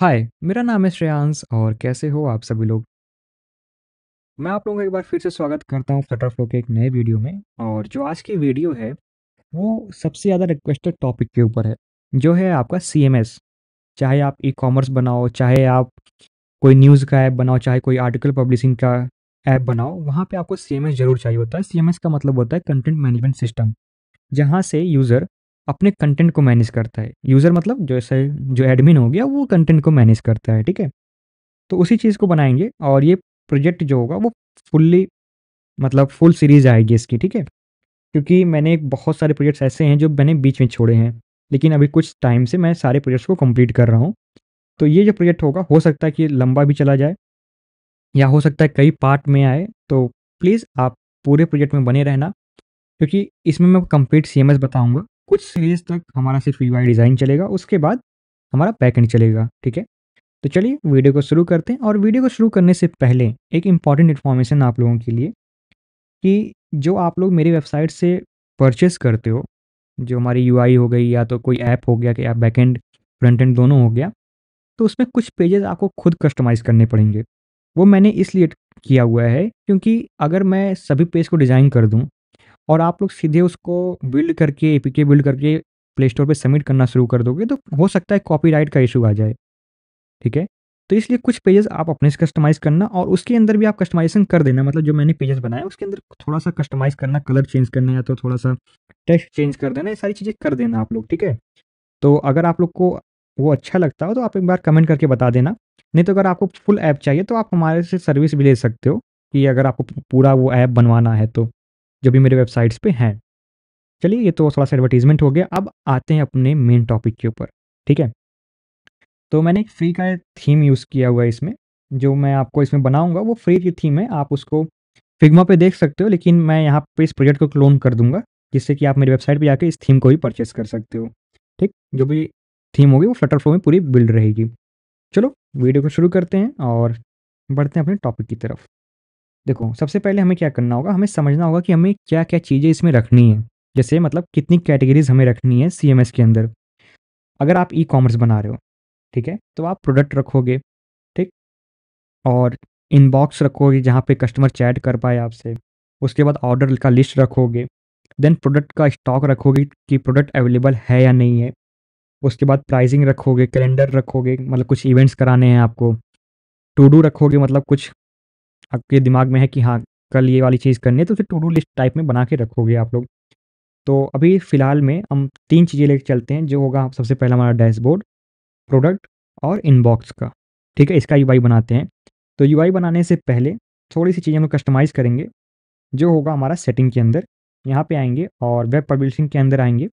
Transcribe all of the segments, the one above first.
हाय मेरा नाम है श्रेयांश और कैसे हो आप सभी लोग मैं आप लोगों का एक बार फिर से स्वागत करता हूँ फ्लटर फ्लो के एक नए वीडियो में और जो आज की वीडियो है वो सबसे ज़्यादा रिक्वेस्टेड टॉपिक के ऊपर है जो है आपका सी चाहे आप ई कॉमर्स बनाओ चाहे आप कोई न्यूज़ का ऐप बनाओ चाहे कोई आर्टिकल पब्लिशिंग का ऐप बनाओ वहाँ पे आपको सी जरूर चाहिए होता है सी का मतलब होता है कंटेंट मैनेजमेंट सिस्टम जहाँ से यूज़र अपने कंटेंट को मैनेज करता है यूज़र मतलब जैसे जो एडमिन हो गया वो कंटेंट को मैनेज करता है ठीक है तो उसी चीज़ को बनाएंगे और ये प्रोजेक्ट जो होगा वो फुल्ली मतलब फुल सीरीज़ आएगी इसकी ठीक है क्योंकि मैंने बहुत सारे प्रोजेक्ट्स ऐसे हैं जो मैंने बीच में छोड़े हैं लेकिन अभी कुछ टाइम से मैं सारे प्रोजेक्ट्स को कंप्लीट कर रहा हूँ तो ये जो प्रोजेक्ट होगा हो सकता है कि लंबा भी चला जाए या हो सकता है कई पार्ट में आए तो प्लीज़ आप पूरे प्रोजेक्ट में बने रहना क्योंकि इसमें मैं कंप्लीट सी बताऊँगा कुछ सीरीज तक हमारा सिर्फ यू डिज़ाइन चलेगा उसके बाद हमारा पैकेंड चलेगा ठीक है तो चलिए वीडियो को शुरू करते हैं और वीडियो को शुरू करने से पहले एक इम्पॉर्टेंट इन्फॉर्मेशन आप लोगों के लिए कि जो आप लोग मेरी वेबसाइट से परचेस करते हो जो हमारी यू हो गई या तो कोई ऐप हो गया कि या बैकेंड फ्रंट एंड दोनों हो गया तो उसमें कुछ पेजेस आपको खुद कस्टमाइज़ करने पड़ेंगे वो मैंने इसलिए किया हुआ है क्योंकि अगर मैं सभी पेज को डिज़ाइन कर दूँ और आप लोग सीधे उसको बिल्ड करके ए पी के बिल्ड करके प्ले स्टोर पर सबमिट करना शुरू कर दोगे तो हो सकता है राइट का इशू आ जाए ठीक है तो इसलिए कुछ पेजेस आप अपने से कस्टमाइज़ करना और उसके अंदर भी आप कस्टमाइजेशन कर देना मतलब जो मैंने पेजेस बनाए उसके अंदर थोड़ा सा कस्टमाइज़ करना कलर चेंज करना या तो थोड़ा सा टेक्स्ट चेंज कर देना ये सारी चीज़ें कर देना आप लोग ठीक है तो अगर आप लोग को वो अच्छा लगता हो तो आप एक बार कमेंट करके बता देना नहीं तो अगर आपको फुल ऐप चाहिए तो आप हमारे से सर्विस भी ले सकते हो कि अगर आपको पूरा वो ऐप बनवाना है तो जो भी मेरे वेबसाइट्स पे हैं चलिए ये तो थोड़ा सा एडवर्टीजमेंट हो गया अब आते हैं अपने मेन टॉपिक के ऊपर ठीक है तो मैंने एक फ्री का थीम यूज़ किया हुआ है इसमें जो मैं आपको इसमें बनाऊंगा वो फ्री की थीम है आप उसको फिग्मा पे देख सकते हो लेकिन मैं यहाँ पे इस प्रोजेक्ट को क्लोन कर दूंगा जिससे कि आप मेरी वेबसाइट पे जाके इस थीम को भी परचेस कर सकते हो ठीक जो भी थीम होगी वो फ्लटर फ्लो में पूरी बिल्ड रहेगी चलो वीडियो को शुरू करते हैं और बढ़ते हैं अपने टॉपिक की तरफ देखो सबसे पहले हमें क्या करना होगा हमें समझना होगा कि हमें क्या क्या चीज़ें इसमें रखनी है जैसे मतलब कितनी कैटेगरीज हमें रखनी है सी के अंदर अगर आप ई कॉमर्स बना रहे हो ठीक है तो आप प्रोडक्ट रखोगे ठीक और इनबॉक्स रखोगे जहाँ पे कस्टमर चैट कर पाए आपसे उसके बाद ऑर्डर का लिस्ट रखोगे देन प्रोडक्ट का स्टॉक रखोगे कि प्रोडक्ट अवेलेबल है या नहीं है उसके बाद प्राइसिंग रखोगे कैलेंडर रखोगे मतलब कुछ इवेंट्स कराने हैं आपको टू डू रखोगे मतलब कुछ आपके दिमाग में है कि हाँ कल ये वाली चीज़ करनी है तो उसे टू डू लिस्ट टाइप में बना के रखोगे आप लोग तो अभी फ़िलहाल में हम तीन चीज़ें लेकर चलते हैं जो होगा सबसे पहला हमारा डैशबोर्ड प्रोडक्ट और इनबॉक्स का ठीक है इसका यू बनाते हैं तो यू बनाने से पहले थोड़ी सी चीज़ें हम कस्टमाइज़ करेंगे जो होगा हमारा सेटिंग के अंदर यहाँ पे आएंगे और वेब पब्लिशिंग के अंदर आएंगे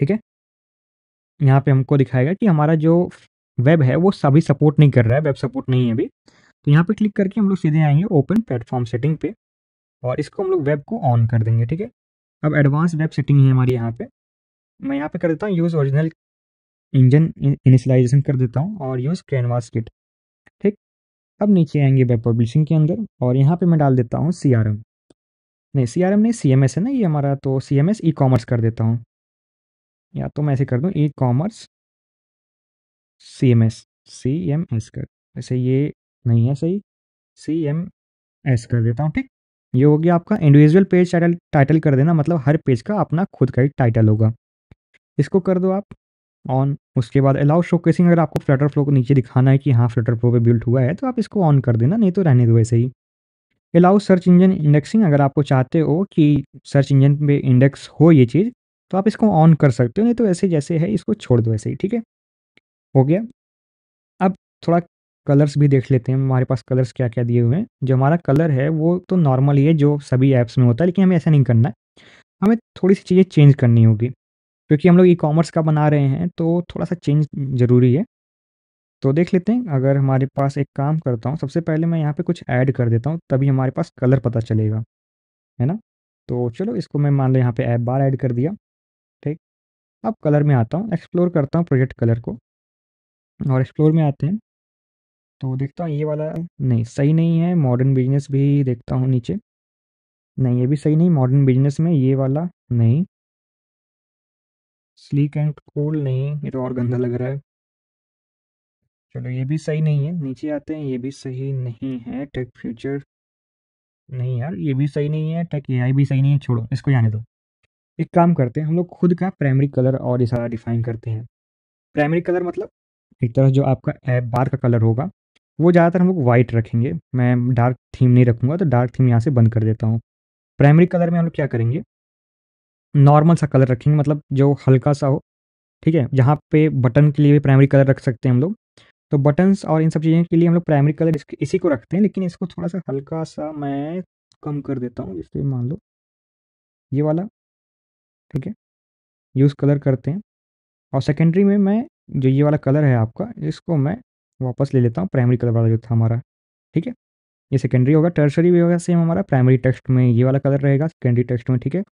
ठीक है यहाँ पे हमको दिखाएगा कि हमारा जो वेब है वो सभी सपोर्ट नहीं कर रहा है वेब सपोर्ट नहीं है अभी तो यहाँ पे क्लिक करके हम लोग सीधे आएंगे ओपन प्लेटफॉर्म सेटिंग पे और इसको हम लोग वेब को ऑन कर देंगे ठीक है अब एडवांस वेब सेटिंग है हमारी यहाँ पे मैं यहाँ पे कर देता हूँ यूज़ ओरिजिनल इंजन इनिशलाइजेशन कर देता हूँ और यूज़ कैनवास किट ठीक अब नीचे आएंगे वेब पब्लिशिंग के अंदर और यहाँ पे मैं डाल देता हूँ सी आर एम नहीं सी आर एम नहीं सी एम एस है ना ये हमारा तो C M S ecommerce कर देता हूँ या तो मैं ऐसे कर दूँ ecommerce C M S C M S कर वैसे ये नहीं है सही सी एम एस कर देता हूँ ठीक ये हो गया आपका इंडिविजुअल पेज टाइटल टाइटल कर देना मतलब हर पेज का अपना खुद का ही टाइटल होगा इसको कर दो आप ऑन उसके बाद अलाउ शोकेसिंग अगर आपको फ्लटर फ्लो को नीचे दिखाना है कि हाँ फ्लटर फ्लो पे बिल्ट हुआ है तो आप इसको ऑन कर देना नहीं तो रहने दो ऐसे ही अलाउ सर्च इंजन इंडेक्सिंग अगर आपको चाहते हो कि सर्च इंजन पे इंडेक्स हो ये चीज़ तो आप इसको ऑन कर सकते हो नहीं तो ऐसे जैसे है इसको छोड़ दो ऐसे ही ठीक है हो गया अब थोड़ा कलर्स भी देख लेते हैं हमारे पास कलर्स क्या क्या दिए हुए हैं जो हमारा कलर है वो तो नॉर्मल ही है जो सभी ऐप्स में होता है लेकिन हमें ऐसा नहीं करना है हमें थोड़ी सी चीज़ें चेंज करनी होगी क्योंकि हम लोग ई कॉमर्स का बना रहे हैं तो थोड़ा सा चेंज ज़रूरी है तो देख लेते हैं अगर हमारे पास एक काम करता हूँ सबसे पहले मैं यहाँ पर कुछ ऐड कर देता हूँ तभी हमारे पास कलर पता चलेगा है ना तो चलो इसको मैं मान लो यहाँ पर ऐप बार ऐड कर दिया ठीक अब कलर में आता हूँ एक्सप्लोर करता हूँ प्रोजेक्ट कलर को और एक्सप्लोर में आते हैं तो देखता हूँ ये वाला नहीं सही नहीं है मॉडर्न बिजनेस भी देखता हूँ नीचे नहीं ये भी सही नहीं मॉडर्न बिजनेस में ये वाला नहीं स्लीक एंड कूल नहीं ये तो और गंदा लग रहा है चलो ये भी सही नहीं है नीचे आते हैं ये भी सही नहीं है टेक फ्यूचर नहीं यार ये भी सही नहीं है टेक एआई भी सही नहीं है छोड़ो इसको जाने दो एक काम करते हैं हम लोग खुद का प्राइमरी कलर और ये सारा डिफाइन करते हैं प्राइमरी कलर मतलब एक तरह जो आपका ऐप बार का कलर होगा वो ज़्यादातर हम लोग वाइट रखेंगे मैं डार्क थीम नहीं रखूँगा तो डार्क थीम यहाँ से बंद कर देता हूँ प्राइमरी कलर में हम लोग क्या करेंगे नॉर्मल सा कलर रखेंगे मतलब जो हल्का सा हो ठीक है जहाँ पे बटन के लिए भी प्राइमरी कलर रख सकते हैं हम लोग तो बटन्स और इन सब चीज़ों के लिए हम लोग प्राइमरी कलर इसी को रखते हैं लेकिन इसको थोड़ा सा हल्का सा मैं कम कर देता हूँ इसलिए मान लो ये वाला ठीक है यूज़ कलर करते हैं और सेकेंडरी में मैं जो ये वाला कलर है आपका इसको मैं वापस ले लेता हूँ प्राइमरी कलर वाला जो था हमारा ठीक है ये सेकेंडरी होगा टर्सरी भी होगा सेम हमारा प्राइमरी टेक्स्ट में ये वाला कलर रहेगा सेकेंडरी टेक्स्ट में ठीक है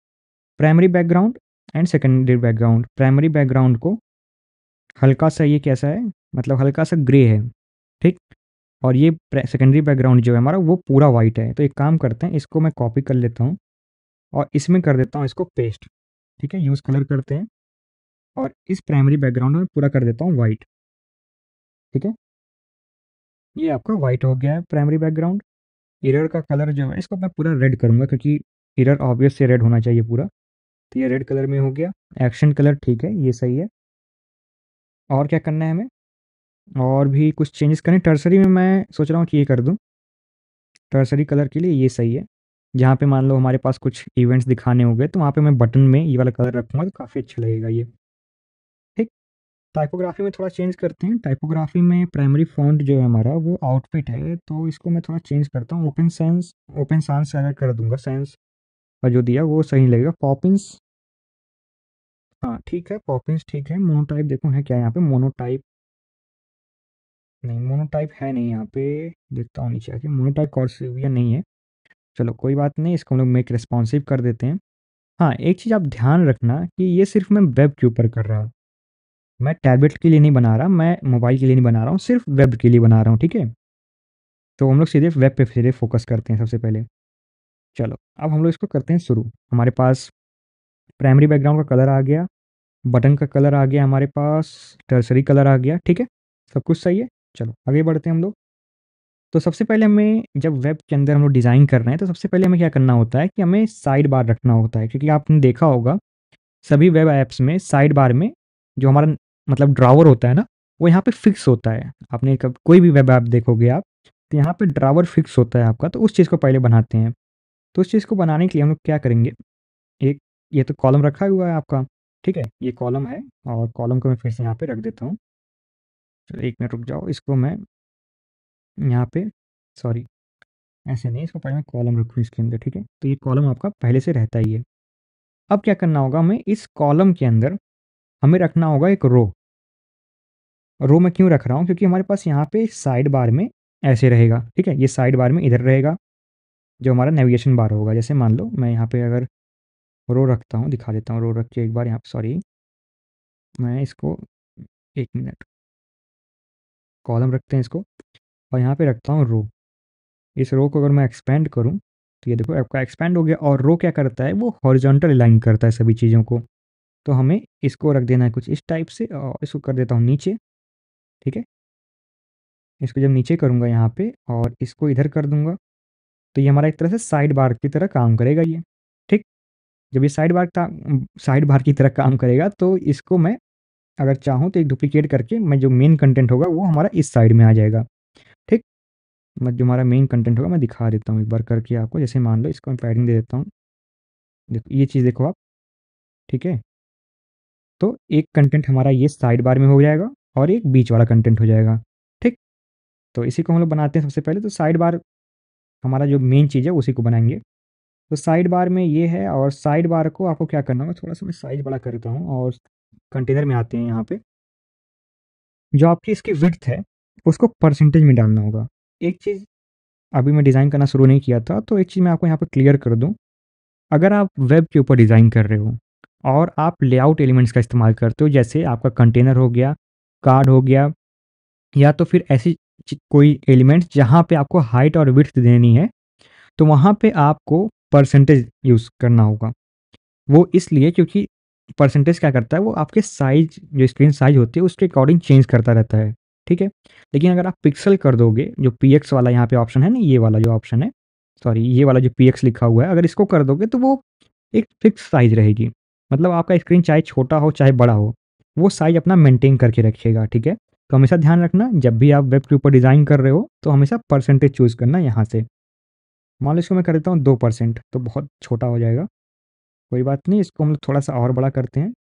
primary background and secondary background primary background को हल्का सा ये कैसा है मतलब हल्का सा ग्रे है ठीक और ये सेकेंडरी बैकग्राउंड जो है हमारा वो पूरा वाइट है तो एक काम करते हैं इसको मैं कॉपी कर लेता हूँ और इसमें कर देता हूँ इसको पेस्ट ठीक है यूज़ कलर करते हैं और इस प्राइमरी बैकग्राउंड में पूरा कर देता हूँ वाइट ठीक है ये आपका वाइट हो गया है प्राइमरी बैकग्राउंड इरर का कलर जो है इसको मैं पूरा रेड करूँगा क्योंकि इरर ऑब्वियस से रेड होना चाहिए पूरा तो ये रेड कलर में हो गया एक्शन कलर ठीक है ये सही है और क्या करना है हमें और भी कुछ चेंजेस करें टर्सरी में मैं सोच रहा हूँ कि ये कर दूँ टर्सरी कलर के लिए ये सही है जहाँ पे मान लो हमारे पास कुछ इवेंट्स दिखाने हो गए तो वहाँ पे मैं बटन में ये वाला कलर रखूँगा तो काफ़ी अच्छा लगेगा ये टाइपोग्राफी में थोड़ा चेंज करते हैं टाइपोग्राफी में प्राइमरी फॉन्ट जो है हमारा वो आउटफिट है तो इसको मैं थोड़ा चेंज करता हूँ ओपन सेंस ओपन सांस अगर कर दूंगा सेंस और जो दिया वो सही लगेगा पॉपिंस हाँ ठीक है पॉपिंस ठीक है मोनोटाइप देखो है क्या यहाँ पे मोनोटाइप नहीं मोनोटाइप है नहीं यहाँ पे देखता हूँ नीचे आके मोनोटाइप कॉर्सिविया नहीं है चलो कोई बात नहीं इसको हम लोग मेक रिस्पॉन्सिव कर देते हैं हाँ एक चीज़ आप ध्यान रखना कि ये सिर्फ मैं वेब के ऊपर कर रहा हूँ मैं टैबलेट के लिए नहीं बना रहा मैं मोबाइल के लिए नहीं बना रहा हूँ सिर्फ वेब के लिए बना रहा हूँ ठीक है तो हम लोग सीधे वेब पे सीधे फोकस करते हैं सबसे पहले चलो अब हम लोग इसको करते हैं शुरू हमारे पास प्राइमरी बैकग्राउंड का कलर आ गया बटन का कलर आ गया हमारे पास टर्सरी कलर आ गया ठीक है सब कुछ सही है चलो आगे बढ़ते हैं हम लोग तो सबसे पहले हमें जब वेब के अंदर हम लोग डिज़ाइन कर रहे हैं तो सबसे पहले हमें क्या करना होता है कि हमें साइड बार रखना होता है क्योंकि आपने देखा होगा सभी वेब ऐप्स में साइड बार में जो हमारा मतलब ड्रावर होता है ना वो यहाँ पे फिक्स होता है आपने कब कोई भी वेब ऐप देखोगे आप तो यहाँ पे ड्रावर फिक्स होता है आपका तो उस चीज़ को पहले बनाते हैं तो उस चीज़ को बनाने के लिए हम लोग क्या करेंगे एक ये तो कॉलम रखा हुआ है आपका ठीक है ये कॉलम है और कॉलम को मैं फिर से यहाँ पर रख देता हूँ चलो एक मिनट रुक जाओ इसको मैं यहाँ पे सॉरी ऐसे नहीं इसको पहले मैं कॉलम रखूँ इसके अंदर ठीक है तो ये कॉलम आपका पहले से रहता ही है अब क्या करना होगा हमें इस कॉलम के अंदर हमें रखना होगा एक रो रो मैं क्यों रख रहा हूँ क्योंकि हमारे पास यहाँ पे साइड बार में ऐसे रहेगा ठीक है ये साइड बार में इधर रहेगा जो हमारा नेविगेशन बार होगा जैसे मान लो मैं यहाँ पे अगर रो रखता हूँ दिखा देता हूँ रो रख के एक बार यहाँ सॉरी मैं इसको एक मिनट कॉलम रखते हैं इसको और यहाँ पे रखता हूँ रो इस रो को अगर मैं एक्सपेंड करूँ तो ये देखो आपका एक्सपेंड हो गया और रो क्या करता है वो हॉरिजॉन्टल लाइन करता है सभी चीज़ों को तो हमें इसको रख देना है कुछ इस टाइप से और इसको कर देता हूँ नीचे ठीक है इसको जब नीचे करूँगा यहाँ पे और इसको इधर कर दूंगा तो ये हमारा एक तरह से साइड बार की तरह काम करेगा ये ठीक जब ये साइड बार साइड बार की तरह काम करेगा तो इसको मैं अगर चाहूँ तो एक डुप्लीकेट करके मैं जो मेन कंटेंट होगा वो हमारा इस साइड में आ जाएगा ठीक मैं जो हमारा मेन कंटेंट होगा मैं दिखा देता हूँ एक बार करके आपको जैसे मान लो इसको मैं पैडिंग दे देता हूँ देखो ये चीज़ देखो आप ठीक है तो एक कंटेंट हमारा ये साइड बार में हो जाएगा और एक बीच वाला कंटेंट हो जाएगा ठीक तो इसी को हम लोग बनाते हैं सबसे पहले तो साइड बार हमारा जो मेन चीज़ है उसी को बनाएंगे तो साइड बार में ये है और साइड बार को आपको क्या करना होगा थोड़ा सा मैं साइज बड़ा करता हूँ और कंटेनर में आते हैं यहाँ पे जो आपकी इसकी विथ है उसको परसेंटेज में डालना होगा एक चीज़ अभी मैं डिज़ाइन करना शुरू नहीं किया था तो एक चीज़ मैं आपको यहाँ पर क्लियर कर दूँ अगर आप वेब के ऊपर डिज़ाइन कर रहे हो और आप लेआउट एलिमेंट्स का इस्तेमाल करते हो जैसे आपका कंटेनर हो गया कार्ड हो गया या तो फिर ऐसी कोई एलिमेंट्स जहाँ पे आपको हाइट और विथ देनी है तो वहाँ पे आपको परसेंटेज यूज़ करना होगा वो इसलिए क्योंकि परसेंटेज क्या करता है वो आपके साइज जो स्क्रीन साइज होती है उसके अकॉर्डिंग चेंज करता रहता है ठीक है लेकिन अगर आप पिक्सल कर दोगे जो पी वाला यहाँ पे ऑप्शन है ना ये वाला जो ऑप्शन है सॉरी ये वाला जो पी लिखा हुआ है अगर इसको कर दोगे तो वो एक फिक्स साइज रहेगी मतलब आपका स्क्रीन चाहे छोटा हो चाहे बड़ा हो वो साइज अपना मेंटेन करके रखिएगा ठीक है तो हमेशा ध्यान रखना जब भी आप वेब के ऊपर डिज़ाइन कर रहे हो तो हमेशा परसेंटेज चूज़ करना यहाँ से मान लो इसको मैं कर देता हूँ दो परसेंट तो बहुत छोटा हो जाएगा कोई बात नहीं इसको हम लोग थोड़ा सा और बड़ा करते हैं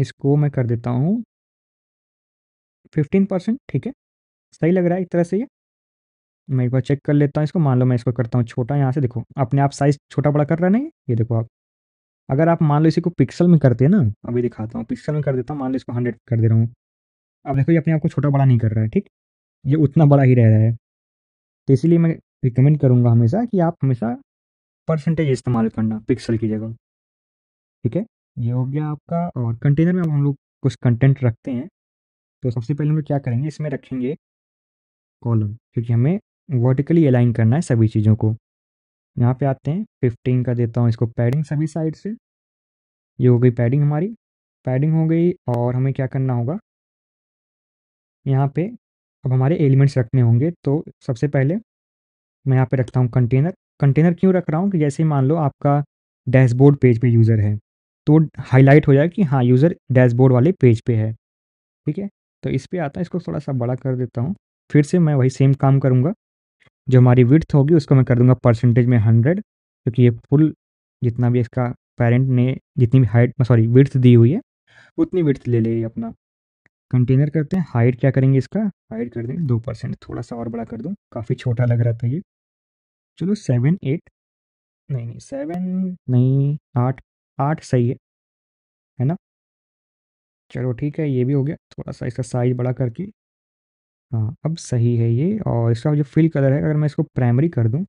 इसको मैं कर देता हूँ फिफ्टीन परसेंट ठीक है सही लग रहा है एक तरह से ये मैं एक बार चेक कर लेता हूँ इसको मान लो मैं इसको करता हूँ छोटा यहाँ से देखो अपने आप साइज़ छोटा बड़ा कर रहा नहीं ये देखो आप अगर आप मान लो इसी को पिक्सल में करते हैं ना अभी दिखाता हूँ पिक्सल में कर देता हूँ मान लो इसको हंड्रेड कर दे रहा हूँ अब देखो ये अपने आप को छोटा बड़ा नहीं कर रहा है ठीक ये उतना बड़ा ही रह रहा है तो इसीलिए मैं रिकमेंड करूँगा हमेशा कि आप हमेशा परसेंटेज इस्तेमाल करना पिक्सल की जगह ठीक है ये हो गया आपका और कंटेनर में हम लोग कुछ कंटेंट रखते हैं तो सबसे पहले हम लोग क्या करेंगे इसमें रखेंगे कॉलम क्योंकि हमें वर्टिकली अलाइन करना है सभी चीज़ों को यहाँ पे आते हैं फिफ्टीन का देता हूँ इसको पैडिंग सभी साइड से ये हो गई पैडिंग हमारी पैडिंग हो गई और हमें क्या करना होगा यहाँ पे अब हमारे एलिमेंट्स रखने होंगे तो सबसे पहले मैं यहाँ पे रखता हूँ कंटेनर कंटेनर क्यों रख रहा हूँ कि जैसे मान लो आपका डैशबोर्ड पेज पे यूज़र है तो हाईलाइट हो जाए कि हाँ यूज़र डैशबोर्ड वाले पेज पे है ठीक है तो इस पर आता है इसको थोड़ा सा बड़ा कर देता हूँ फिर से मैं वही सेम काम करूँगा जो हमारी विड्थ होगी उसको मैं कर दूंगा परसेंटेज में हंड्रेड क्योंकि ये फुल जितना भी इसका पेरेंट ने जितनी भी हाइट सॉरी विड्थ दी हुई है उतनी विड्थ ले ले अपना कंटेनर करते हैं हाइट क्या करेंगे इसका हाइट कर देंगे दो परसेंट थोड़ा सा और बड़ा कर दूँ काफ़ी छोटा लग रहा था ये चलो सेवन एट नहीं नहीं सेवन नहीं आठ आठ सही है है ना चलो ठीक है ये भी हो गया थोड़ा सा इसका साइज बड़ा करके हाँ, अब सही है ये और इसका जो फ़िल कलर है अगर मैं इसको प्राइमरी कर दूँ,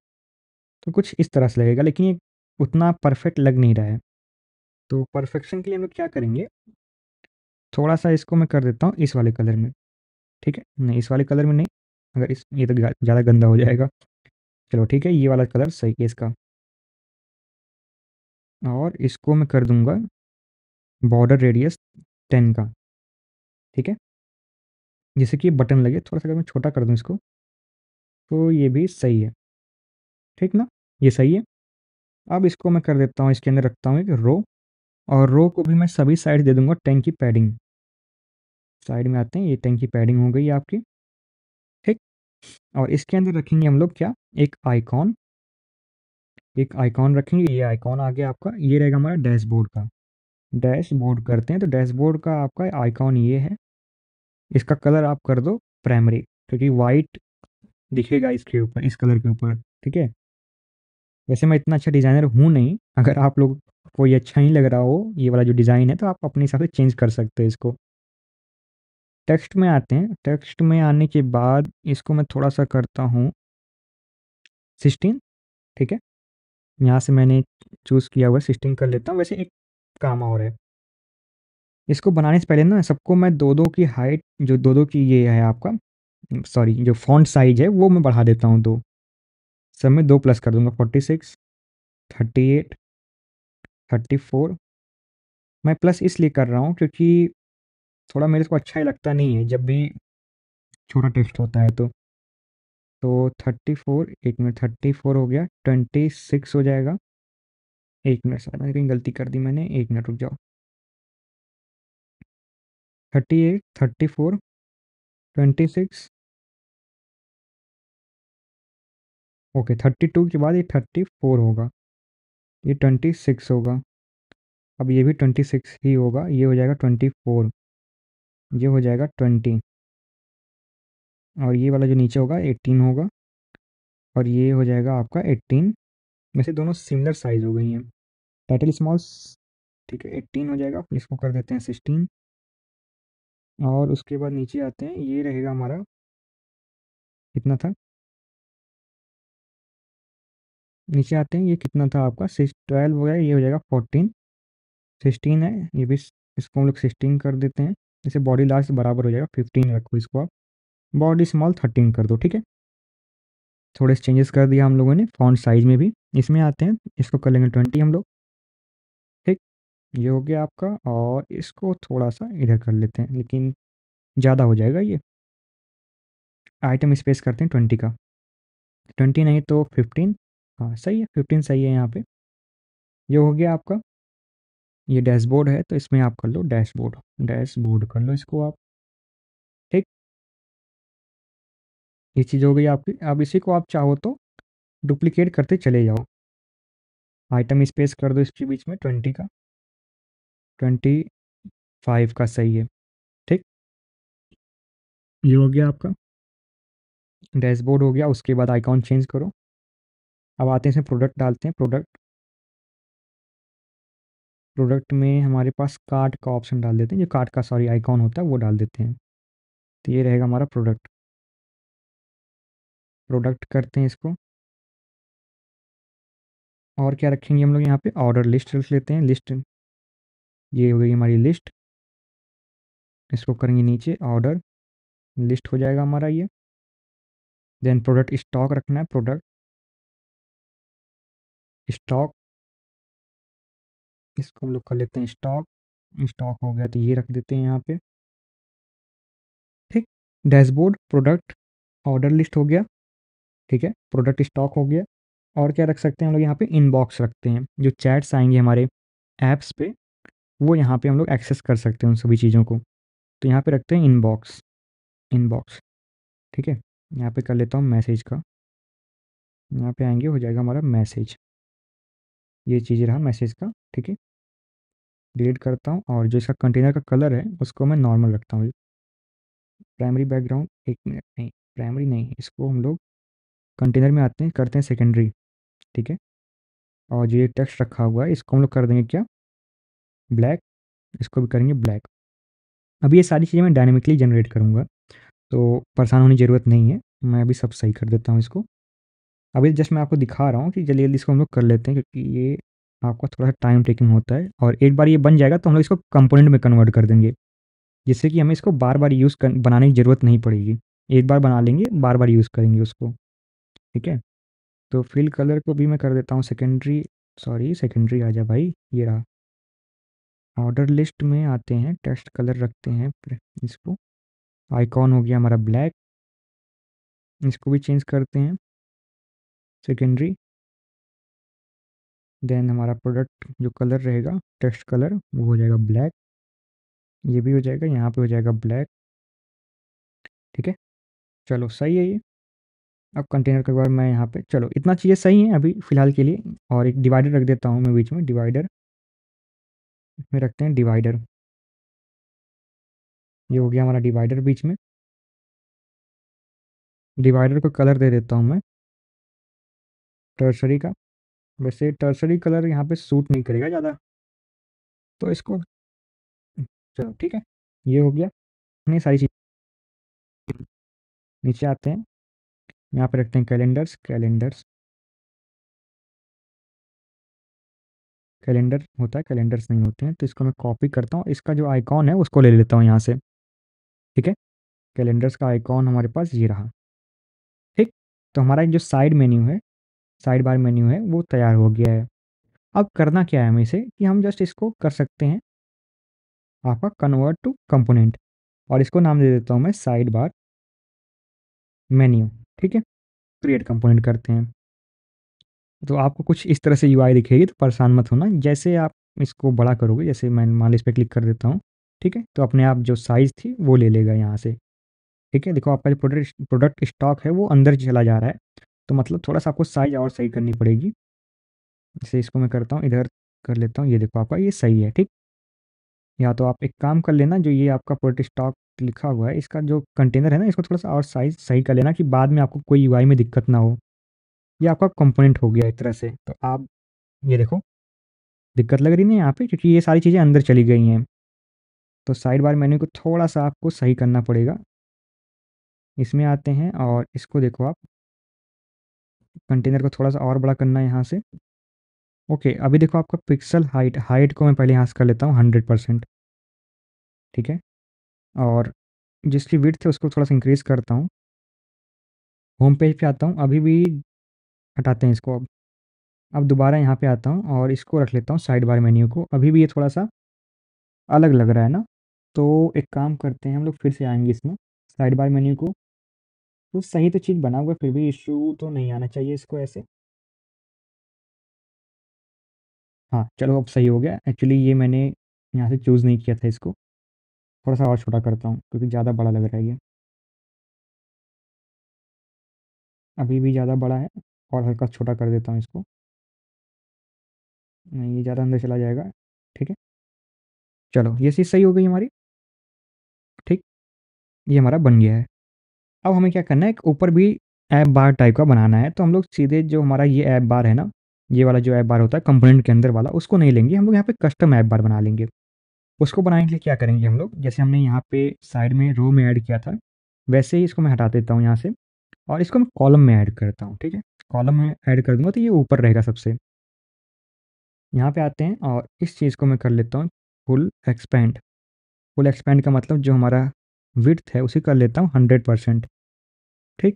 तो कुछ इस तरह से लगेगा लेकिन ये उतना परफ़ेक्ट लग नहीं रहा है। तो परफ़ेक्शन के लिए हम लोग क्या करेंगे, थोड़ा-सा इसको मैं कर देता हूँ इस वाले कलर में, ठीक है? नहीं इस वाले कलर में नहीं, अगर इस ये तो ज़्यादा गंदा हो जाएगा। चलो ठीक है, ये वाला कलर सही है इसका। और इसको मैं कर दूँगा, बॉर्डर रेडियस टेन का, ठीक है? जैसे कि बटन लगे थोड़ा सा अगर मैं छोटा कर दूँ इसको तो ये भी सही है ठीक ना ये सही है अब इसको मैं कर देता हूँ इसके अंदर रखता हूँ एक रो और रो को भी मैं सभी साइड दे दूँगा टैंक की पैडिंग साइड में आते हैं ये टैंक की पैडिंग हो गई आपकी ठीक और इसके अंदर रखेंगे हम लोग क्या एक आइकॉन एक आइकॉन रखेंगे ये आइकॉन आ गया आपका ये रहेगा हमारा डैशबोर्ड का डैशबोर्ड करते हैं तो डैशबोर्ड का आपका आइकॉन ये है इसका कलर आप कर दो प्राइमरी क्योंकि वाइट दिखेगा इसके ऊपर इस कलर के ऊपर ठीक है वैसे मैं इतना अच्छा डिज़ाइनर हूँ नहीं अगर आप लोग को ये अच्छा नहीं लग रहा हो ये वाला जो डिज़ाइन है तो आप अपने हिसाब से चेंज कर सकते हैं इसको टेक्स्ट में आते हैं टेक्स्ट में आने के बाद इसको मैं थोड़ा सा करता हूँ सिक्सटीन ठीक है यहाँ से मैंने चूज़ किया हुआ सिक्सटीन कर लेता हूँ वैसे एक काम और है इसको बनाने से पहले ना सबको मैं दो दो की हाइट जो दो दो की ये है आपका सॉरी जो फॉन्ट साइज है वो मैं बढ़ा देता हूँ दो सब मैं दो प्लस कर दूंगा forty six thirty eight thirty four मैं प्लस इसलिए कर रहा हूँ क्योंकि थोड़ा मेरे को अच्छा ही लगता नहीं है जब भी छोटा टेस्ट होता है तो तो थर्टी फोर एक मिनट थर्टी फोर हो गया ट्वेंटी सिक्स हो जाएगा एक मिनट सर मैंने कहीं गलती कर दी मैंने एक मिनट रुक जाओ thirty eight thirty four twenty six okay thirty two के बाद ये थर्टी फोर होगा ये ट्वेंटी सिक्स होगा अब ये भी ट्वेंटी सिक्स ही होगा ये हो जाएगा ट्वेंटी फोर ये हो जाएगा ट्वेंटी और ये वाला जो नीचे होगा एटीन होगा और ये हो जाएगा आपका एट्टीन वैसे दोनों सिमिलर साइज़ हो गई हैं टाइटल स्मॉल ठीक है एट्टीन हो जाएगा इसको कर देते हैं सिक्सटीन और उसके बाद नीचे आते हैं ये रहेगा हमारा कितना था नीचे आते हैं ये कितना था आपका सिक्स ट्वेल्व हो गया ये हो जाएगा फोर्टीन सिक्सटीन है ये भी इसको हम लोग सिक्सटीन कर देते हैं जैसे बॉडी लास्ट बराबर हो जाएगा फिफ्टीन रखो इसको आप बॉडी स्मॉल थर्टीन कर दो ठीक है थोड़े चेंजेस कर दिया हम लोगों ने फॉन्ट साइज में भी इसमें आते हैं इसको कर लेंगे ट्वेंटी हम लोग ये हो गया आपका और इसको थोड़ा सा इधर कर लेते हैं लेकिन ज़्यादा हो जाएगा ये आइटम स्पेस करते हैं ट्वेंटी का ट्वेंटी नहीं तो फिफ्टीन हाँ सही है फिफ्टीन सही है यहाँ पे ये हो गया आपका ये डैशबोर्ड है तो इसमें आप कर लो डैशबोर्ड डैशबोर्ड कर लो इसको आप ठीक ये चीज़ हो गई आपकी अब इसी को आप चाहो तो डुप्लीकेट करते चले जाओ आइटम स्पेस कर दो इसके बीच में ट्वेंटी का ट्वेंटी फाइव का सही है ठीक ये हो गया आपका डैशबोर्ड हो गया उसके बाद आइकॉन चेंज करो अब आते हैं इसमें प्रोडक्ट डालते हैं प्रोडक्ट प्रोडक्ट में हमारे पास कार्ट का ऑप्शन डाल देते हैं जो कार्ट का सॉरी आइकॉन होता है वो डाल देते हैं तो ये रहेगा हमारा प्रोडक्ट प्रोडक्ट करते हैं इसको और क्या रखेंगे हम लोग यहाँ पे ऑर्डर लिस्ट लिख लेते हैं लिस्ट ये हो गई हमारी लिस्ट इसको करेंगे नीचे ऑर्डर लिस्ट हो जाएगा हमारा ये देन प्रोडक्ट स्टॉक रखना है प्रोडक्ट स्टॉक इसको हम लोग कर लेते हैं स्टॉक स्टॉक हो गया तो ये रख देते हैं यहाँ पे ठीक डैशबोर्ड प्रोडक्ट ऑर्डर लिस्ट हो गया ठीक है प्रोडक्ट स्टॉक हो गया और क्या रख सकते हैं हम लोग यहाँ पे इनबॉक्स रखते हैं जो चैट्स आएंगे हमारे ऐप्स पे वो यहाँ पे हम लोग एक्सेस कर सकते हैं उन सभी चीज़ों को तो यहाँ पे रखते हैं इनबॉक्स इनबॉक्स ठीक है यहाँ पे कर लेता हूँ मैसेज का यहाँ पे आएंगे हो जाएगा हमारा मैसेज ये चीज़ रहा मैसेज का ठीक है डिलीट करता हूँ और जो इसका कंटेनर का कलर है उसको मैं नॉर्मल रखता हूँ प्राइमरी बैकग्राउंड एक मिनट नहीं प्राइमरी नहीं इसको हम लोग कंटेनर में आते हैं करते हैं सेकेंडरी ठीक है और जो ये टेक्स्ट रखा हुआ है इसको हम लोग कर देंगे क्या ब्लैक इसको भी करेंगे ब्लैक अभी ये सारी चीज़ें मैं डायनेमिकली जनरेट करूँगा तो परेशान होने की ज़रूरत नहीं है मैं अभी सब सही कर देता हूँ इसको अभी जस्ट मैं आपको दिखा रहा हूँ कि जल्दी जल्दी इसको हम लोग कर लेते हैं क्योंकि ये आपका थोड़ा सा टाइम टेकिंग होता है और एक बार ये बन जाएगा तो हम लोग इसको कंपोनेंट में कन्वर्ट कर देंगे जिससे कि हमें इसको बार बार यूज़ कर बनाने की ज़रूरत नहीं पड़ेगी एक बार बना लेंगे बार बार यूज़ करेंगे उसको ठीक है तो फिल कलर को भी मैं कर देता हूँ सेकेंडरी सॉरी सेकेंडरी आ जा भाई ये रहा ऑर्डर लिस्ट में आते हैं टेक्स्ट कलर रखते हैं इसको आइकॉन हो गया हमारा ब्लैक इसको भी चेंज करते हैं सेकेंडरी देन हमारा प्रोडक्ट जो कलर रहेगा टेक्स्ट कलर वो हो जाएगा ब्लैक ये भी हो जाएगा यहाँ पे हो जाएगा ब्लैक ठीक है चलो सही है ये अब कंटेनर का बाद बार मैं यहाँ पे चलो इतना चीज़ें सही है अभी फ़िलहाल के लिए और एक डिवाइडर रख देता हूँ मैं बीच में डिवाइडर इसमें रखते हैं डिवाइडर ये हो गया हमारा डिवाइडर बीच में डिवाइडर को कलर दे देता हूँ मैं टर्सरी का वैसे टर्सरी कलर यहाँ पे सूट नहीं करेगा ज़्यादा तो इसको चलो ठीक है ये हो गया नहीं सारी चीज़ नीचे आते हैं यहाँ पे रखते हैं कैलेंडर्स कैलेंडर्स कैलेंडर होता है कैलेंडर्स नहीं होते हैं तो इसको मैं कॉपी करता हूँ इसका जो आइकॉन है उसको ले लेता हूँ यहाँ से ठीक है कैलेंडर्स का आइकॉन हमारे पास ये रहा ठीक तो हमारा जो साइड मेन्यू है साइड बार मेन्यू है वो तैयार हो गया है अब करना क्या है हमें इसे कि हम जस्ट इसको कर सकते हैं आपका कन्वर्ट टू कंपोनेंट और इसको नाम दे देता हूँ मैं साइड बार मेन्यू ठीक है क्रिएट कंपोनेंट करते हैं तो आपको कुछ इस तरह से यू दिखेगी तो परेशान मत होना जैसे आप इसको बड़ा करोगे जैसे मैं मान इस पर क्लिक कर देता हूँ ठीक है तो अपने आप जो साइज़ थी वो ले लेगा यहाँ से ठीक है देखो आपका जो प्रोडक्ट प्रोडक्ट स्टॉक है वो अंदर चला जा रहा है तो मतलब थोड़ा सा आपको साइज़ और सही करनी पड़ेगी जैसे इसको मैं करता हूँ इधर कर लेता हूँ ये देखो आपका ये सही है ठीक या तो आप एक काम कर लेना जो ये आपका प्रोडक्ट स्टॉक लिखा हुआ है इसका जो कंटेनर है ना इसको थोड़ा सा और साइज़ सही कर लेना कि बाद में आपको कोई यू में दिक्कत ना हो ये आपका कंपोनेंट हो गया एक तरह से तो आप ये देखो दिक्कत लग रही नहीं यहाँ पे क्योंकि ये सारी चीज़ें अंदर चली गई हैं तो साइड बार मेन्यू को थोड़ा सा आपको सही करना पड़ेगा इसमें आते हैं और इसको देखो आप कंटेनर को थोड़ा सा और बड़ा करना है यहाँ से ओके अभी देखो आपका पिक्सल हाइट हाइट को मैं पहले यहाँ से कर लेता हूँ हंड्रेड परसेंट ठीक है और जिसकी विथ है उसको थोड़ा सा इंक्रीज़ करता हूँ होम पेज पे आता हूँ अभी भी हटाते हैं इसको अब अब दोबारा यहाँ पे आता हूँ और इसको रख लेता हूँ साइड बार मेन्यू को अभी भी ये थोड़ा सा अलग लग रहा है ना तो एक काम करते हैं हम लोग फिर से आएंगे इसमें साइड बार मेन्यू को तो सही तो चीज़ बना हुआ फिर भी इशू तो नहीं आना चाहिए इसको ऐसे हाँ चलो अब सही हो गया एक्चुअली ये मैंने यहाँ से चूज़ नहीं किया था इसको थोड़ा सा और छोटा करता हूँ क्योंकि ज़्यादा बड़ा लग रहा है ये अभी भी ज़्यादा बड़ा है और हल्का छोटा कर देता हूँ इसको नहीं ये ज़्यादा अंदर चला जाएगा ठीक है चलो ये चीज़ सही हो गई हमारी ठीक ये हमारा बन गया है अब हमें क्या करना है एक ऊपर भी ऐप बार टाइप का बनाना है तो हम लोग सीधे जो हमारा ये ऐप बार है ना ये वाला जो ऐप बार होता है कंपोनेंट के अंदर वाला उसको नहीं लेंगे हम लोग यहाँ पे कस्टम ऐप बार बना लेंगे उसको बनाने के लिए क्या करेंगे हम लोग जैसे हमने यहाँ पे साइड में रो में ऐड किया था वैसे ही इसको मैं हटा देता हूँ यहाँ से और इसको मैं कॉलम में ऐड करता हूँ ठीक है कॉलम में ऐड कर दूंगा तो ये ऊपर रहेगा सबसे यहाँ पे आते हैं और इस चीज़ को मैं कर लेता हूँ फुल एक्सपेंड फुल एक्सपेंड का मतलब जो हमारा विथ है उसी कर लेता हूँ हंड्रेड परसेंट ठीक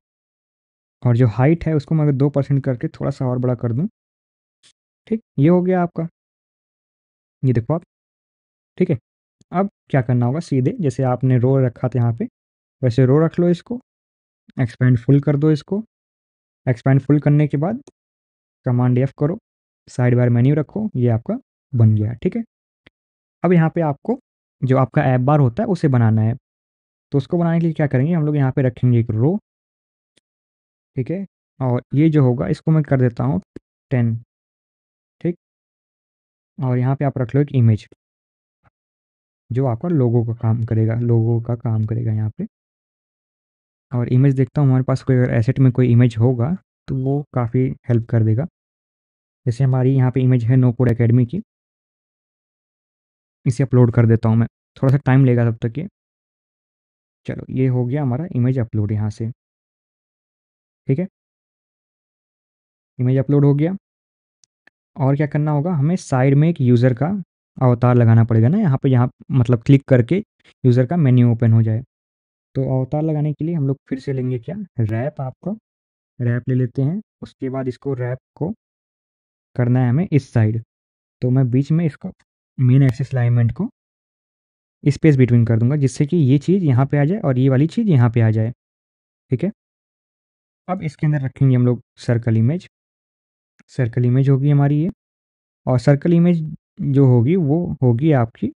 और जो हाइट है उसको मैं अगर दो परसेंट करके थोड़ा सा और बड़ा कर दूँ ठीक ये हो गया आपका ये देखो आप ठीक है अब क्या करना होगा सीधे जैसे आपने रो रखा था यहाँ पे वैसे रो रख लो इसको एक्सपेंड फुल कर दो इसको एक्सपैंड फुल करने के बाद कमांड एफ करो साइड बार मेन्यू रखो ये आपका बन गया ठीक है अब यहाँ पे आपको जो आपका ऐप बार होता है उसे बनाना है तो उसको बनाने के लिए क्या करेंगे हम लोग यहाँ पे रखेंगे एक रो ठीक है और ये जो होगा इसको मैं कर देता हूँ टेन ठीक और यहाँ पे आप रख लो एक इमेज जो आपका लोगों का काम करेगा लोगों का काम करेगा यहाँ पे और इमेज देखता हूँ हमारे पास कोई अगर एसेट में कोई इमेज होगा तो वो काफ़ी हेल्प कर देगा जैसे हमारी यहाँ पे इमेज है नो कोड अकेडमी की इसे अपलोड कर देता हूँ मैं थोड़ा सा टाइम लेगा तब तक ये चलो ये हो गया हमारा इमेज अपलोड यहाँ से ठीक है इमेज अपलोड हो गया और क्या करना होगा हमें साइड में एक यूज़र का अवतार लगाना पड़ेगा ना यहाँ पे यहाँ मतलब क्लिक करके यूज़र का मेन्यू ओपन हो जाए तो अवतार लगाने के लिए हम लोग फिर से लेंगे क्या रैप आपको रैप ले लेते हैं उसके बाद इसको रैप को करना है हमें इस साइड तो मैं बीच में इसको मेन एक्सिस लाइनमेंट को स्पेस बिटवीन कर दूंगा जिससे कि ये चीज़ यहाँ पे आ जाए और ये वाली चीज़ यहाँ पे आ जाए ठीक है अब इसके अंदर रखेंगे हम लोग सर्कल इमेज सर्कल इमेज होगी हमारी ये और सर्कल इमेज जो होगी वो होगी आपकी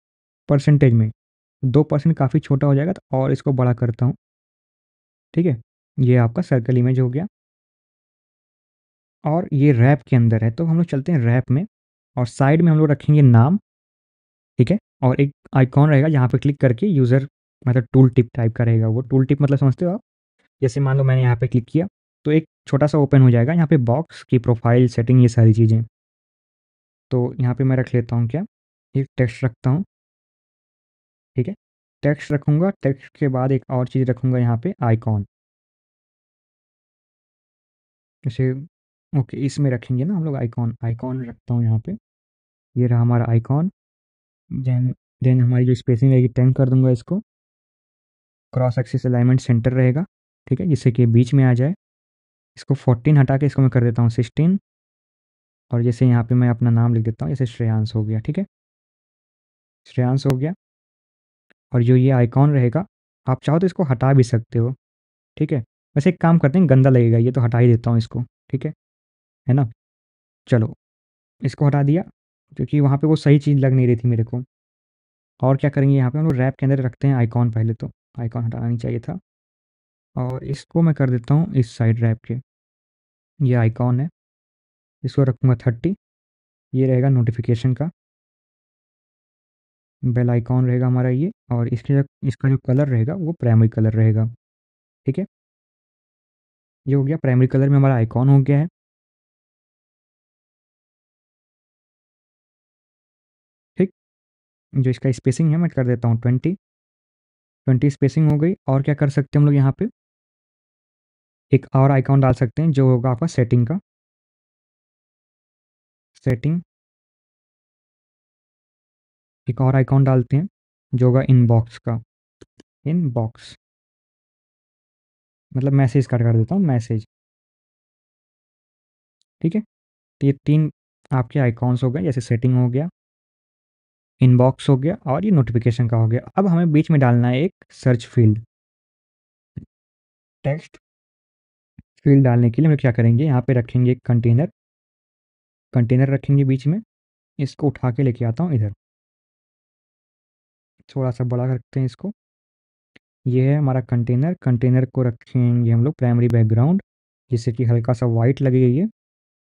परसेंटेज में दो परसेंट काफ़ी छोटा हो जाएगा तो और इसको बड़ा करता हूँ ठीक है ये आपका सर्कल इमेज हो गया और ये रैप के अंदर है तो हम लोग चलते हैं रैप में और साइड में हम लोग रखेंगे नाम ठीक है और एक आइकॉन रहेगा जहाँ पर क्लिक करके यूज़र मतलब टूल टिप टाइप का रहेगा वो टूल टिप मतलब समझते हो आप जैसे मान लो मैंने यहाँ पर क्लिक किया तो एक छोटा सा ओपन हो जाएगा यहाँ पे बॉक्स की प्रोफाइल सेटिंग ये सारी चीज़ें तो यहाँ पे मैं रख लेता हूँ क्या एक टेक्स्ट रखता हूँ ठीक है टेक्स्ट रखूंगा टेक्स्ट के बाद एक और चीज़ रखूँगा यहाँ पे आइकॉन जैसे ओके इसमें रखेंगे ना हम लोग आइकॉन आइकॉन रखता हूँ यहाँ पे ये रहा हमारा आइकॉन देन देन हमारी जो स्पेसिंग रहेगी टेन कर दूंगा इसको क्रॉस एक्सिस अलाइनमेंट सेंटर रहेगा ठीक है जिससे कि बीच में आ जाए इसको फोर्टीन हटा के इसको मैं कर देता हूँ सिक्सटीन और जैसे यहाँ पे मैं अपना नाम लिख देता हूँ जैसे श्रेयांश हो गया ठीक है श्रेयांश हो गया और जो ये आइकॉन रहेगा आप चाहो तो इसको हटा भी सकते हो ठीक है वैसे एक काम करते हैं गंदा लगेगा ये तो हटा ही देता हूँ इसको ठीक है है ना चलो इसको हटा दिया क्योंकि वहाँ पे वो सही चीज़ लग नहीं रही थी मेरे को और क्या करेंगे यहाँ पे हम लोग रैप के अंदर रखते हैं आइकॉन पहले तो आइकॉन हटाना नहीं चाहिए था और इसको मैं कर देता हूँ इस साइड रैप के ये आइकॉन है इसको रखूँगा थर्टी ये रहेगा नोटिफिकेशन का बेल आइकॉन रहेगा हमारा ये और इसके इसका जो कलर रहेगा वो प्राइमरी कलर रहेगा ठीक है ये हो गया प्राइमरी कलर में हमारा आइकॉन हो गया है ठीक जो इसका स्पेसिंग है मैं कर देता हूँ ट्वेंटी ट्वेंटी स्पेसिंग हो गई और क्या कर सकते हैं हम लोग यहाँ पे एक और आइकॉन डाल सकते हैं जो होगा आपका सेटिंग का सेटिंग एक और आइकॉन डालते हैं जो होगा इनबॉक्स का इनबॉक्स मतलब मैसेज कट कर देता हूँ मैसेज ठीक है तो ये तीन आपके आइकॉन्स हो गए जैसे सेटिंग हो गया इनबॉक्स हो गया और ये नोटिफिकेशन का हो गया अब हमें बीच में डालना है एक सर्च फील्ड टेक्स्ट फील्ड डालने के लिए हम क्या करेंगे यहाँ पे रखेंगे एक कंटेनर कंटेनर रखेंगे बीच में इसको उठा के लेके आता हूँ इधर थोड़ा सा बड़ा रखते हैं इसको ये है हमारा कंटेनर कंटेनर को रखेंगे हम लोग प्राइमरी बैकग्राउंड जिससे कि हल्का सा वाइट लगे ये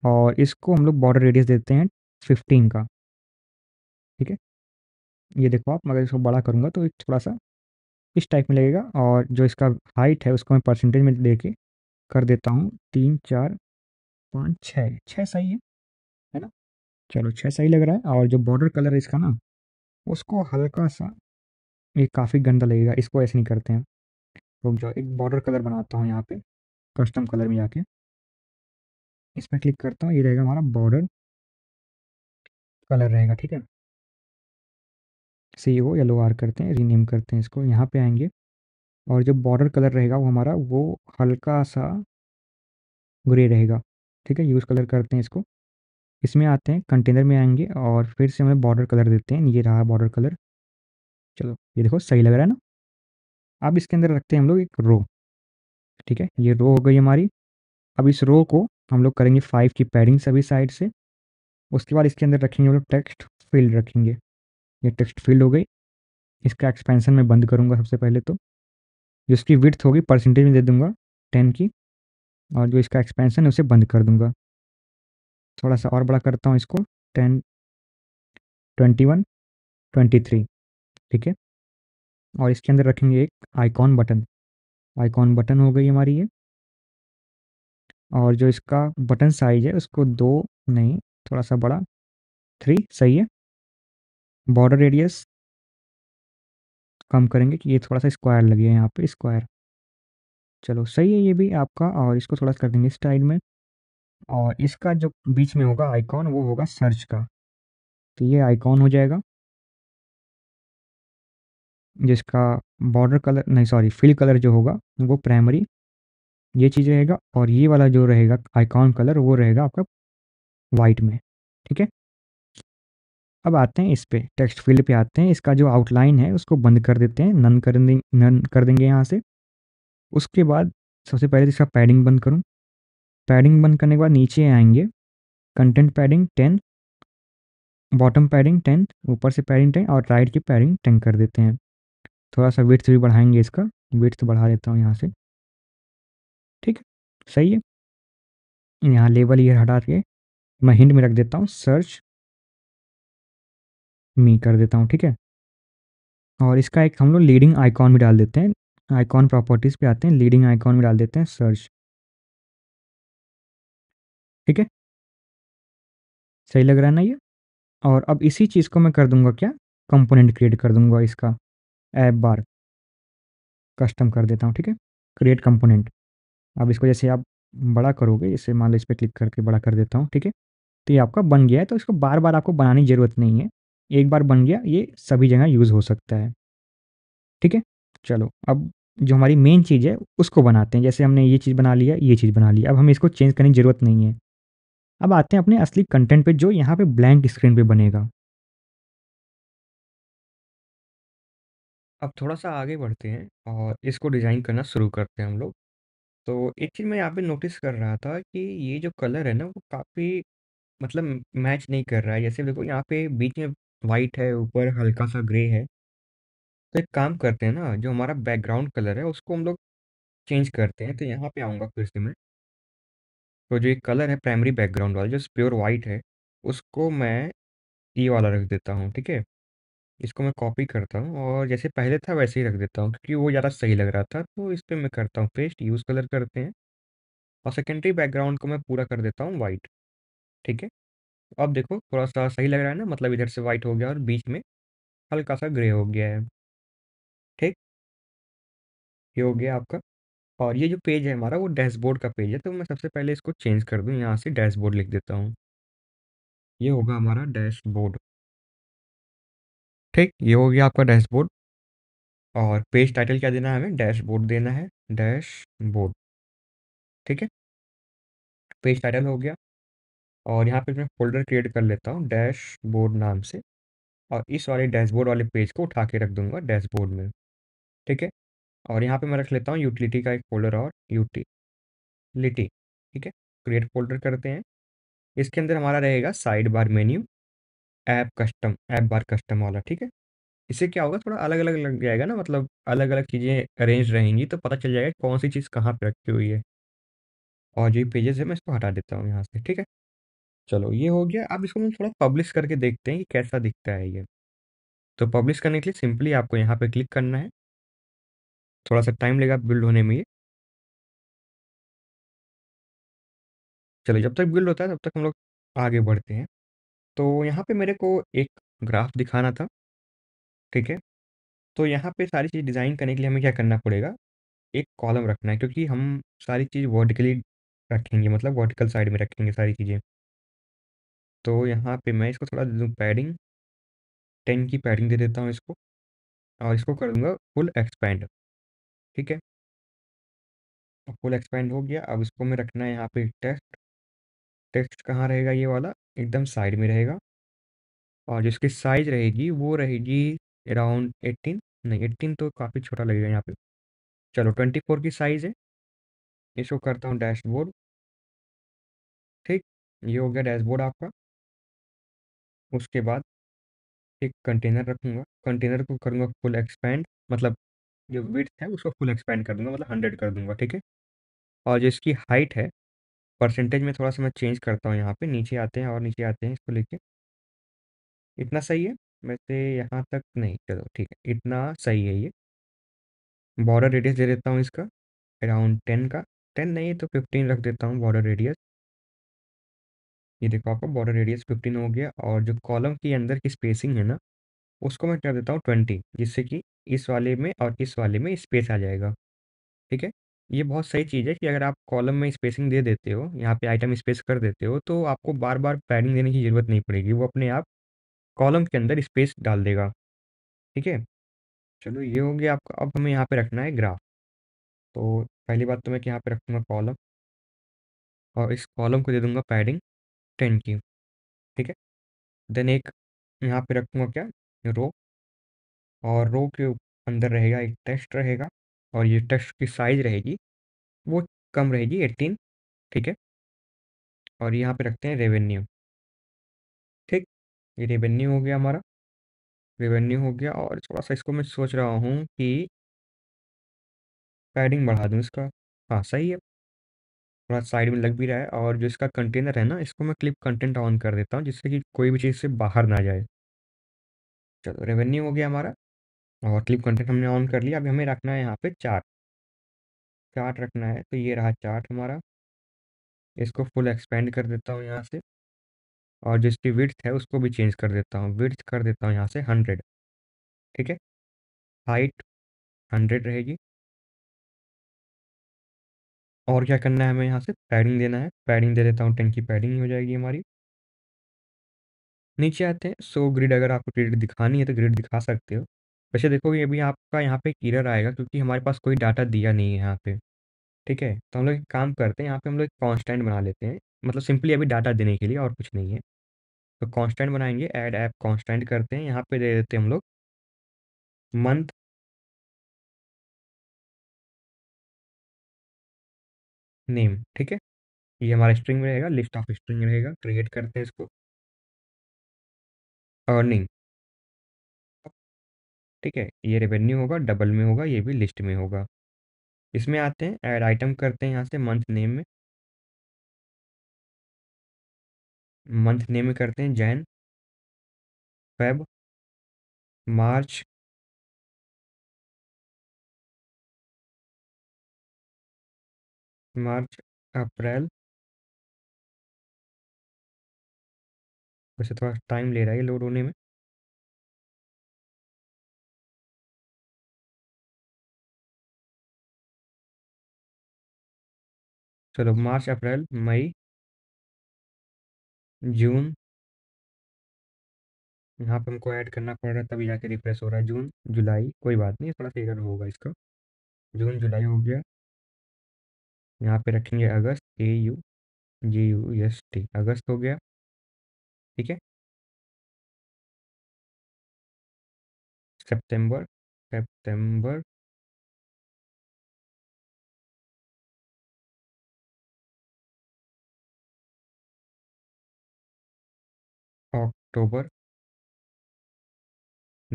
और इसको हम लोग बॉर्डर रेडियस देते हैं फिफ्टीन का ठीक है ये देखो आप मगर इसको बड़ा करूँगा तो थोड़ा सा इस टाइप में लगेगा और जो इसका हाइट है उसको मैं परसेंटेज में दे के कर देता हूँ तीन चार पाँच छः छः सही है है ना चलो छः सही लग रहा है और जो बॉर्डर कलर है इसका ना उसको हल्का सा ये काफ़ी गंदा लगेगा इसको ऐसे नहीं करते हैं रुक जाओ एक बॉर्डर कलर बनाता हूँ यहाँ पे कस्टम कलर में जाके इसमें क्लिक करता हूँ ये रहेगा हमारा बॉर्डर कलर रहेगा ठीक है सी ओ येलो आर करते हैं रीनेम करते हैं इसको यहाँ पे आएंगे और जो बॉर्डर कलर रहेगा वो हमारा वो हल्का सा ग्रे रहेगा ठीक है यूज़ कलर करते हैं इसको इसमें आते हैं कंटेनर में आएंगे और फिर से हमें बॉर्डर कलर देते हैं ये रहा बॉर्डर कलर चलो ये देखो सही लग रहा है ना अब इसके अंदर रखते हैं हम लोग एक रो ठीक है ये रो हो गई हमारी अब इस रो को हम लोग करेंगे फाइव की पैडिंग सभी साइड से उसके बाद इसके अंदर रखेंगे हम लोग टेक्स्ट फील्ड रखेंगे ये टेक्स्ट फील्ड हो गई इसका एक्सपेंसन मैं बंद करूँगा सबसे पहले तो जो इसकी विथ होगी परसेंटेज में दे दूँगा टेन की और जो इसका एक्सपेंसन है उसे बंद कर दूँगा थोड़ा सा और बड़ा करता हूँ इसको ten twenty one twenty three ठीक है और इसके अंदर रखेंगे एक आइकॉन बटन आइकॉन बटन हो गई हमारी ये और जो इसका बटन साइज है उसको दो नहीं थोड़ा सा बड़ा थ्री सही है बॉर्डर रेडियस कम करेंगे कि ये थोड़ा सा स्क्वायर लगे यहाँ पे स्क्वायर चलो सही है ये भी आपका और इसको थोड़ा सा कर देंगे इस में और इसका जो बीच में होगा आइकॉन वो होगा सर्च का तो ये आइकॉन हो जाएगा जिसका बॉर्डर कलर नहीं सॉरी फिल कलर जो होगा वो प्राइमरी ये चीज़ रहेगा और ये वाला जो रहेगा आइकॉन कलर वो रहेगा आपका वाइट में ठीक है अब आते हैं इस पर टेक्स्ट फील्ड पे आते हैं इसका जो आउटलाइन है उसको बंद कर देते हैं नन कर देंगे नन कर देंगे यहाँ से उसके बाद सबसे पहले तो इसका पैडिंग बंद करूँ पैडिंग बंद करने के बाद नीचे आएंगे content padding ten bottom padding ten ऊपर से पैडिंग टेन और राइट की पैडिंग टेन कर देते हैं थोड़ा सा वेट्स भी बढ़ाएंगे इसका विथ तो बढ़ा देता हूँ यहाँ से ठीक है सही है यहाँ लेवल ये हटा के मैं हिंड में रख देता हूँ सर्च मी कर देता हूँ ठीक है और इसका एक हम लोग लीडिंग आइकॉन भी डाल देते हैं आइकॉन प्रॉपर्टीज़ पे आते हैं लीडिंग आइकॉन भी डाल देते हैं सर्च ठीक है सही लग रहा है ना ये और अब इसी चीज़ को मैं कर दूंगा क्या कंपोनेंट क्रिएट कर दूंगा इसका ऐप बार कस्टम कर देता हूँ ठीक है क्रिएट कंपोनेंट अब इसको जैसे आप बड़ा करोगे जैसे मान लो इस पर क्लिक करके बड़ा कर देता हूँ ठीक है तो ये आपका बन गया है तो इसको बार बार आपको बनाने की ज़रूरत नहीं है एक बार बन गया ये सभी जगह यूज़ हो सकता है ठीक है चलो अब जो हमारी मेन चीज़ है उसको बनाते हैं जैसे हमने ये चीज़ बना लिया ये चीज़ बना लिया अब हमें इसको चेंज करने की ज़रूरत नहीं है अब आते हैं अपने असली कंटेंट पे जो यहाँ पे ब्लैंक स्क्रीन पे बनेगा अब थोड़ा सा आगे बढ़ते हैं और इसको डिज़ाइन करना शुरू करते हैं हम लोग। तो एक चीज़ मैं यहाँ पे नोटिस कर रहा था कि ये जो कलर है ना वो काफ़ी मतलब मैच नहीं कर रहा है। जैसे देखो यहाँ पे बीच में वाइट है, ऊपर हल्का-सा ग्रे है। तो एक काम करते हैं ना, जो हमारा बैकग्राउंड कलर है उसको हम लोग चेंज करते हैं। तो यहाँ पे आऊँगा फिर से मैं। तो जो ये कलर है प्राइमरी बैकग्राउंड वाला जो प्योर वाइट है, उसको मैं ये वाला रख देता हूँ, ठीक है? इसको मैं कॉपी करता हूँ और जैसे पहले था वैसे ही रख देता हूँ क्योंकि वो ज़्यादा सही लग रहा था तो इस पर मैं करता हूँ पेस्ट यूज़ कलर करते हैं और सेकेंडरी बैकग्राउंड को मैं पूरा कर देता हूँ वाइट ठीक है अब देखो थोड़ा सा सही लग रहा है ना मतलब इधर से वाइट हो गया और बीच में हल्का सा ग्रे हो गया है ठीक ये हो गया आपका और ये जो पेज है हमारा वो डैशबोर्ड का पेज है तो मैं सबसे पहले इसको चेंज कर दूँ यहाँ से डैशबोर्ड लिख देता हूँ ये होगा हमारा डैशबोर्ड ठीक ये हो गया आपका डैशबोर्ड और पेज टाइटल क्या देना है हमें डैशबोर्ड देना है डैशबोर्ड ठीक है पेज टाइटल हो गया और यहाँ पे मैं फोल्डर क्रिएट कर लेता हूँ डैशबोर्ड नाम से और इस वाले डैशबोर्ड वाले पेज को उठा के रख दूंगा डैशबोर्ड में ठीक है और यहाँ पे मैं रख लेता हूँ यूटिलिटी का एक फोल्डर और यूटिलिटी ठीक है क्रिएट फोल्डर करते हैं इसके अंदर हमारा रहेगा side bar menu app custom app bar custom वाला ठीक है इससे क्या होगा थोड़ा अलग अलग लग जाएगा ना मतलब अलग अलग चीज़ें अरेंज रहेंगी तो पता चल जाएगा कौन सी चीज़ कहाँ पर रखी हुई है और जो पेजेस है मैं इसको हटा देता हूँ यहाँ से ठीक है चलो ये हो गया अब इसको हम थोड़ा पब्लिश करके देखते हैं कि कैसा दिखता है ये तो पब्लिश करने के लिए सिंपली आपको यहाँ पर क्लिक करना है थोड़ा सा टाइम लेगा बिल्ड होने में ये चलो जब तक बिल्ड होता है तब तक हम लोग आगे बढ़ते हैं तो यहाँ पे मेरे को एक ग्राफ दिखाना था, ठीक है? तो यहाँ पे सारी चीज़ डिज़ाइन करने के लिए हमें क्या करना पड़ेगा, एक कॉलम रखना है क्योंकि हम सारी चीज़ वर्टिकली रखेंगे मतलब वर्टिकल साइड में रखेंगे सारी चीज़ें। तो यहाँ पे मैं इसको थोड़ा दे दूँ पैडिंग, टेन की पैडिंग दे देता हूँ इसको और इसको कर दूँगा फुल एक्सपैंड, ठीक है? तो फुल एक्सपैंड हो गया, अब इसको मैं रखना है यहाँ पे टेस्ट टेक्स्ट कहाँ रहेगा ये वाला एकदम साइड में रहेगा और जिसकी साइज रहेगी वो रहेगी अराउंड एट्टीन नहीं एट्टीन तो काफ़ी छोटा लगेगा यहाँ पे चलो ट्वेंटी फोर की साइज़ है इसको करता हूँ डैशबोर्ड ठीक ये हो गया डैशबोर्ड आपका उसके बाद एक कंटेनर रखूँगा कंटेनर को करूँगा फुल एक्सपेंड मतलब जो विथ है उसको फुल एक्सपेंड कर दूँगा मतलब हंड्रेड कर दूंगा ठीक है और जिसकी हाइट है परसेंटेज में थोड़ा सा मैं चेंज करता हूँ यहाँ पे नीचे आते हैं और नीचे आते हैं इसको लेके इतना सही है वैसे यहाँ तक नहीं चलो ठीक है इतना सही है ये बॉर्डर रेडियस दे देता हूँ इसका अराउंड टेन का टेन नहीं तो फिफ्टीन रख देता हूँ बॉर्डर रेडियस ये देखो आपका बॉर्डर रेडियस फिफ्टीन हो गया और जो कॉलम के अंदर की स्पेसिंग है ना उसको मैं कर देता हूँ ट्वेंटी जिससे कि इस वाले में और इस वाले में स्पेस आ जाएगा ठीक है ये बहुत सही चीज़ है कि अगर आप कॉलम में स्पेसिंग दे देते हो, यहाँ पे आइटम स्पेस कर देते हो, तो आपको बार-बार पैडिंग देने की ज़रूरत नहीं पड़ेगी, वो अपने आप कॉलम के अंदर स्पेस डाल देगा। ठीक है? चलो ये हो गया आपका अब हमें यहाँ पे रखना है ग्राफ। तो पहली बात तो मैं यहाँ पे रखूँगा कॉलम और इस कॉलम को दे दूँगा पैडिंग टेन की। ठीक है? देन एक यहाँ पर रखूँगा क्या? रो और रो के अंदर रहेगा एक टेक्स्ट रहेगा। और ये टेक्स्ट की साइज़ रहेगी वो कम रहेगी एटीन ठीक है और यहाँ पे रखते हैं रेवेन्यू ठीक ये रेवेन्यू हो गया हमारा रेवेन्यू हो गया और थोड़ा सा इसको मैं सोच रहा हूँ कि पैडिंग बढ़ा दूँ इसका हाँ सही है थोड़ा साइड में लग भी रहा है और जो इसका कंटेनर है ना इसको मैं क्लिप कंटेंट ऑन कर देता हूँ जिससे कि कोई भी चीज़ से बाहर ना जाए चलो रेवेन्यू हो गया हमारा और क्लिप कंटेंट हमने ऑन कर लिया अभी हमें रखना है यहाँ पे चार्ट चार्ट रखना है तो ये रहा चार्ट हमारा इसको फुल एक्सपेंड कर देता हूँ यहाँ से और जिसकी विड्थ है उसको भी चेंज कर देता हूँ विड्थ कर देता हूँ यहाँ से हंड्रेड ठीक है हाइट हंड्रेड रहेगी और क्या करना है हमें यहाँ से पैडिंग देना है पैडिंग दे देता हूँ टेन की पैडिंग हो जाएगी हमारी नीचे आते हैं सो ग्रिड अगर आपको ग्रिड दिखानी है तो ग्रिड दिखा सकते हो वैसे देखो ये भी आपका यहाँ पे किरर आएगा क्योंकि हमारे पास कोई डाटा दिया नहीं है यहाँ पे ठीक है तो हम लोग एक काम करते हैं यहाँ पे हम लोग एक कॉन्स्टेंट बना लेते हैं मतलब सिंपली अभी डाटा देने के लिए और कुछ नहीं है तो कॉन्स्टेंट बनाएंगे ऐड ऐप कॉन्स्टेंट करते हैं यहाँ पे दे देते हैं हम लोग मंथ नेम ठीक है ये हमारा स्ट्रिंग रहेगा लिस्ट ऑफ स्ट्रिंग रहेगा क्रिएट करते हैं इसको अर्निंग ठीक है ये रेवेन्यू होगा डबल में होगा ये भी लिस्ट में होगा इसमें आते हैं ऐड आइटम करते हैं यहाँ से मंथ नेम में मंथ नेम में करते हैं जैन फेब मार्च मार्च अप्रैल वैसे थोड़ा टाइम ले रहा है लोड होने में चलो मार्च अप्रैल मई जून यहाँ पे हमको ऐड करना पड़ रहा है तभी जाके रिफ्रेश हो रहा है जून जुलाई कोई बात नहीं थोड़ा सा एरर होगा इसका जून जुलाई हो गया यहाँ पे रखेंगे August A U G U S T August हो गया ठीक है सितंबर सितंबर अक्टूबर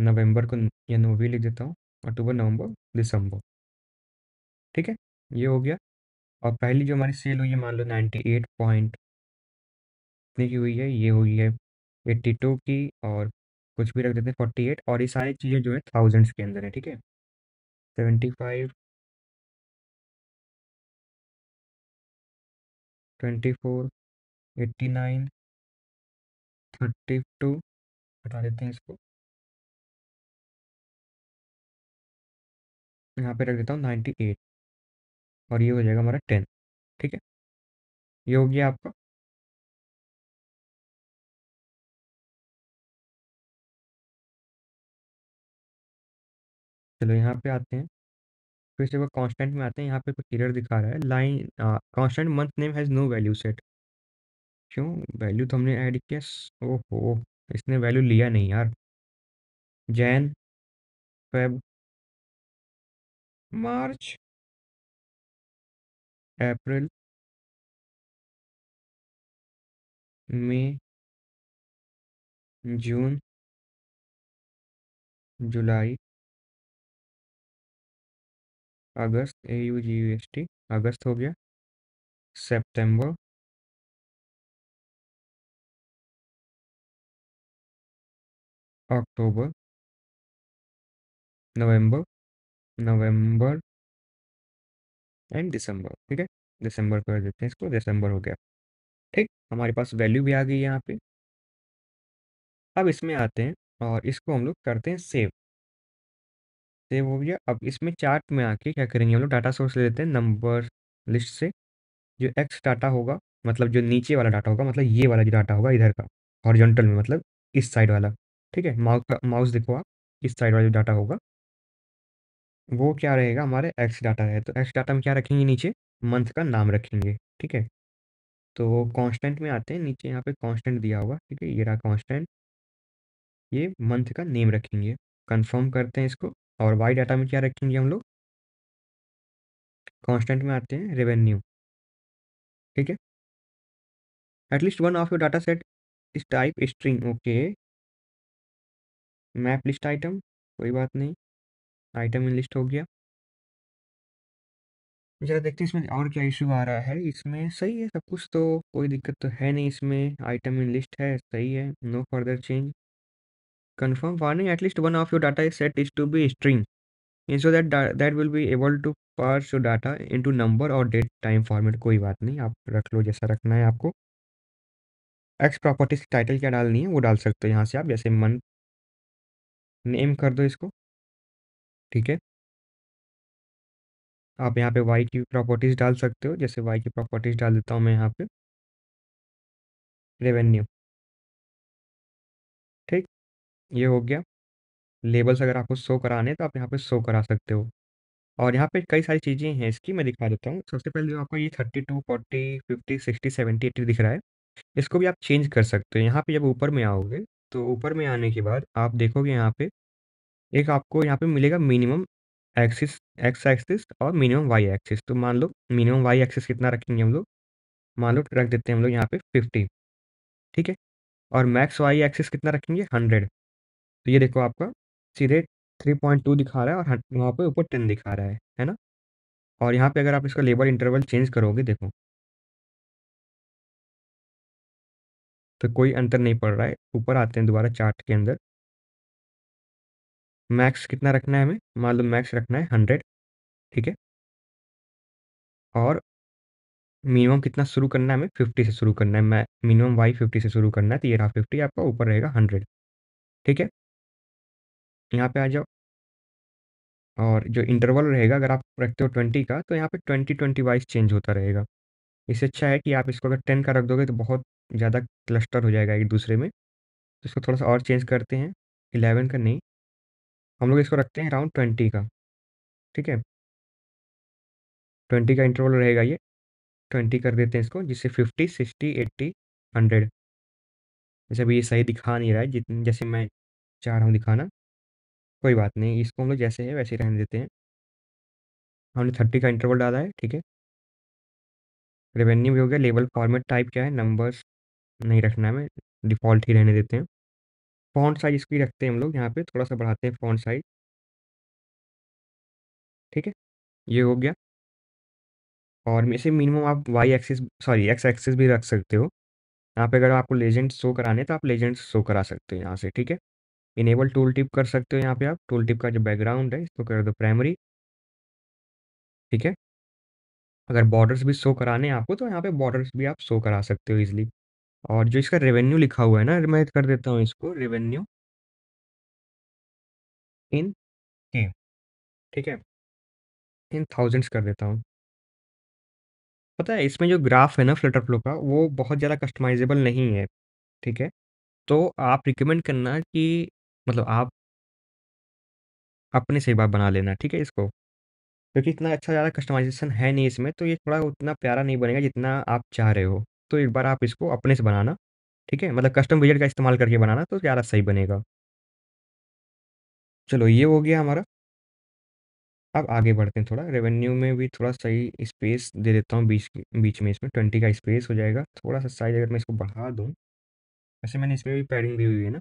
नवंबर को या नोवी लिख देता हूँ अक्टूबर नवंबर दिसंबर ठीक है ये हो गया और पहली जो हमारी सेल हुई है मान लो नाइन्टी एट पॉइंट कितने की हुई है ये हुई है एट्टी टू की और कुछ भी रख देते हैं फोर्टी एट और ये सारी चीज़ें जो है थाउजेंड्स के अंदर है ठीक है seventy five twenty four eighty nine thirty two हटा देते हैं इसको यहाँ पे रख देता हूँ नाइन्टी एट और ये हो जाएगा हमारा टेन ठीक है ये हो गया आपका चलो यहाँ पे आते हैं फिर से वो कांस्टेंट में आते हैं यहाँ पे कुछ एरर दिखा रहा है line constant month name has no value set क्यों वैल्यू तो हमने ऐड किया ओहो इसने वैल्यू लिया नहीं यार Jan Feb March April May June July August A U G U S T August हो गया सितंबर october नवंबर नवंबर एंड दिसंबर ठीक है दिसंबर कर देते हैं इसको दिसंबर हो गया ठीक हमारे पास वैल्यू भी आ गई यहाँ पे अब इसमें आते हैं और इसको हम लोग करते हैं सेव सेव हो गया अब इसमें चार्ट में आके क्या करेंगे हम लोग डाटा सोर्स ले लेते हैं नंबर लिस्ट से जो एक्स डाटा होगा मतलब जो नीचे वाला डाटा होगा मतलब ये वाला जो डाटा होगा इधर का हॉरिजॉन्टल में मतलब इस साइड वाला ठीक है माउस माउस देखो आप इस साइड वाला जो डाटा होगा वो क्या रहेगा हमारे एक्स डाटा है तो एक्स डाटा में क्या रखेंगे नीचे मंथ का नाम रखेंगे ठीक है तो कांस्टेंट में आते हैं नीचे यहाँ पे कांस्टेंट दिया होगा ठीक है ये रहा कांस्टेंट ये मंथ का नेम रखेंगे कंफर्म करते हैं इसको और वाई डाटा में क्या रखेंगे हम लोग कांस्टेंट में आते हैं रेवेन्यू ठीक है at least one of your data set is type string okay map list item कोई बात नहीं आइटम इन लिस्ट हो गया जरा देखते हैं इसमें और क्या इशू आ रहा है इसमें सही है सब कुछ तो कोई दिक्कत तो है नहीं इसमें आइटम इन लिस्ट है सही है no further change confirm warning at least one of your data is set is to be string in so that that will be able to to parse data into number और date time format कोई बात नहीं आप रख लो जैसा रखना है आपको एक्स प्रॉपर्टीज टाइटल क्या डालनी है वो डाल सकते हो यहाँ से आप जैसे मंथ नेम कर दो इसको ठीक है आप यहाँ पे वाई की प्रॉपर्टीज़ डाल सकते हो जैसे वाई की प्रॉपर्टीज़ डाल देता हूँ मैं यहाँ पे रेवेन्यू ठीक ये हो गया लेबल्स अगर आपको शो कराने तो आप यहाँ पे शो करा सकते हो और यहाँ पे कई सारी चीज़ें हैं इसकी मैं दिखा देता हूँ सबसे पहले जो आपको ये thirty two forty fifty sixty seventy eighty दिख रहा है इसको भी आप चेंज कर सकते हो यहाँ पे जब ऊपर में आओगे तो ऊपर में आने के बाद आप देखोगे यहाँ पे एक आपको यहाँ पे मिलेगा मिनिमम एक्सिस एक्स एक्सिस और मिनिमम वाई एक्सिस तो मान लो मिनिमम वाई एक्सिस कितना रखेंगे हम लोग मान लो रख देते हैं हम लोग यहाँ पे फिफ्टी ठीक है और मैक्स वाई एक्सिस कितना रखेंगे हंड्रेड तो ये देखो आपका सीधे थ्री पॉइंट टू दिखा रहा है और वहाँ पे ऊपर टेन दिखा रहा है है ना और यहाँ पे अगर आप इसका लेबर इंटरवल चेंज करोगे देखो तो कोई अंतर नहीं पड़ रहा है ऊपर आते हैं दोबारा चार्ट के अंदर मैक्स कितना रखना है हमें मान लो मैक्स रखना है हंड्रेड ठीक है और मिनिमम कितना शुरू करना है हमें फिफ्टी से शुरू करना है मैं मिनिमम वाई फिफ्टी से शुरू करना है तो ये रहा फिफ्टी आपका ऊपर रहेगा हंड्रेड ठीक है यहाँ पे आ जाओ और जो इंटरवल रहेगा अगर आप रखते हो ट्वेंटी का तो यहाँ पे ट्वेंटी ट्वेंटी वाइज चेंज होता रहेगा इससे अच्छा है कि आप इसको अगर टेन का रख दोगे तो बहुत ज़्यादा क्लस्टर हो जाएगा एक दूसरे में तो इसको थोड़ा सा और चेंज करते हैं इलेवन का नहीं हम लोग इसको रखते हैं अराउंड ट्वेंटी का ठीक है ट्वेंटी का इंटरवल रहेगा ये ट्वेंटी कर देते हैं इसको जिससे फिफ्टी सिक्सटी एट्टी हंड्रेड जैसे अभी ये सही दिखा नहीं रहा है जितने जैसे मैं चाह रहा हूँ दिखाना कोई बात नहीं इसको हम लोग जैसे है वैसे ही रहने देते हैं हमने थर्टी का इंटरवल डाला है ठीक है रेवेन्यू भी हो गया लेवल फॉर्मेट टाइप क्या है नंबर्स नहीं रखना हमें डिफ़ॉल्ट ही रहने देते हैं फ़ॉन्ट साइज़ इसकी रखते हैं हम लोग यहाँ पे थोड़ा सा बढ़ाते हैं फ़ॉन्ट साइज़ ठीक है ये हो गया और इसे मिनिमम आप Y axis sorry X axis भी रख सकते हो यहाँ पे अगर आपको लेजेंड शो कराने तो आप लेजेंड शो करा सकते हो यहाँ से ठीक है इनेबल टूल टिप कर सकते हो यहाँ पे आप टूल टिप का जो बैकग्राउंड है इसको कर दो प्राइमरी ठीक है अगर बॉर्डर्स भी शो कराने आपको तो यहाँ पे बॉर्डर्स भी आप शो करा सकते हो इजिली और जो इसका रेवेन्यू लिखा हुआ है ना मैं कर देता हूँ इसको रेवेन्यू इन के ठीक है इन थाउजेंड्स कर देता हूँ पता है इसमें जो ग्राफ है ना फ्लटर फ्लो का वो बहुत ज़्यादा कस्टमाइजेबल नहीं है ठीक है तो आप रिकमेंड करना कि मतलब आप अपने से एक बना लेना ठीक है इसको क्योंकि इतना अच्छा ज़्यादा कस्टमाइजेशन है नहीं इसमें तो ये थोड़ा उतना प्यारा नहीं बनेगा जितना आप चाह रहे हो तो एक बार आप इसको अपने से बनाना ठीक है मतलब कस्टम विजेट का इस्तेमाल करके बनाना तो ज़्यादा सही बनेगा चलो ये हो गया हमारा अब आगे बढ़ते हैं थोड़ा रेवेन्यू में भी थोड़ा सही स्पेस दे देता हूँ बीच बीच में इसमें ट्वेंटी का स्पेस हो जाएगा थोड़ा सा साइज अगर मैं इसको बढ़ा दूँ वैसे मैंने इसमें भी पैडिंग दी हुई है ना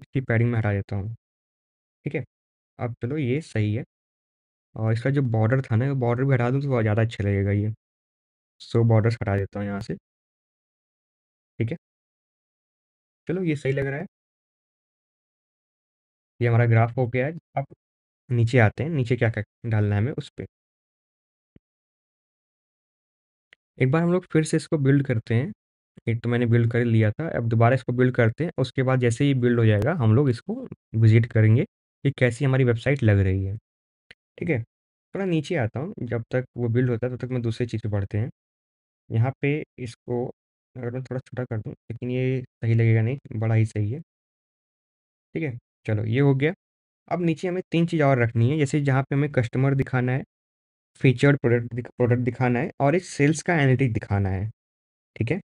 इसकी पैडिंग में हटा देता हूँ ठीक है अब चलो ये सही है और इसका जो बॉर्डर था ना बॉर्डर भी हटा दूँ तो बहुत ज़्यादा अच्छा लगेगा ये सो बॉर्डर हटा देता हूँ यहाँ से ठीक है चलो ये सही लग रहा है ये हमारा ग्राफ हो गया है अब नीचे आते हैं नीचे क्या क्या डालना है हमें उस पर एक बार हम लोग फिर से इसको बिल्ड करते हैं एक तो मैंने बिल्ड कर लिया था अब दोबारा इसको बिल्ड करते हैं उसके बाद जैसे ही बिल्ड हो जाएगा हम लोग इसको विजिट करेंगे कि कैसी हमारी वेबसाइट लग रही है ठीक है थोड़ा नीचे आता हूँ जब तक वो बिल्ड होता है तब तो तक मैं दूसरी चीज़ पर पढ़ते हैं यहाँ पे इसको अगर मैं थोड़ा छोटा कर दूँ लेकिन ये सही लगेगा नहीं बड़ा ही सही है ठीक है चलो ये हो गया अब नीचे हमें तीन चीज़ और रखनी है जैसे जहाँ पे हमें कस्टमर दिखाना है फीचर्ड प्रोडक्ट प्रोडक्ट दिखाना है और एक सेल्स का एनालिटिक दिखाना है ठीक है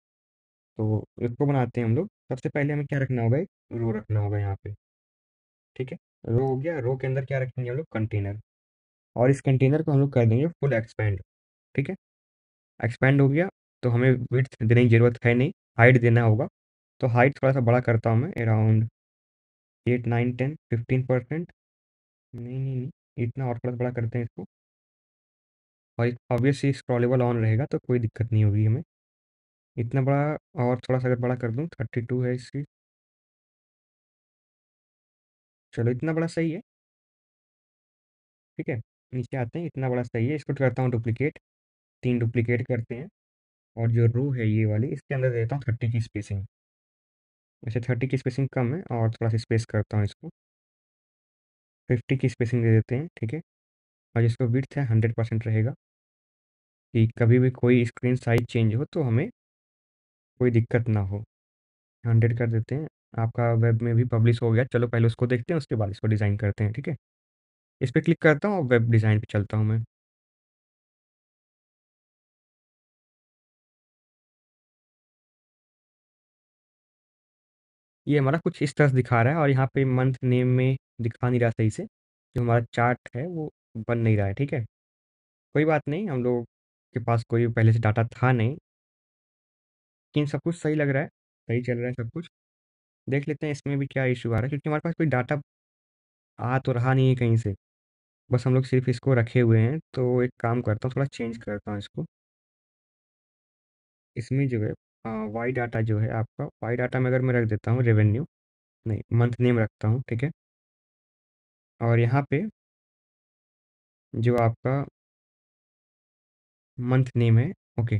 तो इसको बनाते हैं हम लोग सबसे पहले हमें क्या रखना होगा एक रो रखना होगा यहाँ पे ठीक है रो हो गया रो के अंदर क्या रखेंगे हम लोग कंटेनर और इस कंटेनर को हम लोग कर देंगे फुल एक्सपेंड ठीक है एक्सपेंड हो गया तो हमें विथ देने की ज़रूरत है नहीं हाइट देना होगा तो हाइट थोड़ा सा बड़ा करता हूँ मैं around eight nine ten fifteen percent नहीं नहीं नहीं इतना और थोड़ा बड़ा करते हैं इसको और ऑब्वियसली स्क्रॉलेबल ऑन रहेगा तो कोई दिक्कत नहीं होगी हमें इतना बड़ा और थोड़ा सा अगर बड़ा कर दूँ थर्टी टू है इसकी चलो इतना बड़ा सही है ठीक है नीचे आते हैं इतना बड़ा सही है इसको तो करता हूँ डुप्लीकेट तीन डुप्लीकेट करते हैं और जो रो है ये वाली इसके अंदर देता हूँ थर्टी की स्पेसिंग वैसे थर्टी की स्पेसिंग कम है और थोड़ा सा स्पेस करता हूँ इसको फिफ्टी की स्पेसिंग दे देते हैं ठीक है और जिसका विथ है हंड्रेड परसेंट रहेगा कि कभी भी कोई स्क्रीन साइज चेंज हो तो हमें कोई दिक्कत ना हो हंड्रेड कर देते हैं आपका वेब में भी पब्लिश हो गया चलो पहले उसको देखते हैं उसके बाद इसको डिज़ाइन करते हैं ठीक है इस पर क्लिक करता हूँ और वेब डिज़ाइन पर चलता हूँ मैं ये हमारा कुछ इस तरह से दिखा रहा है और यहाँ पे मंथ नेम में दिखा नहीं रहा सही से जो हमारा चार्ट है वो बन नहीं रहा है ठीक है कोई बात नहीं हम लोग के पास कोई पहले से डाटा था नहीं लेकिन सब कुछ सही लग रहा है सही चल रहा है सब कुछ देख लेते हैं इसमें भी क्या इशू आ रहा है क्योंकि हमारे पास कोई डाटा आ तो रहा नहीं है कहीं से बस हम लोग सिर्फ इसको रखे हुए हैं तो एक काम करता हूँ थोड़ा चेंज करता हूँ इसको इसमें जो है वाई डाटा जो है आपका वाई डाटा में अगर मैं रख देता हूँ रेवेन्यू नहीं मंथ नेम रखता हूँ ठीक है और यहाँ पे जो आपका मंथ नेम है ओके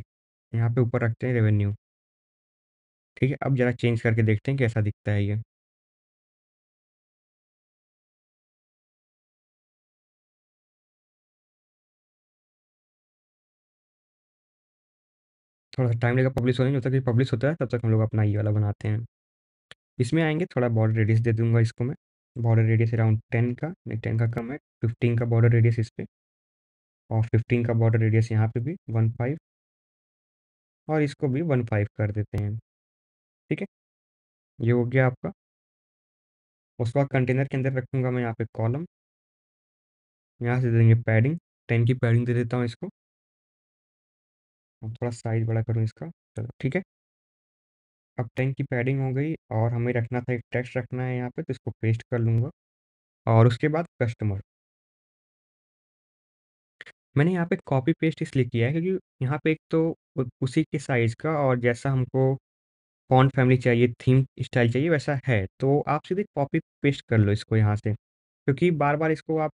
यहाँ पे ऊपर रखते हैं रेवेन्यू ठीक है अब ज़रा चेंज करके देखते हैं कैसा दिखता है ये थोड़ा सा टाइम लेगा पब्लिश होने जब तक ये पब्लिश होता है तब तक हम लोग अपना ये वाला बनाते हैं इसमें आएंगे थोड़ा बॉर्डर रेडियस दे दूंगा इसको मैं बॉर्डर रेडियस अराउंड टेन का नहीं टेन का कम है फिफ्टीन का बॉर्डर रेडियस इस पर और फिफ्टीन का बॉर्डर रेडियस यहाँ पे भी वन फाइव और इसको भी वन फाइव कर देते हैं ठीक है ये हो गया आपका उसके बाद कंटेनर के अंदर रखूँगा मैं यहाँ पे कॉलम यहाँ से देंगे पैडिंग टेन की पैडिंग दे देता हूँ इसको थोड़ा साइज बड़ा करूँ इसका चलो ठीक है अब टैंक की पैडिंग हो गई और हमें रखना था एक टेक्स्ट रखना है यहाँ पे तो इसको पेस्ट कर लूँगा और उसके बाद कस्टमर मैंने यहाँ पे कॉपी पेस्ट इसलिए किया है क्योंकि यहाँ पे एक तो उसी के साइज़ का और जैसा हमको फॉन फैमिली चाहिए थीम स्टाइल चाहिए वैसा है तो आप सीधे कॉपी पेस्ट कर लो इसको यहाँ से क्योंकि बार बार इसको आप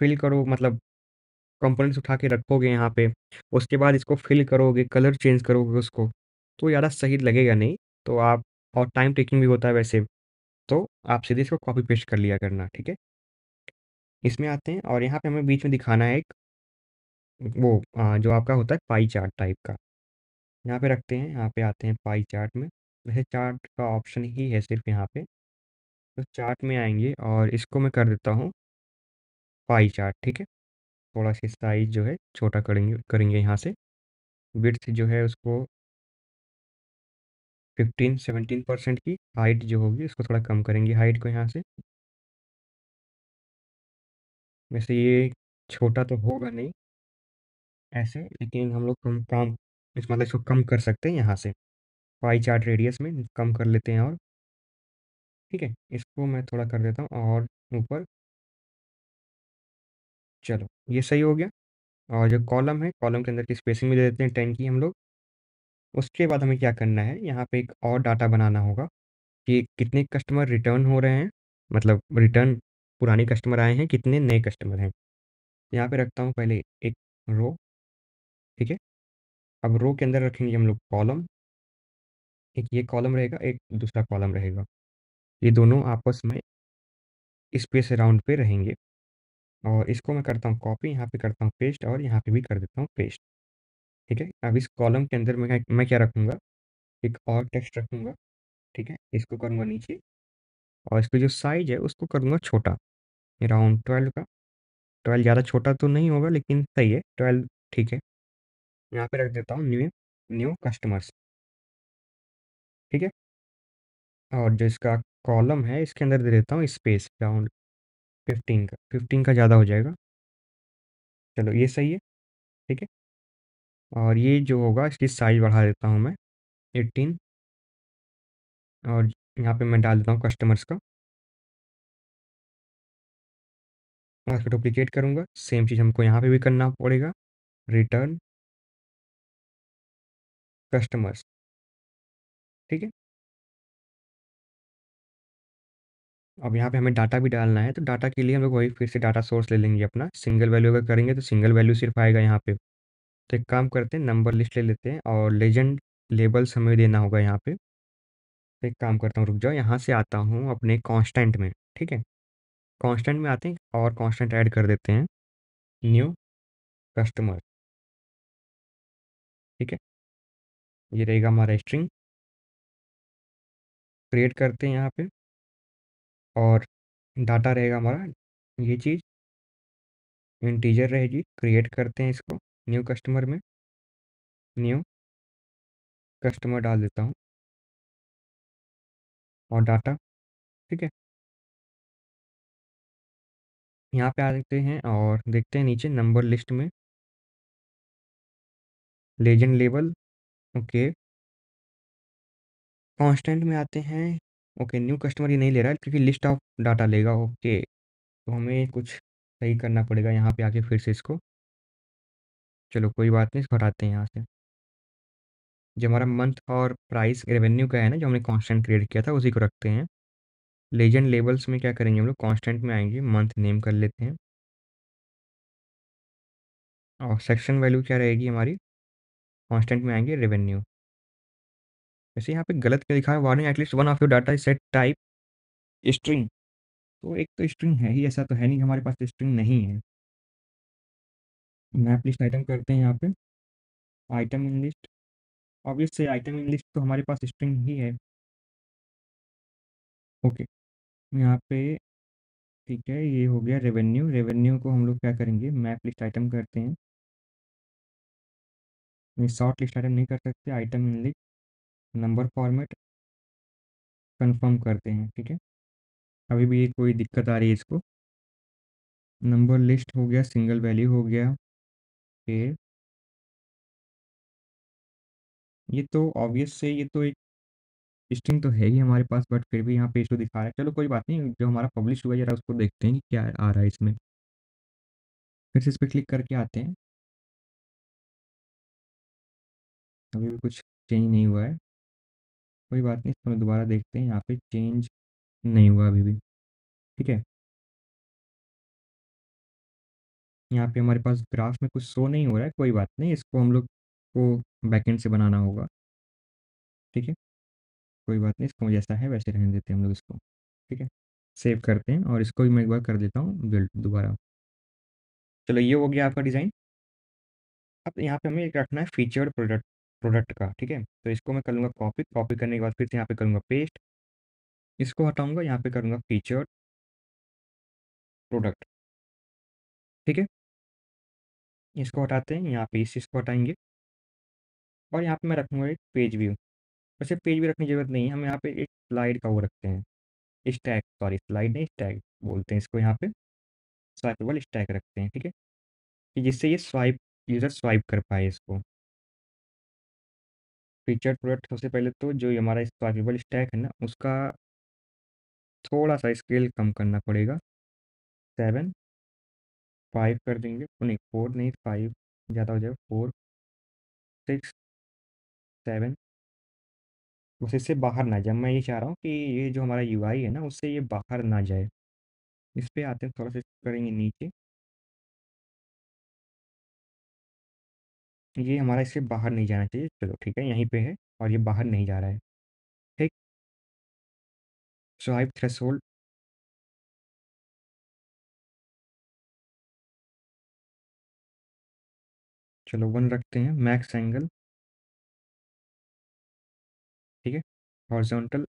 फिल करो मतलब कंपोनेंट्स उठा के रखोगे यहाँ पे उसके बाद इसको फिल करोगे कलर चेंज करोगे उसको तो ज़्यादा सही लगेगा नहीं तो आप और टाइम टेकिंग भी होता है वैसे तो आप सीधे इसको कॉपी पेस्ट कर लिया करना ठीक है इसमें आते हैं और यहाँ पे हमें बीच में दिखाना है एक वो आ, जो आपका होता है पाई चार्ट टाइप का यहाँ पे रखते हैं यहाँ पे आते हैं पाई चार्ट में वैसे चार्ट का ऑप्शन ही है सिर्फ यहाँ पे तो चार्ट में आएंगे और इसको मैं कर देता हूँ पाई चार्ट ठीक है थोड़ा सी साइज जो है छोटा करेंगे करेंगे यहाँ से विड्थ जो है उसको फिफ्टीन सेवनटीन परसेंट की हाइट जो होगी उसको थोड़ा कम करेंगे हाइट को यहाँ से वैसे ये छोटा तो होगा नहीं ऐसे लेकिन हम लोग कम काम इस मतलब इसको कम कर सकते हैं यहाँ से पाई चार्ट रेडियस में कम कर लेते हैं और ठीक है इसको मैं थोड़ा कर देता हूँ और ऊपर चलो ये सही हो गया और जो कॉलम है कॉलम के अंदर की स्पेसिंग भी दे देते हैं टेन की हम लोग उसके बाद हमें क्या करना है यहाँ पे एक और डाटा बनाना होगा कि कितने कस्टमर रिटर्न हो रहे हैं मतलब रिटर्न पुराने कस्टमर आए हैं कितने नए कस्टमर हैं यहाँ पे रखता हूँ पहले एक रो ठीक है अब रो के अंदर रखेंगे हम लोग कॉलम एक ये कॉलम रहेगा एक दूसरा कॉलम रहेगा ये दोनों आपस में स्पेस अराउंड पे रहेंगे और इसको मैं करता हूँ कॉपी यहाँ पे करता हूँ पेस्ट और यहाँ पे भी कर देता हूँ पेस्ट ठीक है अब इस कॉलम के अंदर मैं मैं क्या रखूँगा एक और टेक्स्ट रखूँगा ठीक है इसको करूँगा नीचे और इसका जो साइज है उसको करूँगा छोटा अराउंड ट्वेल्व का ट्वेल्व ज़्यादा छोटा तो नहीं होगा लेकिन सही है ट्वेल्व ठीक है यहाँ पे रख देता हूँ न्यू न्यू कस्टमर्स ठीक है और जो इसका कॉलम है इसके अंदर दे देता हूँ स्पेस राउंड फिफ्टीन का फिफ्टीन का ज़्यादा हो जाएगा चलो ये सही है ठीक है और ये जो होगा इसकी साइज़ बढ़ा देता हूँ मैं एट्टीन और यहाँ पे मैं डाल देता हूँ कस्टमर्स का और इसको डुप्लीकेट करूँगा सेम चीज़ हमको यहाँ पे भी करना पड़ेगा रिटर्न कस्टमर्स ठीक है अब यहाँ पे हमें डाटा भी डालना है तो डाटा के लिए हम लोग वही फिर से डाटा सोर्स ले लेंगे अपना सिंगल वैल्यू अगर करेंगे तो सिंगल वैल्यू सिर्फ आएगा यहाँ पे तो एक काम करते हैं नंबर लिस्ट ले लेते हैं और लेजेंड लेबल्स हमें देना होगा यहाँ पे तो एक काम करता हूँ रुक जाओ यहाँ से आता हूँ अपने कॉन्स्टेंट में ठीक है कॉन्स्टेंट में आते हैं और कॉन्स्टेंट ऐड कर देते हैं न्यू कस्टमर ठीक है ये रहेगा हमारा स्ट्रिंग क्रिएट करते हैं यहाँ पे और डाटा रहेगा हमारा ये चीज़ इंटीजर रहेगी क्रिएट करते हैं इसको न्यू कस्टमर में न्यू कस्टमर डाल देता हूँ और डाटा ठीक है यहाँ पे आ देते हैं और देखते हैं नीचे नंबर लिस्ट में लेजेंड लेवल ओके कांस्टेंट में आते हैं ओके न्यू कस्टमर ये नहीं ले रहा है क्योंकि लिस्ट ऑफ डाटा लेगा ओके तो हमें कुछ सही करना पड़ेगा यहाँ पे आके फिर से इसको चलो कोई बात नहीं हटाते हैं यहाँ से जो हमारा मंथ और प्राइस रेवेन्यू का है ना जो हमने कांस्टेंट क्रिएट किया था उसी को रखते हैं लेजेंड लेबल्स में क्या करेंगे हम लोग कॉन्स्टेंट में आएंगे मंथ नेम कर लेते हैं और सेक्शन वैल्यू क्या रहेगी हमारी कॉन्स्टेंट में आएंगे रेवेन्यू वैसे यहाँ पे गलत क्या लिखा है warning at least one of your data set type string तो एक तो स्ट्रिंग है ही ऐसा तो है नहीं हमारे पास स्ट्रिंग तो नहीं है मैप लिस्ट आइटम करते हैं यहाँ पे आइटम इन लिस्ट ऑब्वियस से आइटम इन लिस्ट तो हमारे पास स्ट्रिंग ही है ओके यहाँ पे ठीक है ये हो गया रेवेन्यू रेवेन्यू को हम लोग क्या करेंगे मैप लिस्ट आइटम करते हैं नहीं शॉर्ट लिस्ट आइटम नहीं कर सकते item in list number format confirm करते हैं ठीक है अभी भी कोई दिक्कत आ रही है इसको नंबर लिस्ट हो गया सिंगल वैल्यू हो गया फिर ये तो ऑब्वियस से ये तो एक स्ट्रिंग तो है ही हमारे पास बट फिर भी यहाँ पे इशू दिखा रहा है चलो कोई बात नहीं जो हमारा पब्लिश हुआ जरा उसको देखते हैं कि क्या आ रहा है इसमें फिर से इस पर क्लिक करके आते हैं अभी भी कुछ चेंज नहीं हुआ है कोई बात नहीं इसको दोबारा देखते हैं यहाँ पे चेंज नहीं हुआ अभी भी ठीक है यहाँ पे हमारे पास ग्राफ में कुछ शो नहीं हो रहा है कोई बात नहीं इसको हम लोग को बैकेंड से बनाना होगा ठीक है कोई बात नहीं इसको जैसा है वैसे रहने देते हैं हम लोग इसको ठीक है सेव करते हैं और इसको भी मैं एक बार कर देता हूँ बिल्ड दोबारा चलो ये हो गया आपका डिज़ाइन अब यहाँ पे हमें एक रखना है फीचर्ड प्रोडक्ट प्रोडक्ट का ठीक है तो इसको मैं कर लूँगा कॉपी कॉपी करने के बाद फिर से यहाँ पे करूँगा पेस्ट इसको हटाऊँगा यहाँ पे करूँगा फीचर प्रोडक्ट ठीक है इसको हटाते हैं यहाँ पे इस चीज़ को हटाएंगे और यहाँ पे मैं रखूँगा एक पेज व्यू वैसे पेज व्यू रखने की जरूरत नहीं है हम यहाँ पे एक स्लाइड का वो रखते हैं स्टैग सॉरी स्लाइड नहीं स्टैग बोलते हैं इसको यहाँ पे स्वाइपेबल स्टैग रखते हैं ठीक है कि जिससे ये स्वाइप यूज़र स्वाइप कर पाए इसको फीचर प्रोडक्ट सबसे पहले तो जो हमारा स्वापेबल स्टैक है ना उसका थोड़ा सा स्केल कम करना पड़ेगा सेवन फाइव कर देंगे नहीं फोर नहीं फाइव ज़्यादा हो जाएगा फोर सिक्स सेवन बस इससे बाहर ना जाए मैं ये चाह रहा हूँ कि ये जो हमारा यू है ना उससे ये बाहर ना जाए इस पर आते हैं थोड़ा सा करेंगे नीचे ये हमारा इससे बाहर नहीं जाना चाहिए चलो ठीक है यहीं पे है और ये बाहर नहीं जा रहा है ठीक सो हाइप थ्रेस होल्ड चलो वन रखते हैं मैक्स एंगल ठीक है हॉर्जोंटल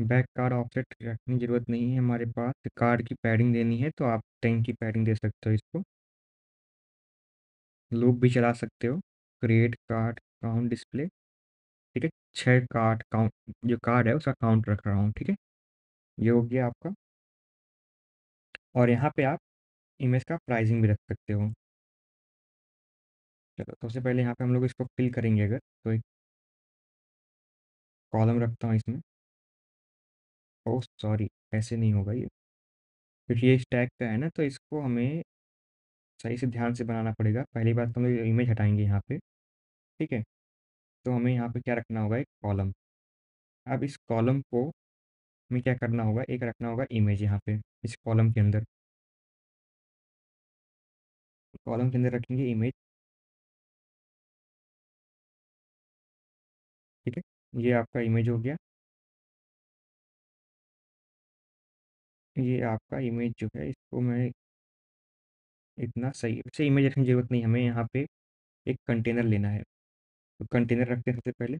बैक कार ऑफसेट रखने की ज़रूरत नहीं है हमारे पास कार की पैडिंग देनी है तो आप टैंक की पैडिंग दे सकते हो इसको लूप भी चला सकते हो क्रिएट कार्ड काउंट डिस्प्ले ठीक है छः कार्ड काउंट जो कार्ड है उसका काउंट रख रहा हूँ ठीक है ये हो गया आपका और यहाँ पे आप इमेज का प्राइसिंग भी रख सकते हो चलो सबसे पहले यहाँ पे हम लोग इसको फिल करेंगे अगर तो एक कॉलम रखता हूँ इसमें ओ oh, सॉरी ऐसे नहीं होगा ये क्योंकि ये स्टैक का है ना तो इसको हमें सही से ध्यान से बनाना पड़ेगा पहली बात तो हम लोग इमेज हटाएंगे यहाँ पे ठीक है तो हमें यहाँ पे क्या रखना होगा एक कॉलम अब इस कॉलम को हमें क्या करना होगा एक रखना होगा इमेज यहाँ पे इस कॉलम के अंदर कॉलम के अंदर रखेंगे इमेज ठीक है ये आपका इमेज हो गया ये आपका इमेज जो है इसको मैं इतना सही है वैसे इमेज रखने की ज़रूरत नहीं हमें यहाँ पे एक कंटेनर लेना है तो कंटेनर रखते हैं सबसे पहले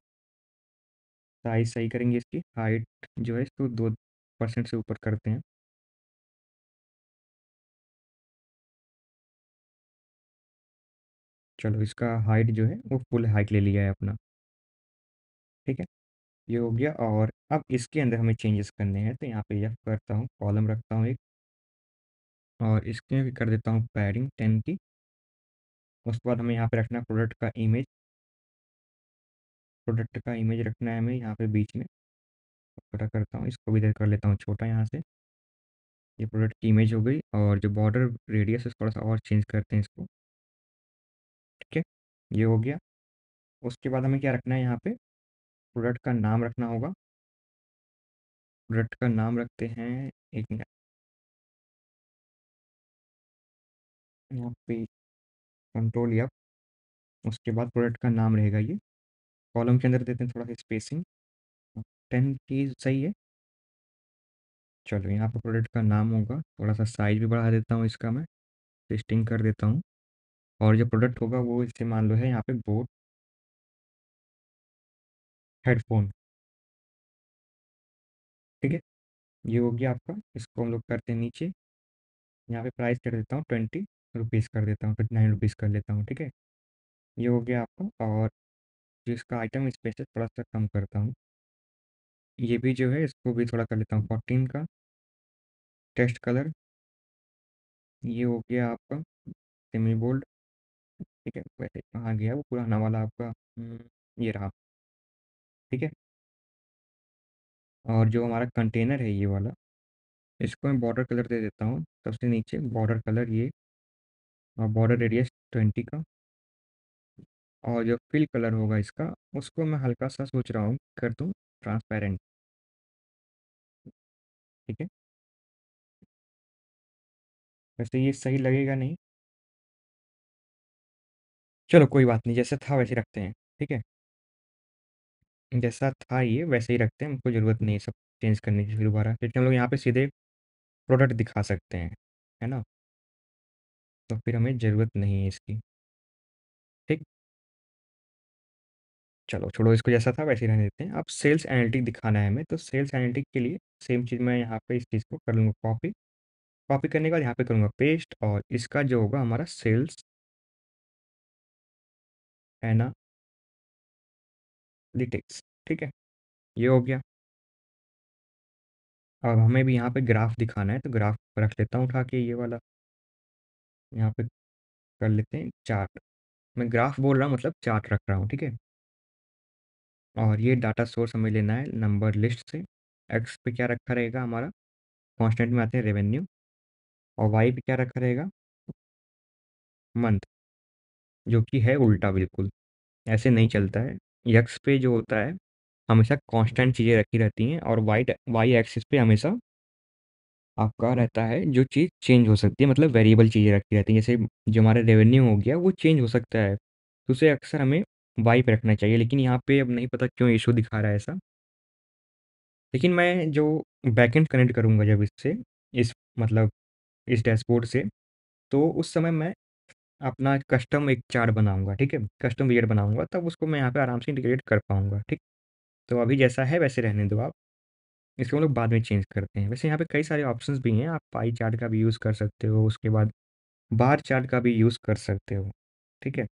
साइज सही करेंगे इसकी हाइट जो है इसको दो परसेंट से ऊपर करते हैं चलो इसका हाइट जो है वो फुल हाइट ले लिया है अपना ठीक है ये हो गया और अब इसके अंदर हमें चेंजेस करने हैं तो यहाँ पे यह करता हूँ कॉलम रखता हूँ एक और इसके भी कर देता हूँ पैडिंग टेन की उसके बाद हमें यहाँ पे रखना है प्रोडक्ट का इमेज प्रोडक्ट का इमेज रखना है हमें यहाँ पे बीच में छोटा करता हूँ इसको भी इधर कर लेता हूँ छोटा यहाँ से ये प्रोडक्ट की इमेज हो गई और जो बॉर्डर रेडियस है थोड़ा सा और चेंज करते हैं इसको ठीक है ये हो गया उसके बाद हमें क्या रखना है यहाँ पर प्रोडक्ट का नाम रखना होगा प्रोडक्ट का नाम रखते हैं एक मिनट यहाँ पे कंट्रोल या उसके बाद प्रोडक्ट का नाम रहेगा ये कॉलम के अंदर देते हैं थोड़ा सा स्पेसिंग टेन की सही है चलो यहाँ पर प्रोडक्ट का नाम होगा थोड़ा सा साइज भी बढ़ा देता हूँ इसका मैं टेस्टिंग कर देता हूँ और जो प्रोडक्ट होगा वो इससे मान लो है यहाँ पे बोट हेडफोन ठीक है ये हो गया आपका इसको हम लोग करते हैं नीचे यहाँ पे प्राइस कर देता हूँ ट्वेंटी रुपीज़ कर देता हूँ फिफ्टी नाइन रुपीज़ कर लेता हूँ ठीक है ये हो गया आपका और जिसका आइटम स्पेस है थोड़ा सा कम करता हूँ ये भी जो है इसको भी थोड़ा कर लेता हूँ फोर्टीन का टेस्ट कलर ये हो गया आपका सेमी बोल्ड ठीक है वैसे कहाँ गया वो पुराना वाला आपका हम्म, ये रहा ठीक है और जो हमारा कंटेनर है ये वाला इसको मैं बॉर्डर कलर दे देता हूँ सबसे नीचे बॉर्डर कलर ये और बॉर्डर रेडियस ट्वेंटी का और जो फिल कलर होगा इसका उसको मैं हल्का सा सोच रहा हूँ कर दूँ ट्रांसपेरेंट ठीक है वैसे ये सही लगेगा नहीं चलो कोई बात नहीं जैसा था वैसे रखते हैं ठीक है जैसा था ये वैसे ही रखते हैं हमको ज़रूरत नहीं सब चेंज करने की फिर दोबारा क्योंकि हम लोग यहाँ पे सीधे प्रोडक्ट दिखा सकते हैं है ना तो फिर हमें ज़रूरत नहीं है इसकी। ठीक? चलो छोड़ो इसको जैसा था वैसे ही रहने देते हैं। अब सेल्स एनालिटिक दिखाना है हमें तो सेल्स एनालिटिक के लिए सेम चीज़ मैं यहाँ पे इस चीज़ को कर लूँगा कॉपी। कॉपी करने के बाद यहाँ पे करूँगा पेस्ट और इसका जो होगा हमारा सेल्स है ना? ठीक है? ये हो गया। अब हमें भी यहाँ पे ग्राफ़ दिखाना है तो ग्राफ़ रख लेता हूँ उठा के ये वाला। यहाँ पे कर लेते हैं चार्ट मैं ग्राफ बोल रहा हूँ मतलब चार्ट रख रहा हूँ ठीक है और ये डाटा सोर्स हमें लेना है नंबर लिस्ट से एक्स पे क्या रखा रहेगा हमारा कॉन्स्टेंट में आते हैं रेवेन्यू और वाई पे क्या रखा रहेगा मंथ जो कि है उल्टा बिल्कुल ऐसे नहीं चलता है यक्स पे जो होता है हमेशा कांस्टेंट चीज़ें रखी रहती हैं और वाई वाई एक्सिस पे हमेशा आपका रहता है जो चीज़ चेंज हो सकती है मतलब वेरिएबल चीज़ें रखी रहती हैं जैसे जो हमारा रेवेन्यू हो गया वो चेंज हो सकता है तो उसे अक्सर हमें वाई पे रखना चाहिए लेकिन यहाँ पे अब नहीं पता क्यों इशू दिखा रहा है ऐसा लेकिन मैं जो बैकेंड कनेक्ट करूँगा जब इससे इस मतलब इस डैशबोर्ड से तो उस समय मैं अपना कस्टम एक चार्ट बनाऊँगा ठीक है कस्टम वियर बनाऊँगा तब उसको मैं यहाँ पर आराम से इंटीग्रेट कर पाऊँगा ठीक तो अभी जैसा है वैसे रहने दो आप इसको हम लोग बाद में चेंज करते हैं वैसे यहाँ पे कई सारे ऑप्शंस भी हैं आप पाई चार्ट का भी यूज़ कर सकते हो उसके बाद बार चार्ट का भी यूज़ कर सकते हो ठीक है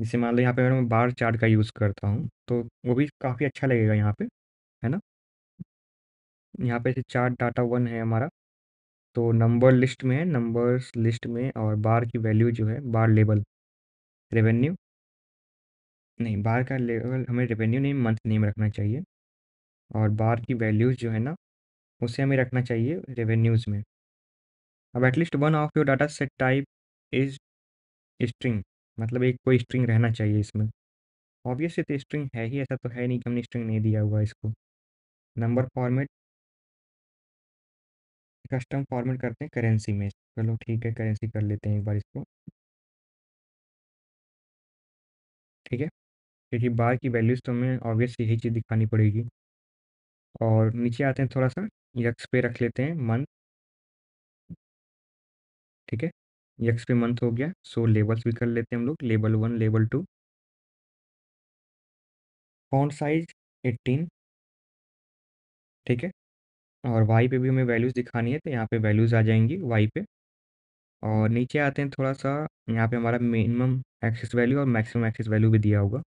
जैसे मान लो यहाँ पे मैं बार चार्ट का यूज़ करता हूँ तो वो भी काफ़ी अच्छा लगेगा यहाँ पे है ना यहाँ पे चार्ट डाटा वन है हमारा तो नंबर लिस्ट में है नंबर्स लिस्ट में और बार की वैल्यू जो है बार लेवल रेवेन्यू नहीं बार का लेवल हमें रेवेन्यू नहीं मंथ नेम रखना चाहिए और बार की वैल्यूज़ जो है ना उसे हमें रखना चाहिए रेवेन्यूज़ में अब at least one of your data set type is string मतलब एक कोई स्ट्रिंग रहना चाहिए इसमें ऑब्वियसली तो स्ट्रिंग है ही ऐसा तो है नहीं कि हमने स्ट्रिंग नहीं दिया हुआ इसको नंबर फॉर्मेट कस्टम फॉर्मेट करते हैं करेंसी में चलो ठीक है करेंसी कर लेते हैं एक बार इसको ठीक है क्योंकि बार की वैल्यूज़ तो हमें ऑब्वियसली यही चीज़ दिखानी पड़ेगी और नीचे आते हैं थोड़ा सा यक्स पे रख लेते हैं मंथ ठीक है यक्स पे मंथ हो गया सो लेबल्स भी कर लेते हैं हम लोग label one label two font size eighteen ठीक है और वाई पे भी हमें वैल्यूज़ दिखानी है तो यहाँ पे वैल्यूज़ आ जाएंगी वाई पे और नीचे आते हैं थोड़ा सा यहाँ पे हमारा मिनिमम एक्सेस वैल्यू और मैक्सिमम एक्सेस वैल्यू भी दिया होगा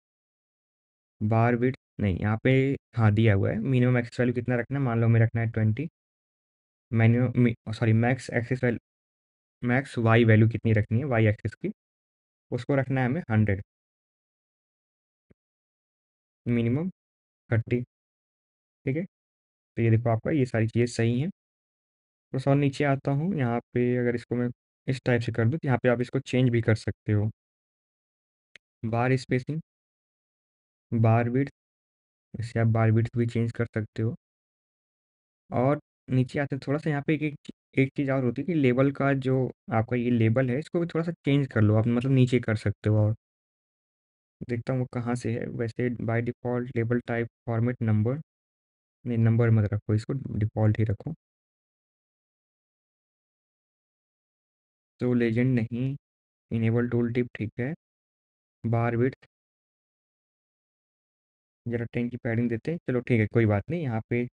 बार विथ नहीं, यहाँ पे हाँ, दिया हुआ है मिनिमम एक्सेस वैल्यू कितना रखना है मान लो हमें रखना है twenty menu sorry max axis value max Y value कितनी रखनी है वाई एक्सेस की उसको रखना है हमें हंड्रेड मिनिमम थर्टी ठीक है तो ये देखो आपका ये सारी चीज़ें सही हैं तो और नीचे आता हूँ यहाँ पे अगर इसको मैं इस टाइप से कर दूँ तो यहाँ पे आप इसको चेंज भी कर सकते हो बार स्पेसिंग बार विड्थ इससे आप बार बीट्स भी चेंज कर सकते हो और नीचे आते थोड़ा सा यहाँ पे एक एक एक चीज़ और होती है कि लेबल का जो आपका ये लेबल है इसको भी थोड़ा सा चेंज कर लो आप मतलब नीचे कर सकते हो और देखता हूँ वो कहाँ से है वैसे by default label type format number नहीं नंबर मत रखो इसको डिफ़ॉल्ट ही रखो तो लेजेंड नहीं इनेबल टूल टिप ठीक है बार विथ जरा ट्रेन की पैडिंग देते हैं चलो ठीक है कोई बात नहीं यहाँ पे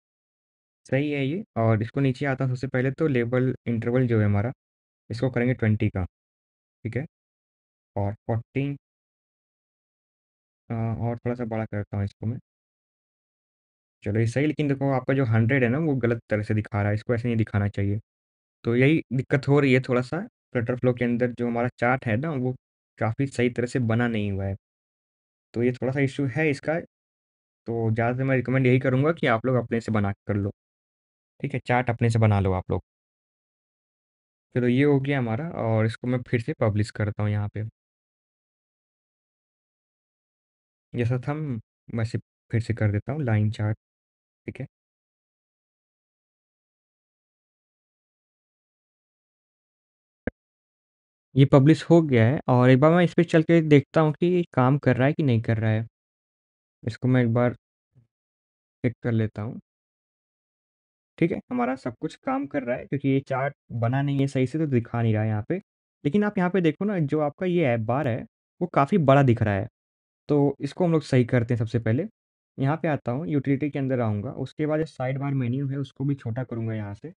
सही है ये और इसको नीचे आता हूँ सबसे पहले तो लेवल इंटरवल जो है हमारा इसको करेंगे ट्वेंटी का ठीक है और फोर्टीन और थोड़ा सा बड़ा करता हूँ इसको मैं चलो ये सही लेकिन देखो आपका जो हंड्रेड है ना वो गलत तरह से दिखा रहा है इसको ऐसे नहीं दिखाना चाहिए तो यही दिक्कत हो रही है थोड़ा सा फ्लटर फ्लो के अंदर जो हमारा चार्ट है ना वो काफ़ी सही तरह से बना नहीं हुआ है तो ये थोड़ा सा इशू है इसका तो ज़्यादा से मैं रिकमेंड यही करूँगा कि आप लोग अपने से बना कर लो। ठीक है? चार्ट अपने से बना लो आप लोग। चलो ये हो गया हमारा और इसको मैं फिर से पब्लिश करता हूँ यहाँ पे। जैसा था वैसे फिर से कर देता हूँ लाइन चार्ट, ठीक है? ये पब्लिश हो गया है और एक बार मैं इस पर चल के देखता हूँ कि काम कर रहा है कि नहीं कर रहा है। इसको मैं एक बार चेक कर लेता हूँ ठीक है हमारा सब कुछ काम कर रहा है क्योंकि ये चार्ट बना नहीं है सही से तो दिखा नहीं रहा है यहाँ पे लेकिन आप यहाँ पे देखो ना जो आपका ये ऐप बार है वो काफ़ी बड़ा दिख रहा है तो इसको हम लोग सही करते हैं सबसे पहले यहाँ पे आता हूँ यूटिलिटी के अंदर आऊँगा उसके बाद साइड बार मेन्यू है उसको भी छोटा करूँगा यहाँ से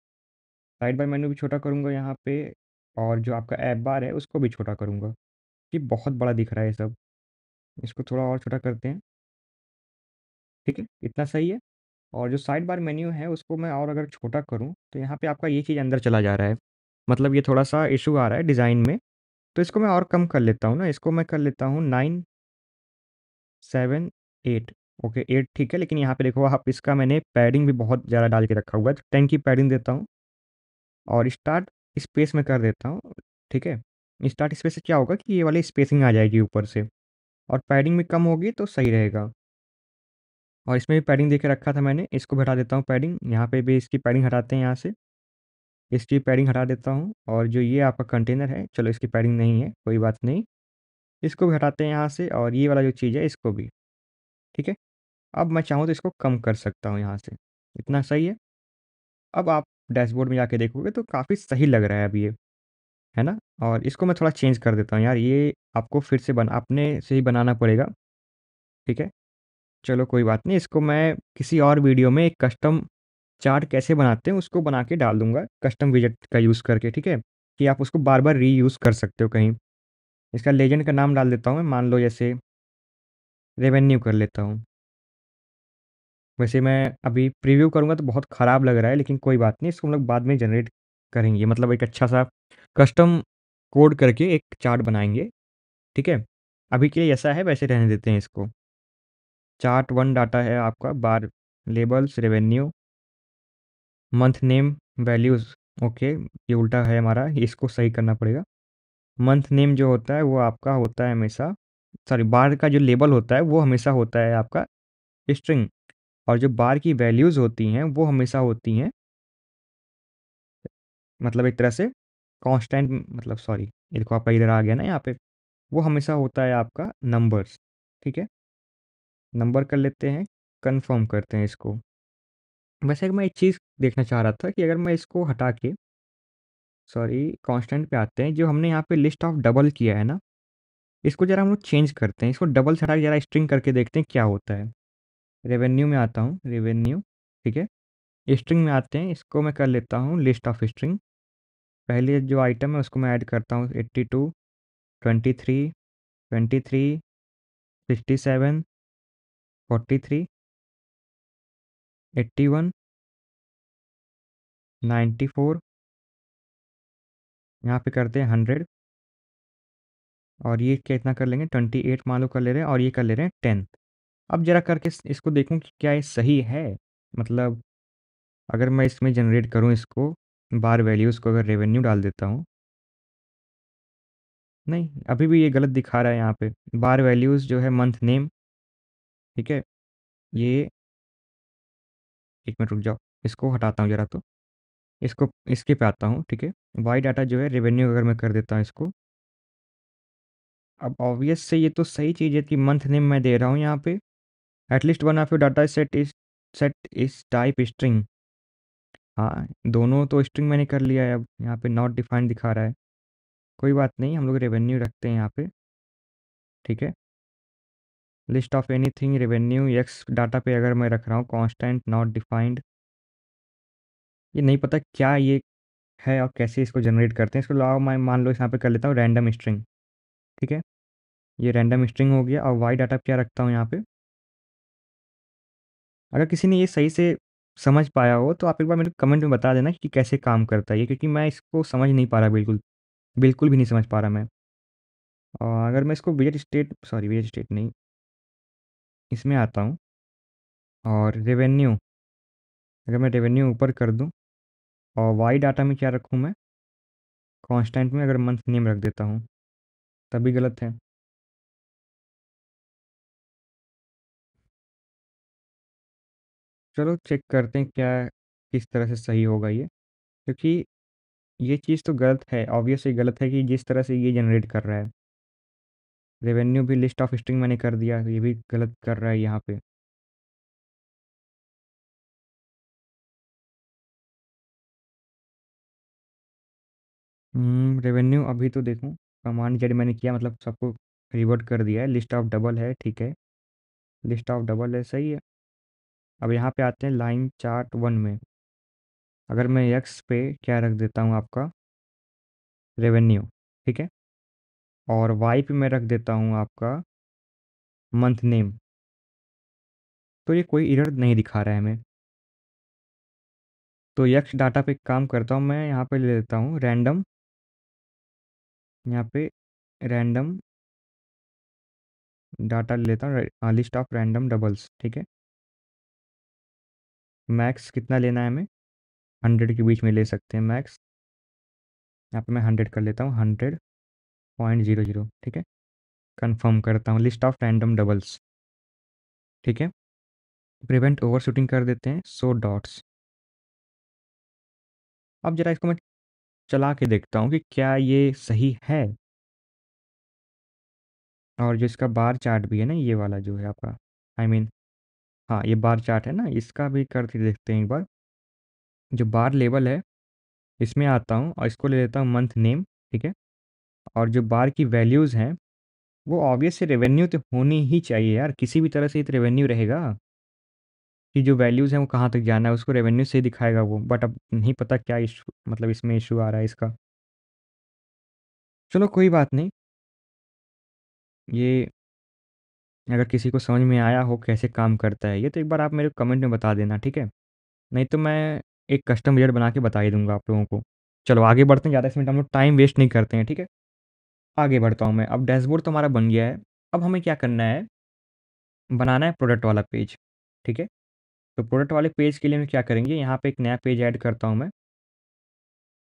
साइड बार मेन्यू भी छोटा करूँगा यहाँ पर और जो आपका ऐप बार है उसको भी छोटा करूँगा कि बहुत बड़ा दिख रहा है सब इसको थोड़ा और छोटा करते हैं ठीक है इतना सही है और जो साइड बार मेन्यू है उसको मैं और अगर छोटा करूँ तो यहाँ पर आपका ये चीज़ अंदर चला जा रहा है मतलब ये थोड़ा सा इशू आ रहा है डिज़ाइन में तो इसको मैं और कम कर लेता हूँ ना इसको मैं कर लेता हूँ nine seven eight okay eight ठीक है लेकिन यहाँ पे देखो आप इसका मैंने पैडिंग भी बहुत ज़्यादा डाल के रखा हुआ है तो टेन की पैडिंग देता हूँ और स्टार्ट स्पेस में कर देता हूँ ठीक है स्टार्ट स्पेस से क्या होगा कि ये वाली स्पेसिंग आ जाएगी ऊपर से और पैडिंग भी कम होगी तो सही रहेगा और इसमें भी पैडिंग देके रखा था मैंने इसको भी हटा देता हूँ पैडिंग यहाँ पे भी इसकी पैडिंग हटाते हैं यहाँ से इसकी पैडिंग हटा देता हूँ और जो ये आपका कंटेनर है चलो इसकी पैडिंग नहीं है कोई बात नहीं इसको भी हटाते हैं यहाँ से और ये वाला जो चीज़ है इसको भी ठीक है अब मैं चाहूँ तो इसको कम कर सकता हूँ यहाँ से इतना सही है अब आप डैशबोर्ड में जाके देखोगे तो काफ़ी सही लग रहा है अब ये है ना और इसको मैं थोड़ा चेंज कर देता हूँ यार ये आपको फिर से बना अपने से ही बनाना पड़ेगा ठीक है चलो कोई बात नहीं इसको मैं किसी और वीडियो में एक कस्टम चार्ट कैसे बनाते हैं उसको बना के डाल दूंगा कस्टम विजट का यूज़ करके ठीक है कि आप उसको बार बार री कर सकते हो कहीं इसका लेजेंड का नाम डाल देता हूँ मैं मान लो जैसे रेवेन्यू कर लेता हूँ वैसे मैं अभी प्रीव्यू करूँगा तो बहुत ख़राब लग रहा है लेकिन कोई बात नहीं इसको हम लोग बाद में जनरेट करेंगे मतलब एक अच्छा सा कस्टम कोड करके एक चार्ट बनाएंगे ठीक है अभी के लिए ऐसा है वैसे रहने देते हैं इसको चार्ट वन डाटा है आपका bar labels revenue month name values okay ये उल्टा है हमारा इसको सही करना पड़ेगा मंथ नेम जो होता है वो आपका होता है हमेशा सॉरी बार का जो लेबल होता है वो हमेशा होता है आपका स्ट्रिंग और जो बार की वैल्यूज़ होती हैं वो हमेशा होती हैं मतलब एक तरह से कांस्टेंट मतलब सॉरी देखो आपका इधर आ गया ना यहाँ पे वो हमेशा होता है आपका नंबर्स ठीक है नंबर कर लेते हैं कंफर्म करते हैं इसको वैसे अगर मैं एक चीज़ देखना चाह रहा था कि अगर मैं इसको हटा के सॉरी कांस्टेंट पे आते हैं जो हमने यहाँ पे लिस्ट ऑफ डबल किया है ना इसको ज़रा हम लोग चेंज करते हैं इसको डबल से हटा के ज़रा स्ट्रिंग करके देखते हैं क्या होता है रेवेन्यू में आता हूँ रेवेन्यू ठीक है स्ट्रिंग में आते हैं इसको मैं कर लेता हूँ लिस्ट ऑफ स्ट्रिंग पहले जो आइटम है उसको मैं ऐड करता हूँ eighty two twenty three twenty three sixty seven forty three eighty one ninety four यहाँ पे करते हैं हंड्रेड और ये कितना कर लेंगे ट्वेंटी एट मान लो कर ले रहे हैं और ये कर ले रहे हैं टेन अब ज़रा करके इसको देखूं कि क्या ये सही है मतलब अगर मैं इसमें जनरेट करूं इसको बार वैल्यूज़ को अगर रेवेन्यू डाल देता हूं नहीं अभी भी ये गलत दिखा रहा है यहाँ पे बार वैल्यूज़ जो है मंथ नेम ठीक है ये एक मिनट रुक जाओ इसको हटाता हूँ ज़रा तो इसको इसके पे आता हूँ ठीक है वाई डाटा जो है रेवेन्यू अगर मैं कर देता हूँ इसको अब ऑब्वियस से ये तो सही चीज़ है कि मंथ नेम मैं दे रहा हूँ यहाँ पे at least one of you data set is set is type string हाँ दोनों तो स्ट्रिंग मैंने कर लिया है अब यहाँ पे नॉट डिफाइंड दिखा रहा है कोई बात नहीं हम लोग रेवेन्यू रखते हैं यहाँ पे ठीक है list of anything revenue X data पे अगर मैं रख रहा हूँ कॉन्स्टेंट नॉट डिफाइंड ये नहीं पता क्या ये है और कैसे इसको जनरेट करते हैं इसको लाओ मैं मान लो यहाँ पे कर लेता हूँ रैंडम स्ट्रिंग ठीक है ये रैंडम स्ट्रिंग हो गया और वाई डाटा क्या रखता हूँ यहाँ पे अगर किसी ने ये सही से समझ पाया हो तो आप एक बार मेरे कमेंट में बता देना कि कैसे काम करता है ये क्योंकि मैं इसको समझ नहीं पा रहा बिल्कुल बिल्कुल भी नहीं समझ पा रहा मैं और अगर मैं इसको visit state sorry visit state नहीं इसमें आता हूँ और रेवेन्यू अगर मैं रेवेन्यू ऊपर कर दूँ और वाई डाटा में क्या रखूँ मैं कांस्टेंट में अगर मंथ नेम रख देता हूँ तभी गलत है चलो चेक करते हैं क्या किस तरह से सही होगा ये क्योंकि ये चीज़ तो गलत है ऑब्वियसली गलत है कि जिस तरह से ये जनरेट कर रहा है रेवेन्यू भी लिस्ट ऑफ स्ट्रिंग मैंने कर दिया ये भी गलत कर रहा है यहाँ पे रेवेन्यू हम्म, अभी तो देखूँ कमांड जेड मैंने किया मतलब सबको रिवर्ट कर दिया है लिस्ट ऑफ डबल है ठीक है लिस्ट ऑफ डबल है सही है अब यहाँ पे आते हैं लाइन चार्ट वन में अगर मैं यक्स पे क्या रख देता हूँ आपका रेवेन्यू ठीक है और वाई पे मैं रख देता हूँ आपका मंथ नेम तो ये कोई इरर नहीं दिखा रहा है हमें तो यक्ष डाटा पे काम करता हूँ मैं यहाँ पे ले लेता हूँ रैंडम यहाँ पे रैंडम डाटा लेता हूँ लिस्ट ऑफ रैंडम डबल्स ठीक है मैक्स कितना लेना है हमें हंड्रेड के बीच में ले सकते हैं मैक्स यहाँ पे मैं हंड्रेड कर लेता हूँ हंड्रेड पॉइंट जीरो जीरो ठीक है कंफर्म करता हूँ लिस्ट ऑफ रैंडम डबल्स ठीक है प्रिवेंट ओवर शूटिंग कर देते हैं सो डॉट्स अब जरा इसको मैं चला के देखता हूँ कि क्या ये सही है और जो इसका बार चार्ट भी है ना ये वाला जो है आपका आई I मीन mean, हाँ ये बार चार्ट है ना इसका भी करके देखते हैं एक बार जो बार लेवल है इसमें आता हूँ और इसको ले लेता हूँ मंथ नेम ठीक है और जो बार की वैल्यूज़ हैं वो ऑब्वियसली रेवेन्यू तो होनी ही चाहिए यार किसी भी तरह से तो रेवेन्यू रहेगा कि जो वैल्यूज़ हैं वो कहाँ तक जाना है उसको रेवेन्यू से ही दिखाएगा वो बट अब नहीं पता क्या इशू मतलब इसमें इशू आ रहा है इसका चलो कोई बात नहीं ये अगर किसी को समझ में आया हो कैसे काम करता है ये तो एक बार आप मेरे कमेंट में बता देना ठीक है नहीं तो मैं एक कस्टम बजट बना के बता ही दूंगा आप लोगों को चलो आगे बढ़ते हैं ज़्यादा इसमें हम लोग टाइम वेस्ट नहीं करते हैं ठीक है आगे बढ़ता हूँ मैं अब डैशबोर्ड तो हमारा बन गया है अब हमें क्या करना है बनाना है प्रोडक्ट वाला पेज ठीक है तो प्रोडक्ट वाले पेज के लिए हम क्या करेंगे यहाँ पे एक नया पेज ऐड करता हूँ मैं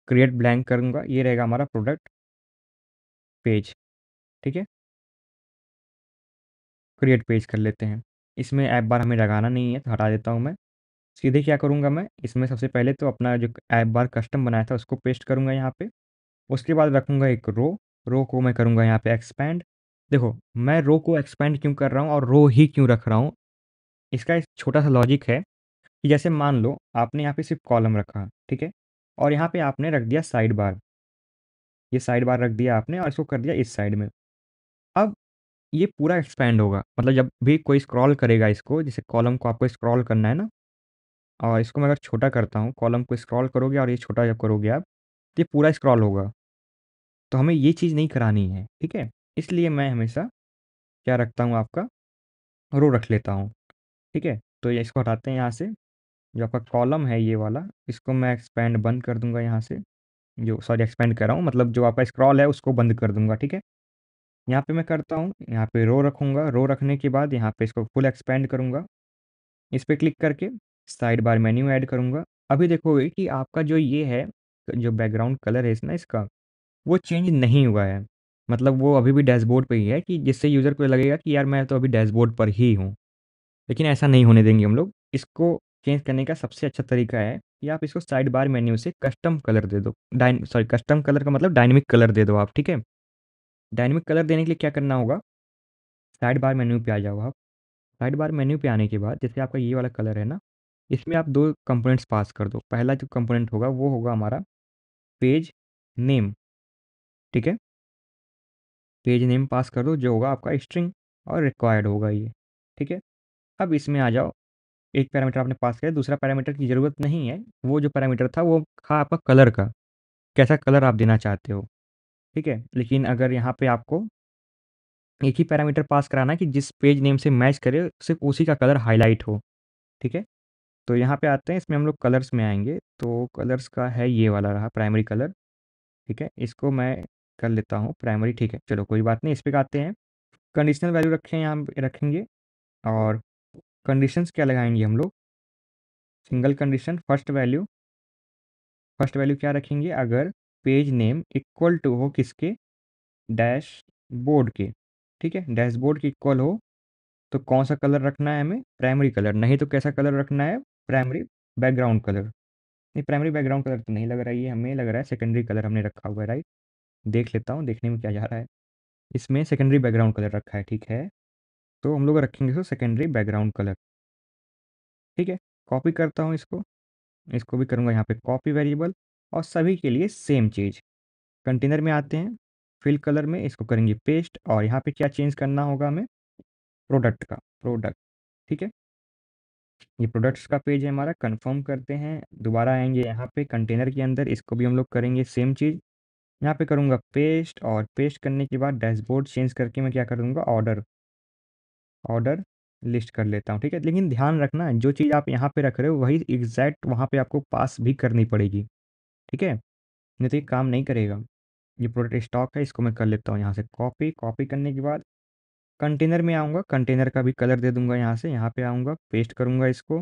क्रिएट ब्लैंक करूँगा ये रहेगा हमारा प्रोडक्ट पेज ठीक है क्रिएट पेज कर लेते हैं इसमें ऐप बार हमें लगाना नहीं है तो हटा देता हूँ मैं सीधे क्या करूँगा मैं इसमें सबसे पहले तो अपना जो ऐप बार कस्टम बनाया था उसको पेस्ट करूँगा यहाँ पर उसके बाद रखूँगा एक रो रो को मैं करूँगा यहाँ पे एक्सपेंड देखो मैं रो को एक्सपेंड क्यों कर रहा हूँ और रो ही क्यों रख रहा हूँ इसका एक छोटा सा लॉजिक है कि जैसे मान लो आपने यहाँ पे सिर्फ कॉलम रखा ठीक है और यहाँ पे आपने रख दिया साइड बार ये साइड बार रख दिया आपने और इसको कर दिया इस साइड में अब ये पूरा एक्सपेंड होगा मतलब जब भी कोई स्क्रॉल करेगा इसको जैसे कॉलम को आपको स्क्रॉल करना है ना और इसको मैं अगर छोटा करता हूँ कॉलम को स्क्रॉल करोगे और ये छोटा जब करोगे आप तो ये पूरा स्क्रॉल होगा तो हमें ये चीज़ नहीं करानी है ठीक है इसलिए मैं हमेशा क्या रखता हूँ आपका रो रख लेता हूँ ठीक है तो ये इसको हटाते हैं यहाँ से जो आपका कॉलम है ये वाला इसको मैं एक्सपेंड बंद कर दूंगा यहाँ से जो सॉरी एक्सपेंड कर रहा हूँ मतलब जो आपका स्क्रॉल है उसको बंद कर दूंगा ठीक है यहाँ पे मैं करता हूँ यहाँ पे रो रखूँगा रो रखने के बाद यहाँ पे इसको फुल एक्सपेंड करूँगा इस पर क्लिक करके साइड बार मेन्यू ऐड करूँगा अभी देखोगे कि आपका जो ये है जो बैकग्राउंड कलर है इसना इसका वो चेंज नहीं हुआ है मतलब वो अभी भी डैशबोर्ड पे ही है कि जिससे यूज़र को लगेगा कि यार मैं तो अभी डैशबोर्ड पर ही हूँ लेकिन ऐसा नहीं होने देंगे हम लोग इसको चेंज करने का सबसे अच्छा तरीका है कि आप इसको साइड बार मेन्यू से कस्टम कलर दे दो डाइन सॉरी कस्टम कलर का मतलब डायनेमिक कलर दे दो आप ठीक है डायनेमिक कलर देने के लिए क्या करना होगा साइड बार मेन्यू पे आ जाओ आप साइड बार मेन्यू पे आने के बाद जैसे आपका ये वाला कलर है ना इसमें आप दो कंपोनेंट्स पास कर दो पहला जो कंपोनेंट होगा वो होगा हमारा पेज नेम ठीक है पेज नेम पास कर दो जो होगा आपका स्ट्रिंग और रिक्वायर्ड होगा ये ठीक है अब इसमें आ जाओ एक पैरामीटर आपने पास किया दूसरा पैरामीटर की ज़रूरत नहीं है वो जो पैरामीटर था वो था आपका कलर का कैसा कलर आप देना चाहते हो ठीक है लेकिन अगर यहाँ पे आपको एक ही पैरामीटर पास कराना है कि जिस पेज नेम से मैच करे सिर्फ उसी का कलर हाईलाइट हो ठीक है तो यहाँ पे आते हैं इसमें हम लोग कलर्स में आएंगे तो कलर्स का है ये वाला रहा प्राइमरी कलर ठीक है इसको मैं कर लेता हूँ प्राइमरी ठीक है चलो कोई बात नहीं इस पर आते हैं कंडीशनल वैल्यू रखें यहाँ रखेंगे और कंडीशंस क्या लगाएंगे हम लोग single condition first value first value क्या रखेंगे अगर पेज नेम इक्वल टू हो किसके डैश बोर्ड के ठीक है डैशबोर्ड के इक्वल हो तो कौन सा कलर रखना है हमें प्राइमरी कलर नहीं तो कैसा कलर रखना है प्राइमरी बैकग्राउंड कलर नहीं प्राइमरी बैकग्राउंड कलर तो नहीं लग रहा है ये हमें लग रहा है सेकेंडरी कलर हमने रखा हुआ है राइट देख लेता हूँ देखने में क्या जा रहा है इसमें सेकेंडरी बैकग्राउंड कलर रखा है ठीक है तो हम लोग रखेंगे इसको सेकेंडरी बैकग्राउंड कलर ठीक है कॉपी करता हूँ इसको इसको भी करूँगा यहाँ पे कॉपी वेरिएबल और सभी के लिए सेम चीज़ कंटेनर में आते हैं फिल कलर में इसको करेंगे पेस्ट और यहाँ पे क्या चेंज करना होगा हमें प्रोडक्ट का प्रोडक्ट ठीक है ये प्रोडक्ट्स का पेज है हमारा कंफर्म करते हैं दोबारा आएंगे यहाँ पे कंटेनर के अंदर इसको भी हम लोग करेंगे सेम चीज़ यहाँ पे करूँगा पेस्ट और पेस्ट करने के बाद डैशबोर्ड चेंज करके मैं क्या कर दूँगा ऑर्डर ऑर्डर लिस्ट कर लेता हूँ ठीक है लेकिन ध्यान रखना जो चीज़ आप यहाँ पे रख रहे हो वही एग्जैक्ट वहाँ पे आपको पास भी करनी पड़ेगी ठीक है नहीं तो ये काम नहीं करेगा ये प्रोडक्ट स्टॉक है इसको मैं कर लेता हूँ यहाँ से कॉपी कॉपी करने के बाद कंटेनर में आऊँगा कंटेनर का भी कलर दे दूंगा यहाँ से यहाँ पर आऊँगा पेस्ट करूँगा इसको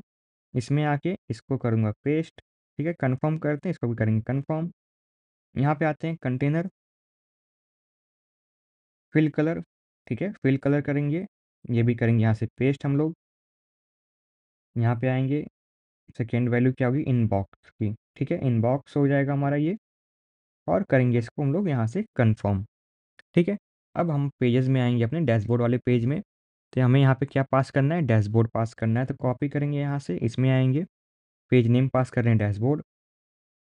इसमें आके इसको करूँगा पेस्ट ठीक है कन्फर्म करते हैं इसको भी करेंगे कन्फर्म यहाँ पे आते हैं कंटेनर फिल कलर ठीक है फिल कलर करेंगे ये भी करेंगे यहाँ से पेस्ट हम लोग यहाँ पे आएंगे सेकेंड वैल्यू क्या होगी इनबॉक्स की ठीक है इनबॉक्स हो जाएगा हमारा ये और करेंगे इसको हम लोग यहाँ से कंफर्म ठीक है अब हम पेजेस में आएंगे अपने डैशबोर्ड वाले पेज में तो हमें यहाँ पे क्या पास करना है डैशबोर्ड पास करना है तो कॉपी करेंगे यहाँ से इसमें आएंगे पेज नेम पास कर रहे हैं डैशबोर्ड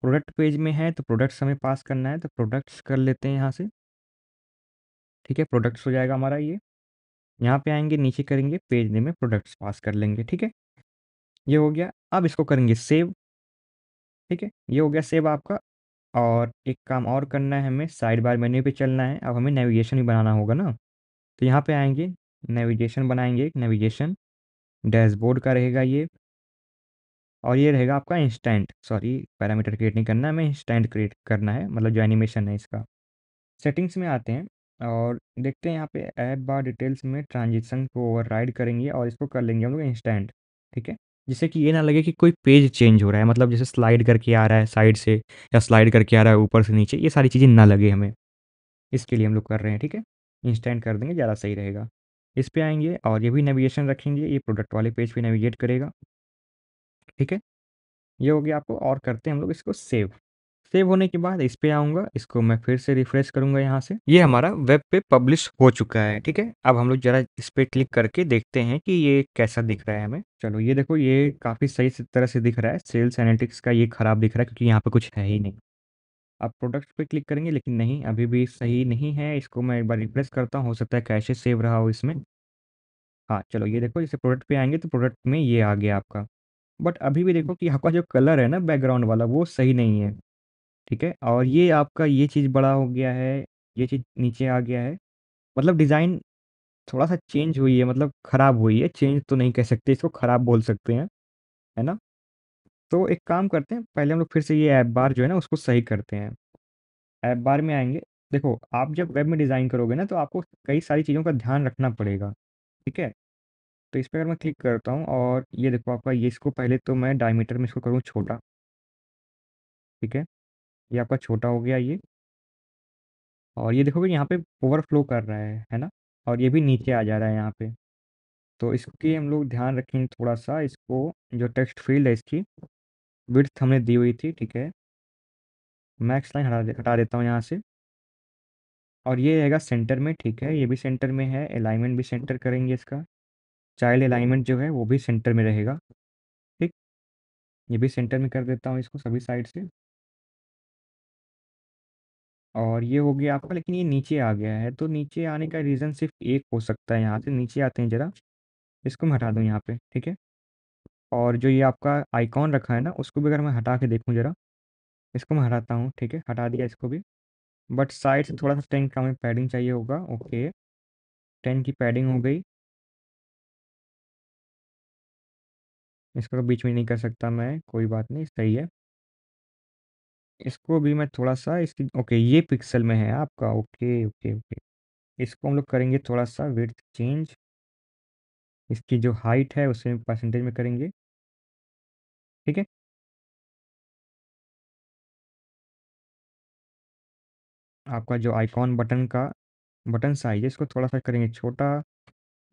प्रोडक्ट पेज में है तो प्रोडक्ट्स हमें पास करना है तो प्रोडक्ट्स कर लेते हैं यहाँ से ठीक है प्रोडक्ट्स हो जाएगा हमारा ये यहाँ पे आएंगे नीचे करेंगे पेज नेम में प्रोडक्ट्स पास कर लेंगे ठीक है ये हो गया अब इसको करेंगे सेव ठीक है ये हो गया सेव आपका और एक काम और करना है हमें साइड बार मेन्यू पे चलना है अब हमें नेविगेशन भी बनाना होगा ना तो यहाँ पे आएंगे नेविगेशन बनाएंगे एक नेविगेशन डैशबोर्ड का रहेगा ये और ये रहेगा आपका इंस्टेंट सॉरी पैरामीटर क्रिएट नहीं करना है हमें इंस्टेंट क्रिएट करना है मतलब जो एनिमेशन है इसका सेटिंग्स में आते हैं और देखते हैं यहाँ पे ऐप बार डिटेल्स में ट्रांजेक्शन को ओवर करेंगे और इसको कर लेंगे हम लोग इंस्टेंट ठीक है जिससे कि ये ना लगे कि कोई पेज चेंज हो रहा है मतलब जैसे स्लाइड करके आ रहा है साइड से या स्लाइड करके आ रहा है ऊपर से नीचे ये सारी चीज़ें ना लगे हमें इसके लिए हम लोग कर रहे हैं ठीक है इंस्टेंट कर देंगे ज़्यादा सही रहेगा इस पर आएंगे और ये भी नेविगेशन रखेंगे ये प्रोडक्ट वाले पेज पर नेविगेट करेगा ठीक है ये हो गया आपको और करते हैं हम लोग इसको सेव सेव होने के बाद इस पर आऊँगा इसको मैं फिर से रिफ्रेश करूँगा यहाँ से ये हमारा वेब पे पब्लिश हो चुका है ठीक है अब हम लोग जरा इस पर क्लिक करके देखते हैं कि ये कैसा दिख रहा है हमें चलो ये देखो ये काफ़ी सही तरह से दिख रहा है सेल्स एनालिटिक्स का ये ख़राब दिख रहा है क्योंकि यहाँ पर कुछ है ही नहीं आप प्रोडक्ट पर क्लिक करेंगे लेकिन नहीं अभी भी सही नहीं है इसको मैं एक बार रिफ्रेश करता हूँ हो सकता है कैसे सेव रहा हो इसमें हाँ चलो ये देखो जैसे प्रोडक्ट पे आएंगे तो प्रोडक्ट में ये आ गया आपका बट अभी भी देखो हम्म। कि आपका जो कलर है ना बैकग्राउंड वाला वो सही नहीं है, ठीक है? और ये आपका ये चीज़ बड़ा हो गया है, ये चीज़ नीचे आ गया है। मतलब डिज़ाइन थोड़ा-सा चेंज हुई है मतलब खराब हुई है, चेंज तो नहीं कह सकते इसको, खराब बोल सकते हैं, है ना? तो एक काम करते हैं, पहले हम लोग फिर से ये ऐप बार जो है ना उसको सही करते हैं। ऐप बार में आएंगे देखो आप जब वेब में डिज़ाइन करोगे ना तो आपको कई सारी चीज़ों का ध्यान रखना पड़ेगा, ठीक है? तो इस पर अगर मैं क्लिक करता हूँ और ये देखो आपका ये इसको पहले तो मैं डायमीटर में इसको करूँ छोटा ठीक है ये आपका छोटा हो गया ये और ये देखोगे यहाँ पे ओवरफ्लो कर रहा है है ना और ये भी नीचे आ जा रहा है यहाँ पे तो इसके हम लोग ध्यान रखेंगे थोड़ा सा इसको जो टेक्स्ट फील्ड है इसकी विड्थ हमने दी हुई थी ठीक है मैक्स लाइन हटा दे, हटा देता हूँ यहाँ से और ये रहेगा सेंटर में ठीक है ये भी सेंटर में है अलाइनमेंट भी सेंटर करेंगे इसका चाइल्ड अलाइनमेंट जो है वो भी सेंटर में रहेगा ठीक ये भी सेंटर में कर देता हूँ इसको सभी साइड से और ये हो गया आपका लेकिन ये नीचे आ गया है तो नीचे आने का रीज़न सिर्फ एक हो सकता है यहाँ से नीचे आते हैं ज़रा इसको मैं हटा दूँ यहाँ पे ठीक है और जो ये आपका आइकॉन रखा है ना उसको भी अगर मैं हटा के देखूँ ज़रा इसको मैं हटाता हूँ ठीक है हटा दिया इसको भी बट साइड से थोड़ा सा टेन का हमें पैडिंग चाहिए होगा ओके टेन की पैडिंग हो गई इसको तो बीच में नहीं कर सकता मैं कोई बात नहीं सही है इसको भी मैं थोड़ा सा इसकी ओके ये पिक्सल में है आपका ओके ओके ओके इसको हम लोग करेंगे थोड़ा सा विथ चेंज इसकी जो हाइट है उसे परसेंटेज में करेंगे ठीक है आपका जो आइकॉन बटन का बटन साइज है इसको थोड़ा सा करेंगे छोटा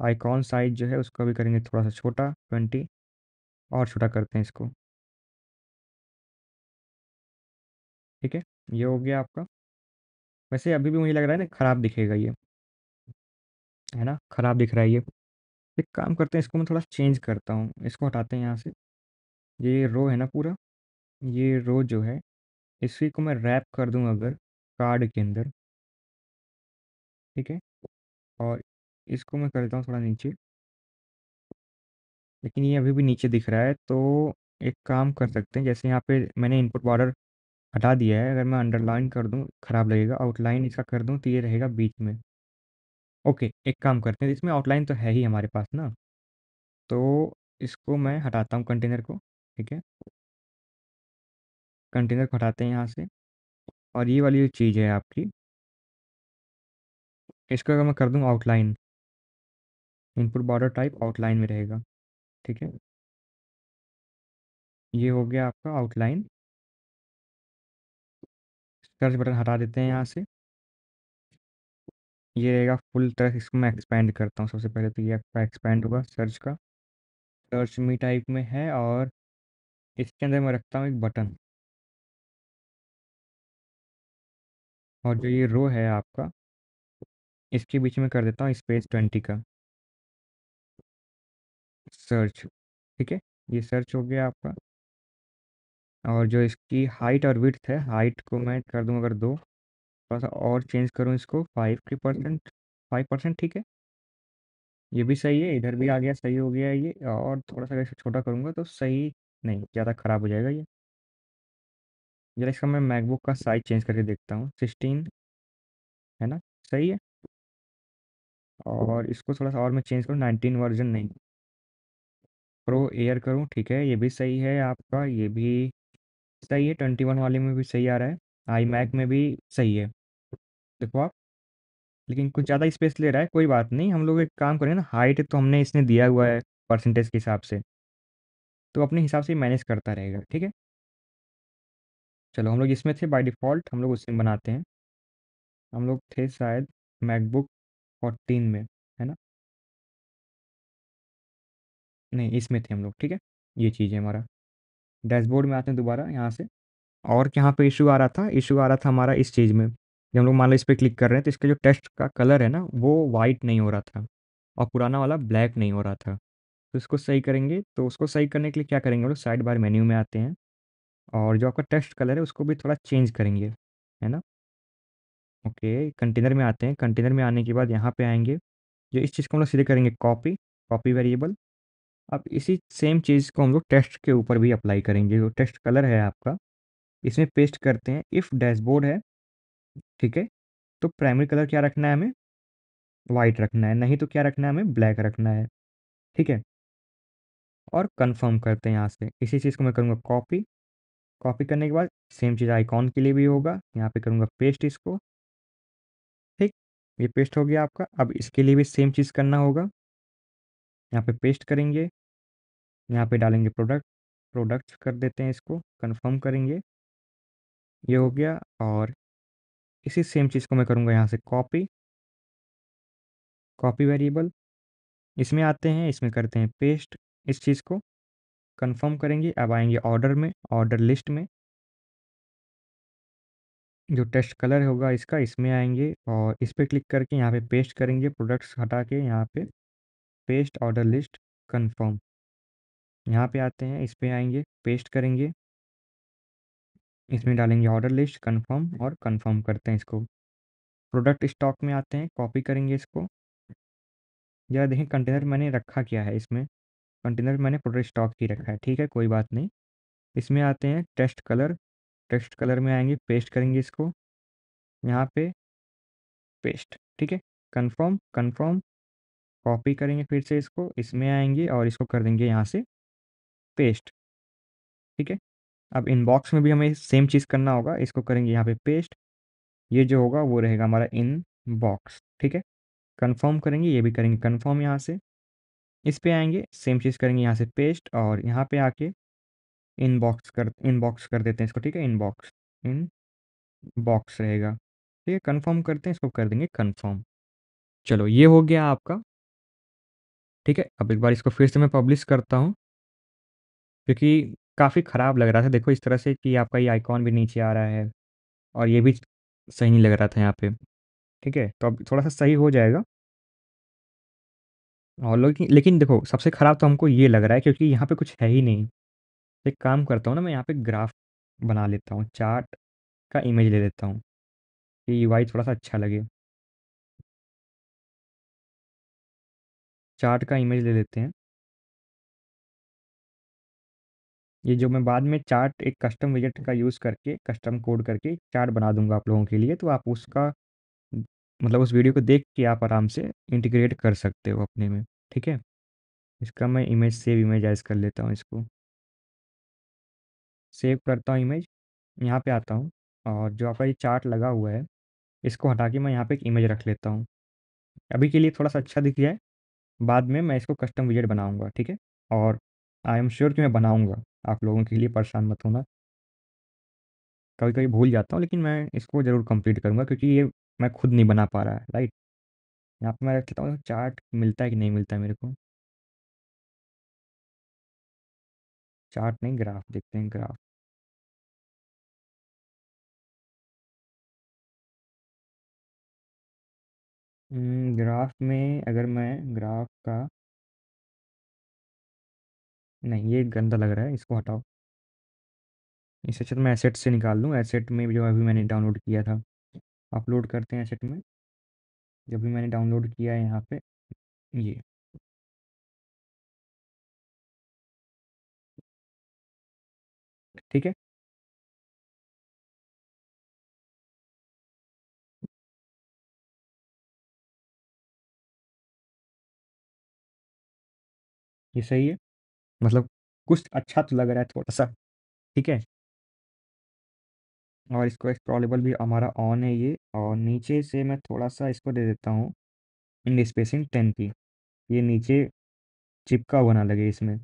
आइकॉन साइज जो है उसको भी करेंगे थोड़ा सा छोटा ट्वेंटी और छोटा करते हैं इसको ठीक है ये हो गया आपका वैसे अभी भी मुझे लग रहा है ना ख़राब दिखेगा ये है ना ख़राब दिख रहा है ये एक काम करते हैं इसको मैं थोड़ा चेंज करता हूँ इसको हटाते हैं यहाँ से ये रो है ना पूरा ये रो जो है इसी को मैं रैप कर दूँ अगर कार्ड के अंदर ठीक है और इसको मैं करता हूँ थोड़ा नीचे लेकिन ये अभी भी नीचे दिख रहा है तो एक काम कर सकते हैं जैसे यहाँ पे मैंने इनपुट बॉर्डर हटा दिया है अगर मैं अंडरलाइन कर दूँ ख़राब लगेगा आउटलाइन इसका कर दूँ तो ये रहेगा बीच में ओके एक काम करते हैं इसमें आउटलाइन तो है ही हमारे पास ना तो इसको मैं हटाता हूँ कंटेनर को ठीक है कंटेनर को हटाते हैं यहाँ से और ये वाली जो चीज़ है आपकी इसको अगर मैं कर दूँ outline input border type outline में रहेगा ठीक है? ये हो गया आपका आउटलाइन। सर्च बटन हटा देते हैं यहाँ से। ये रहेगा फुल तरह से इसको मैं एक्सपैंड करता हूँ। सबसे पहले तो ये आपका एक्सपैंड होगा सर्च का। सर्च मी टाइप में है और इसके अंदर मैं रखता हूँ एक बटन। और जो ये रो है आपका, इसके बीच में कर देता हूँ स्पेस ट्वेंटी का। सर्च ठीक है ये सर्च हो गया आपका और जो इसकी हाइट और विथ है हाइट को मैं कर दूँ अगर दो थोड़ा सा और चेंज करूँ इसको फाइव के परसेंट फाइव परसेंट ठीक है ये भी सही है इधर भी आ गया सही हो गया ये और थोड़ा सा इसको छोटा करूँगा तो सही नहीं ज़्यादा ख़राब हो जाएगा ये जरा इसका मैं मैकबुक का साइज़ चेंज करके देखता हूँ सिक्सटीन है ना सही है और इसको थोड़ा सा और मैं चेंज करूँ नाइनटीन वर्जन नहीं प्रो एयर करूँ ठीक है ये भी सही है आपका ये भी सही है ट्वेंटी वन वाले में भी सही आ रहा है आई मैक में भी सही है देखो आप लेकिन कुछ ज़्यादा स्पेस ले रहा है कोई बात नहीं हम लोग एक काम करें ना हाइट तो हमने इसने दिया हुआ है परसेंटेज के हिसाब से तो अपने हिसाब से मैनेज करता रहेगा ठीक है चलो हम लोग इसमें थे बाई डिफ़ॉल्ट हम लोग उसमें बनाते हैं हम लोग थे शायद मैकबुक फोर्टीन में नहीं इसमें थे हम लोग ठीक है? ये चीज़ है हमारा। डैशबोर्ड में आते हैं दोबारा यहाँ से और यहाँ पे इशू आ रहा था इशू आ रहा था हमारा इस चीज़ में। जब हम लोग मान लो इस पर क्लिक कर रहे हैं तो इसका जो टेस्ट का कलर है ना वो वाइट नहीं हो रहा था और पुराना वाला ब्लैक नहीं हो रहा था। तो इसको सही करेंगे तो उसको सही करने के लिए क्या करेंगे हम लोग साइड बार मेन्यू में आते हैं और जो आपका टेक्स्ट कलर है उसको भी थोड़ा चेंज करेंगे, है ना? ओके कंटेनर में आते हैं कंटेनर में आने के बाद यहाँ पर आएँगे जो इस चीज़ को हम लोग सीधे करेंगे कॉपी, कॉपी वेरिएबल अब इसी सेम चीज़ को हम लोग टेस्ट के ऊपर भी अप्लाई करेंगे जो टेस्ट कलर है आपका इसमें पेस्ट करते हैं इफ़ डैशबोर्ड है ठीक है तो प्राइमरी कलर क्या रखना है हमें वाइट रखना है नहीं तो क्या रखना है हमें ब्लैक रखना है ठीक है और कंफर्म करते हैं यहाँ से इसी चीज़ को मैं करूँगा कॉपी कॉपी करने के बाद सेम चीज़ आइकॉन के लिए भी होगा यहाँ पे करूँगा पेस्ट इसको ठीक ये पेस्ट हो गया आपका अब इसके लिए भी सेम चीज़ करना होगा यहाँ पे पेस्ट करेंगे यहाँ पे डालेंगे प्रोडक्ट प्रोडक्ट्स कर देते हैं इसको कंफर्म करेंगे ये हो गया और इसी सेम चीज़ को मैं करूँगा यहाँ से कॉपी कॉपी वेरिएबल इसमें आते हैं इसमें करते हैं पेस्ट इस चीज़ को कंफर्म करेंगे अब आएंगे ऑर्डर में ऑर्डर लिस्ट में जो टेस्ट कलर होगा इसका इसमें आएंगे और इस पर क्लिक करके यहाँ पे पेस्ट करेंगे प्रोडक्ट्स हटा के यहाँ पे पेस्ट ऑर्डर लिस्ट कंफर्म यहाँ पे आते हैं इस पर आएंगे पेस्ट करेंगे इसमें डालेंगे ऑर्डर लिस्ट कंफर्म और कंफर्म करते हैं इसको प्रोडक्ट स्टॉक में आते हैं कॉपी करेंगे इसको जरा देखें कंटेनर मैंने रखा क्या है इसमें कंटेनर मैंने प्रोडक्ट स्टॉक ही रखा है ठीक है कोई बात नहीं इसमें आते हैं टेस्ट कलर टेक्स्ट कलर में आएंगे पेस्ट करेंगे इसको यहाँ पे पेस्ट ठीक है कंफर्म कंफर्म कॉपी करेंगे फिर से इसको इसमें आएंगे और इसको कर देंगे यहाँ से पेस्ट ठीक है अब इनबॉक्स में भी हमें सेम चीज़ करना होगा इसको करेंगे यहाँ पे पेस्ट ये जो होगा वो रहेगा हमारा इन बॉक्स ठीक है कंफर्म करेंगे ये भी करेंगे कंफर्म यहाँ से इस पे आएंगे सेम चीज़ करेंगे यहाँ से पेस्ट और यहाँ पे आके इनबॉक्स कर इनबॉक्स कर देते हैं इसको ठीक है इनबॉक्स इन बॉक्स रहेगा ठीक है कन्फर्म करते हैं इसको कर देंगे कन्फर्म चलो ये हो गया आपका ठीक है? अब एक बार इसको फिर से मैं पब्लिश करता हूँ। क्योंकि काफ़ी ख़राब लग रहा था, देखो इस तरह से कि आपका ये आइकॉन भी नीचे आ रहा है और ये भी सही नहीं लग रहा था यहाँ पे। ठीक है? तो अब थोड़ा-सा सही हो जाएगा। और लोकि लेकिन देखो सबसे ख़राब तो हमको ये लग रहा है क्योंकि यहाँ पे कुछ है ही नहीं। एक काम करता हूँ ना मैं यहाँ पे ग्राफ बना लेता हूँ, चार्ट का इमेज ले लेता हूँ, कि यू थोड़ा-सा अच्छा लगे। चार्ट का इमेज ले लेते हैं ये जो मैं बाद में चार्ट एक कस्टम विजेट का यूज़ करके कस्टम कोड करके चार्ट बना दूंगा आप लोगों के लिए तो आप उसका मतलब उस वीडियो को देख के आप आराम से इंटीग्रेट कर सकते हो अपने में ठीक है इसका मैं इमेज सेव इमेजाइज कर लेता हूँ इसको सेव करता हूँ इमेज यहाँ पे आता हूँ और जो आपका ये चार्ट लगा हुआ है इसको हटा के मैं यहाँ पे एक इमेज रख लेता हूँ अभी के लिए थोड़ा सा अच्छा दिख जाए बाद में मैं इसको कस्टम विजेट बनाऊंगा ठीक है और आई एम श्योर कि मैं बनाऊंगा आप लोगों के लिए परेशान मत होना कभी कभी भूल जाता हूँ लेकिन मैं इसको ज़रूर कंप्लीट करूँगा क्योंकि ये मैं खुद नहीं बना पा रहा है राइट यहाँ पर मैं रख लेता हूँ चार्ट मिलता है कि नहीं मिलता है मेरे को चार्ट नहीं ग्राफ देखते हैं ग्राफ ग्राफ में अगर मैं ग्राफ का नहीं, ये गंदा लग रहा है, इसको हटाओ। इससे अच्छा तो मैं एसेट से निकाल लूँ, एसेट में जो अभी मैंने डाउनलोड किया था। अपलोड करते हैं एसेट में। जो भी मैंने डाउनलोड किया है यहाँ पे, ये। ठीक है? ये सही है मतलब कुछ अच्छा तो लग रहा है थोड़ा सा ठीक है और इसको एक्सप्रॉलेबल भी हमारा ऑन है ये और नीचे से मैं थोड़ा सा इसको दे देता हूँ इन स्पेसिंग टेन की ये नीचे चिपका हुआ ना लगे इसमें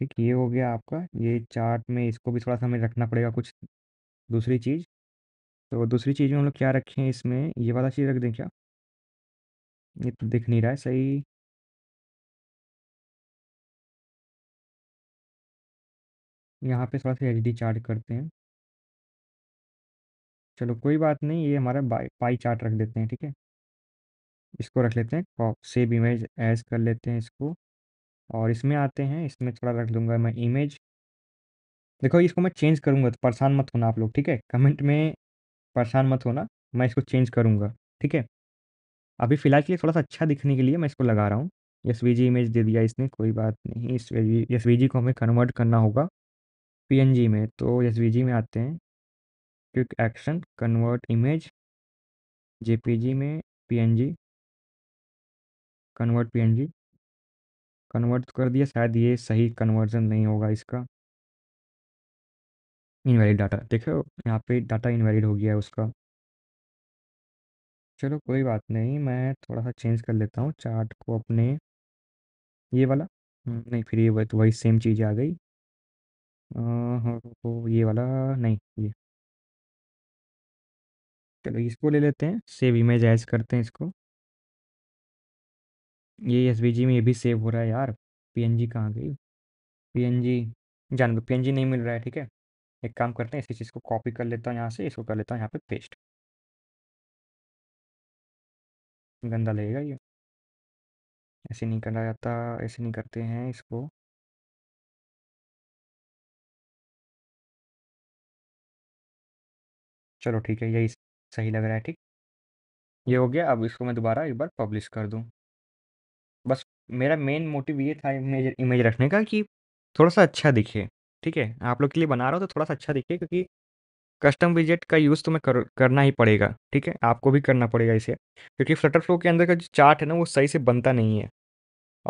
ठीक ये हो गया आपका ये चार्ट में इसको भी थोड़ा सा हमें रखना पड़ेगा कुछ दूसरी चीज़ तो दूसरी चीज़ में हम लोग क्या रखें इसमें ये वाला चीज़ रख दें क्या ये तो दिख नहीं रहा है सही। यहाँ पे थोड़ा-सा डी चार्ट करते हैं। चलो कोई बात नहीं ये हमारा पाई चार्ट रख देते हैं, ठीक है? इसको रख लेते हैं सेव इमेज एज़ कर लेते हैं इसको और इसमें आते हैं, इसमें थोड़ा रख दूंगा मैं इमेज। देखो इसको मैं चेंज करूँगा तो परेशान मत होना आप लोग, ठीक है? कमेंट में परेशान मत होना, मैं इसको चेंज करूँगा, ठीक है? अभी फ़िलहाल के लिए थोड़ा-सा अच्छा दिखने के लिए मैं इसको लगा रहा हूँ। एस इमेज दे दिया इसने कोई बात नहीं एस वी को हमें कन्वर्ट करना होगा पी में तो एस में आते हैं। Quick action convert image J में जी कन्वर्ट पी कन्वर्ट कर दिया शायद ये सही कन्वर्जन नहीं होगा इसका। इनवैलिड डाटा देखो यहाँ पे डाटा इनवैलिड हो गया है उसका। चलो कोई बात नहीं मैं थोड़ा सा चेंज कर लेता हूँ चार्ट को अपने ये वाला हम्म, नहीं फिर ये वही तो वही सेम चीज़ आ गई हाँ, तो ये वाला नहीं ये चलो इसको ले लेते हैं सेव इमेज एज करते हैं इसको ये एस में ये भी सेव हो रहा है यार पी कहाँ गई पी जान लो पी नहीं मिल रहा है ठीक है एक काम करते हैं इसी चीज़ को कॉपी कर लेता हूँ यहाँ से इसको कर लेता हूँ यहाँ पे पेस्ट गंदा लगेगा ये ऐसे नहीं करा जाता ऐसे नहीं करते हैं इसको चलो ठीक है यही सही लग रहा है ठीक ये हो गया अब इसको मैं दोबारा एक बार पब्लिश कर दूँ बस मेरा मेन मोटिव ये था इमेज इमेज रखने का कि थोड़ा सा अच्छा दिखे ठीक है आप लोग के लिए बना रहा हूँ तो थोड़ा सा अच्छा दिखे क्योंकि कस्टम विजेट का यूज़ तो मैं कर, करना ही पड़ेगा ठीक है आपको भी करना पड़ेगा इसे क्योंकि फ्लटर फ्लो के अंदर का जो चार्ट है ना वो सही से बनता नहीं है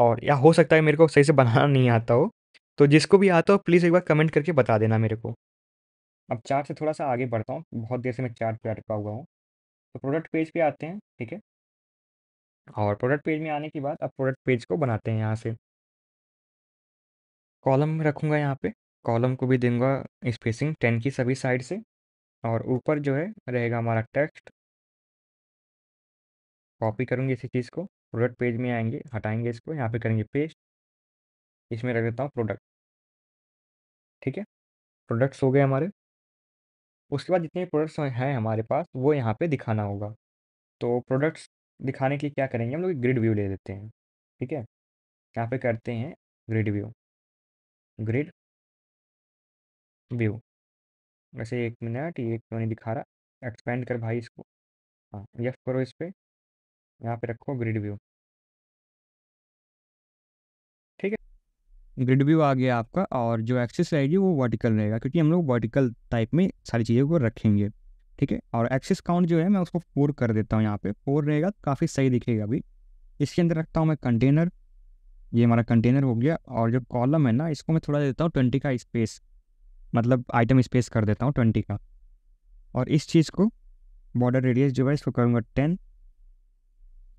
और या हो सकता है मेरे को सही से बनाना नहीं आता हो तो जिसको भी आता हो प्लीज़ एक बार कमेंट करके बता देना मेरे को अब चार्ट से थोड़ा सा आगे बढ़ता हूँ बहुत देर से मैं चार्ट पर अटका हुआ हूँ तो प्रोडक्ट पेज पर आते हैं ठीक है और प्रोडक्ट पेज में आने के बाद अब प्रोडक्ट पेज को बनाते हैं यहाँ से कॉलम रखूँगा यहाँ पर कॉलम को भी दूंगा स्पेसिंग टेन की सभी साइड से और ऊपर जो है रहेगा हमारा टेक्स्ट कॉपी करूँगी इसी चीज़ को प्रोडक्ट पेज में आएंगे हटाएंगे इसको यहाँ पे करेंगे पेस्ट इसमें रख देता हूँ प्रोडक्ट ठीक है प्रोडक्ट्स हो गए हमारे उसके बाद जितने प्रोडक्ट्स हैं हमारे पास वो यहाँ पे दिखाना होगा तो प्रोडक्ट्स दिखाने के लिए क्या करेंगे हम लोग ग्रिड व्यू ले लेते हैं ठीक है यहाँ पे करते हैं ग्रिड व्यू ग्रिड व्यू वैसे एक मिनट ये क्यों तो नहीं दिखा रहा एक्सपेंड कर भाई इसको हाँ यफ करो इस पर यहाँ पे रखो ग्रिड व्यू ठीक है ग्रिड व्यू आ गया आपका और जो एक्सिस रहेगी वो वर्टिकल रहेगा क्योंकि हम लोग वर्टिकल टाइप में सारी चीज़ों को रखेंगे ठीक है और एक्सिस काउंट जो है मैं उसको फोर कर देता हूँ यहाँ पे फोर रहेगा काफ़ी सही दिखेगा अभी इसके अंदर रखता हूँ मैं कंटेनर ये हमारा कंटेनर हो गया और जो कॉलम है ना इसको मैं थोड़ा देता हूँ ट्वेंटी का स्पेस मतलब आइटम स्पेस कर देता हूँ ट्वेंटी का और इस चीज़ को बॉर्डर रेडियस जो है इसको करूँगा टेन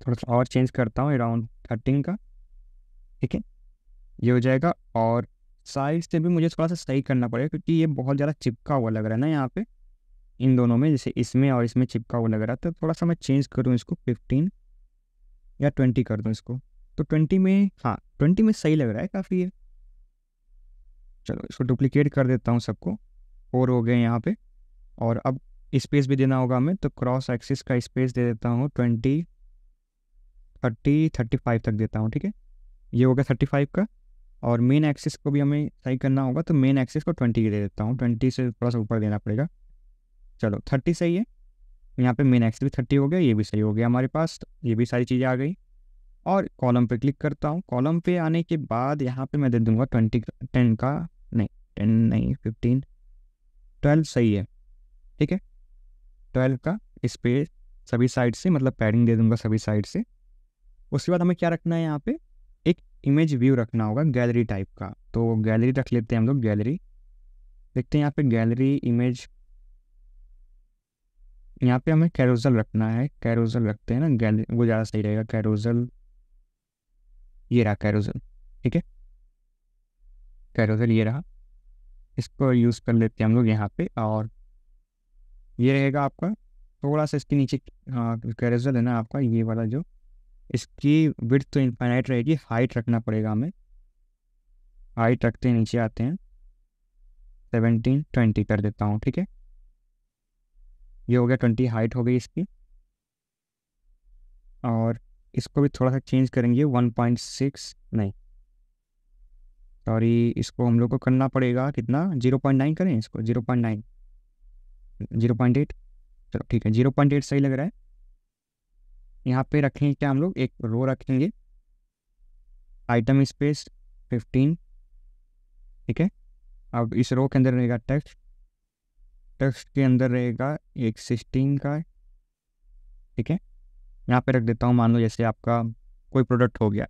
थोड़ा सा और चेंज करता हूँ अराउंड थर्टीन का ठीक है ये हो जाएगा और साइज़ से भी मुझे थोड़ा सा सही करना पड़ेगा क्योंकि ये बहुत ज़्यादा चिपका हुआ लग रहा है ना यहाँ पे इन दोनों में जैसे इसमें और इसमें चिपका हुआ लग रहा है तो थोड़ा सा मैं चेंज करूँ इसको फिफ्टीन या ट्वेंटी कर दूँ इसको तो ट्वेंटी में हाँ ट्वेंटी में सही लग रहा है काफ़ी ये चलो इसको डुप्लीकेट कर देता हूँ सबको फोर हो गए यहाँ पे और अब स्पेस भी देना होगा हमें तो क्रॉस एक्सिस का स्पेस दे देता हूँ ट्वेंटी थर्टी थर्टी फाइव तक देता हूँ ठीक है ये हो गया थर्टी फाइव का और मेन एक्सिस को भी हमें सही करना होगा तो मेन एक्सिस को ट्वेंटी दे देता हूँ ट्वेंटी से थोड़ा सा ऊपर देना पड़ेगा चलो थर्टी सही है यहाँ पे मेन एक्स भी थर्टी हो गया ये भी सही हो गया हमारे पास तो ये भी सारी चीज़ें आ गई और कॉलम पे क्लिक करता हूँ कॉलम पे आने के बाद यहाँ पे मैं दे दूँगा ट्वेंटी टेन का टेन नहीं फिफ्टीन ट्वेल्व सही है ठीक है ट्वेल्व का स्पेस सभी साइड से मतलब पैडिंग दे दूंगा सभी साइड से उसके बाद हमें क्या रखना है यहाँ पे एक इमेज व्यू रखना होगा गैलरी टाइप का तो गैलरी रख लेते हैं हम लोग गैलरी देखते हैं यहाँ पे गैलरी इमेज यहाँ पे हमें कैरोजल रखना है कैरोजल रखते हैं ना गैलरी वो ज़्यादा सही रहेगा कैरोजल ये रहा कैरोजल ठीक है कैरोजल ये रहा इसको यूज़ कर लेते हैं हम लोग यहाँ पे और ये रहेगा आपका थोड़ा सा इसके नीचे हाँ, कैरेजल है ना आपका ये वाला जो इसकी विर्थ तो इनफाइनाइट रहेगी हाइट रखना पड़ेगा हमें हाइट रखते हैं नीचे आते हैं सेवनटीन ट्वेंटी कर देता हूँ ठीक है ये हो गया ट्वेंटी हाइट हो गई इसकी और इसको भी थोड़ा सा चेंज करेंगे वन पॉइंट सिक्स नहीं सॉरी इसको हम लोग को करना पड़ेगा कितना जीरो पॉइंट नाइन करें इसको zero point nine zero point eight चलो ठीक है जीरो पॉइंट एट सही लग रहा है यहाँ पे रखेंगे क्या हम लोग एक रो रखेंगे आइटम स्पेस फिफ्टीन ठीक है अब इस रो के अंदर रहेगा टेक्स्ट टेक्स्ट के अंदर रहेगा एक सिक्सटीन का ठीक है यहाँ पे रख देता हूँ मान लो जैसे आपका कोई प्रोडक्ट हो गया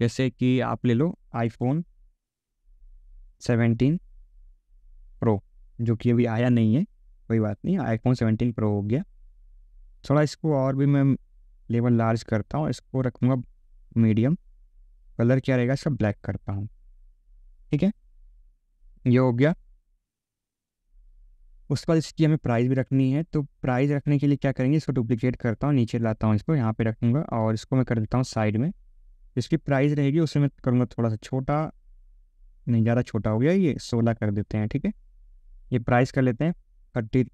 जैसे कि आप ले लो आईफोन सेवेंटीन प्रो जो कि अभी आया नहीं है कोई बात नहीं आईफोन सेवनटीन प्रो हो गया थोड़ा इसको और भी मैं लेवल लार्ज करता हूँ इसको रखूँगा मीडियम कलर क्या रहेगा इसका ब्लैक करता हूँ ठीक है ये हो गया उसके बाद इसकी हमें प्राइस भी रखनी है तो प्राइस रखने के लिए क्या करेंगे इसको डुप्लीकेट करता हूँ नीचे लाता हूँ इसको यहाँ पे रखूँगा और इसको मैं कर देता हूँ साइड में इसकी प्राइस रहेगी उसे मैं करूँगा थोड़ा सा छोटा नहीं ज़्यादा छोटा हो गया ये सोलह कर देते हैं ठीक है ये प्राइस कर लेते हैं thirty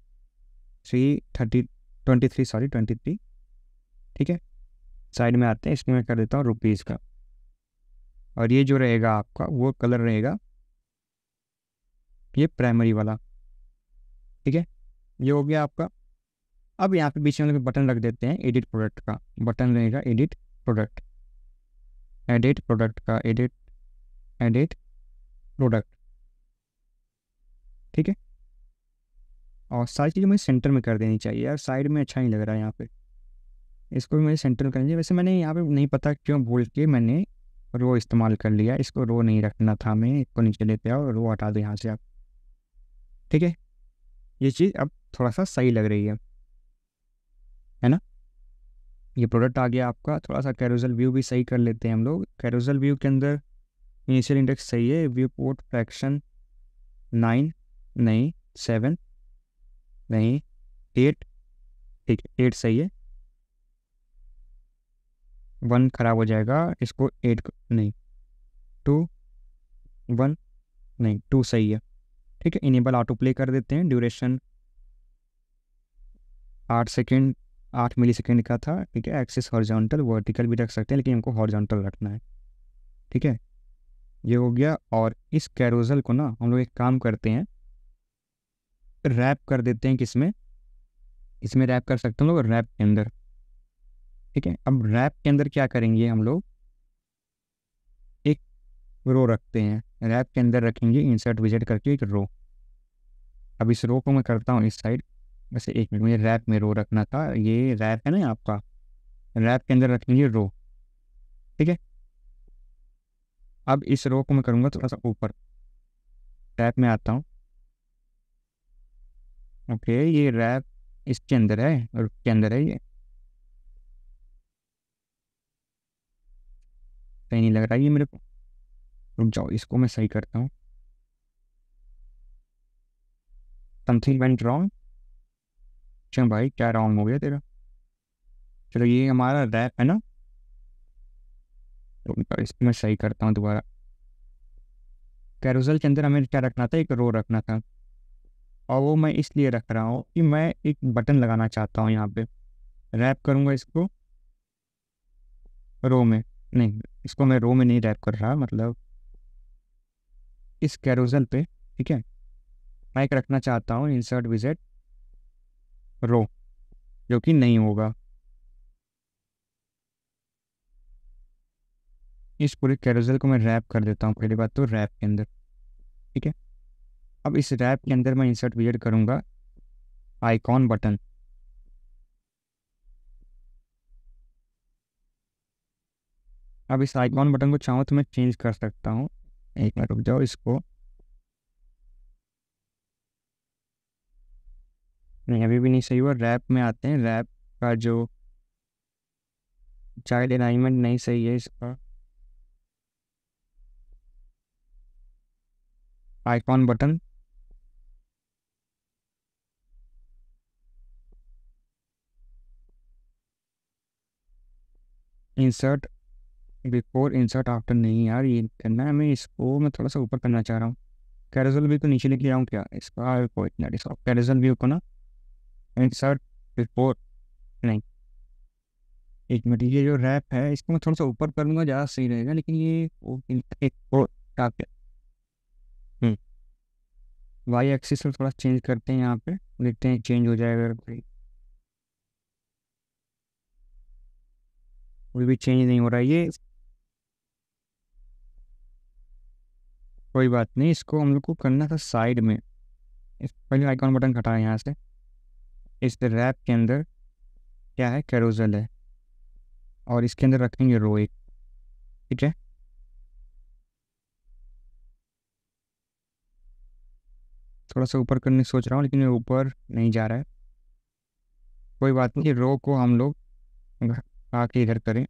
three thirty twenty three sorry twenty three ठीक है साइड में आते हैं इसमें मैं कर देता हूँ रुपीज़ का और ये जो रहेगा आपका वो कलर रहेगा ये प्राइमरी वाला ठीक है ये हो गया आपका अब यहाँ पे बीच में बटन रख देते हैं एडिट प्रोडक्ट का बटन रहेगा एडिट प्रोडक्ट एडिट प्रोडक्ट का एडिट एडिट प्रोडक्ट ठीक है और सारी चीज़ें मुझे सेंटर में कर देनी चाहिए यार साइड में अच्छा नहीं लग रहा है यहाँ पे इसको भी मुझे सेंटर में करना चाहिए वैसे मैंने यहाँ पे नहीं पता क्यों भूल के मैंने रो इस्तेमाल कर लिया इसको रो नहीं रखना था मैं इसको नीचे लेते आओ रो हटा दो यहाँ से आप ठीक है ये चीज़ अब थोड़ा सा सही लग रही है है ना ये प्रोडक्ट आ गया आपका थोड़ा सा कैरोजल व्यू भी सही कर लेते हैं हम लोग कैरोजल व्यू के अंदर इनिशियल इंडेक्स सही है व्यू पोर्ट फ्रैक्शन नाइन नहीं सेवन नहीं एट ठीक है एट सही है वन खराब हो जाएगा इसको एट नहीं टू वन नहीं टू सही है ठीक है इनेबल ऑटो प्ले कर देते हैं ड्यूरेशन आठ सेकेंड आठ मिली सेकेंड का था ठीक है एक्सिस हॉरिजॉन्टल वर्टिकल भी रख सकते हैं लेकिन हमको हॉरिजॉन्टल रखना है ठीक है ये हो गया और इस कैरोजल को ना हम लोग एक काम करते हैं रैप कर देते हैं किसमें इसमें रैप कर सकते हैं लोग रैप के अंदर ठीक है अब रैप के अंदर क्या करेंगे हम लोग एक रो रखते हैं रैप के अंदर रखेंगे इंसर्ट विजिट करके एक रो अब इस रो को मैं करता हूँ इस साइड वैसे एक मिनट मुझे रैप में रो रखना था ये रैप है ना आपका रैप के अंदर रखेंगे रो ठीक है अब इस रो को मैं करूँगा थोड़ा सा ऊपर रैप में आता हूँ ओके ये रैप इसके अंदर है और के अंदर है ये सही नहीं लग रहा है ये मेरे को रुक जाओ इसको मैं सही करता हूँ समथिंग वेंट रॉन्ग चल भाई क्या रॉन्ग हो गया तेरा चलो ये हमारा रैप है ना तो इसको मैं सही करता हूँ दोबारा कैरोसल के अंदर हमें क्या रखना था एक रो रखना था और वो मैं इसलिए रख रहा हूँ कि मैं एक बटन लगाना चाहता हूँ यहाँ पे रैप करूँगा इसको रो में नहीं इसको मैं रो में नहीं रैप कर रहा मतलब इस कैरोजल पे ठीक है मैं एक रखना चाहता हूँ इंसर्ट विजेट रो जो कि नहीं होगा इस पूरे कैरोजल को मैं रैप कर देता हूँ पहली बात तो रैप के अंदर ठीक है अब इस रैप के अंदर मैं इंसर्ट विजिट करूँगा आइकॉन बटन अब इस आइकॉन बटन को चाहूँ तो मैं चेंज कर सकता हूँ एक मिनट रुक जाओ इसको नहीं अभी भी नहीं सही हुआ रैप में आते हैं रैप का जो चाइल्ड अलाइनमेंट नहीं सही है इसका icon button insert before insert after नहीं यार ये करना है मैं इसको मैं थोड़ा सा ऊपर करना चाह रहा हूँ कैरेजल व्यू को नीचे लेके आऊँ क्या इसका ना कैरेजल व्यू को ना इंसर्ट बिफोर नहीं एक मटीरियल जो रैप है इसको मैं थोड़ा सा ऊपर कर लूँगा ज़्यादा सही रहेगा लेकिन ये एक वाई एक्सिस थोड़ा चेंज करते हैं यहाँ पे देखते हैं चेंज हो जाएगा कोई कोई भी चेंज नहीं हो रहा है ये कोई बात नहीं इसको हम लोग को करना था साइड में इस पहले आइकॉन बटन हटाएं यहाँ से इस रैप के अंदर क्या है कैरोजल है और इसके अंदर रखेंगे रो एक ठीक है थोड़ा सा ऊपर करने सोच रहा हूँ लेकिन ये ऊपर नहीं जा रहा है कोई बात नहीं रो को हम लोग आके इधर करें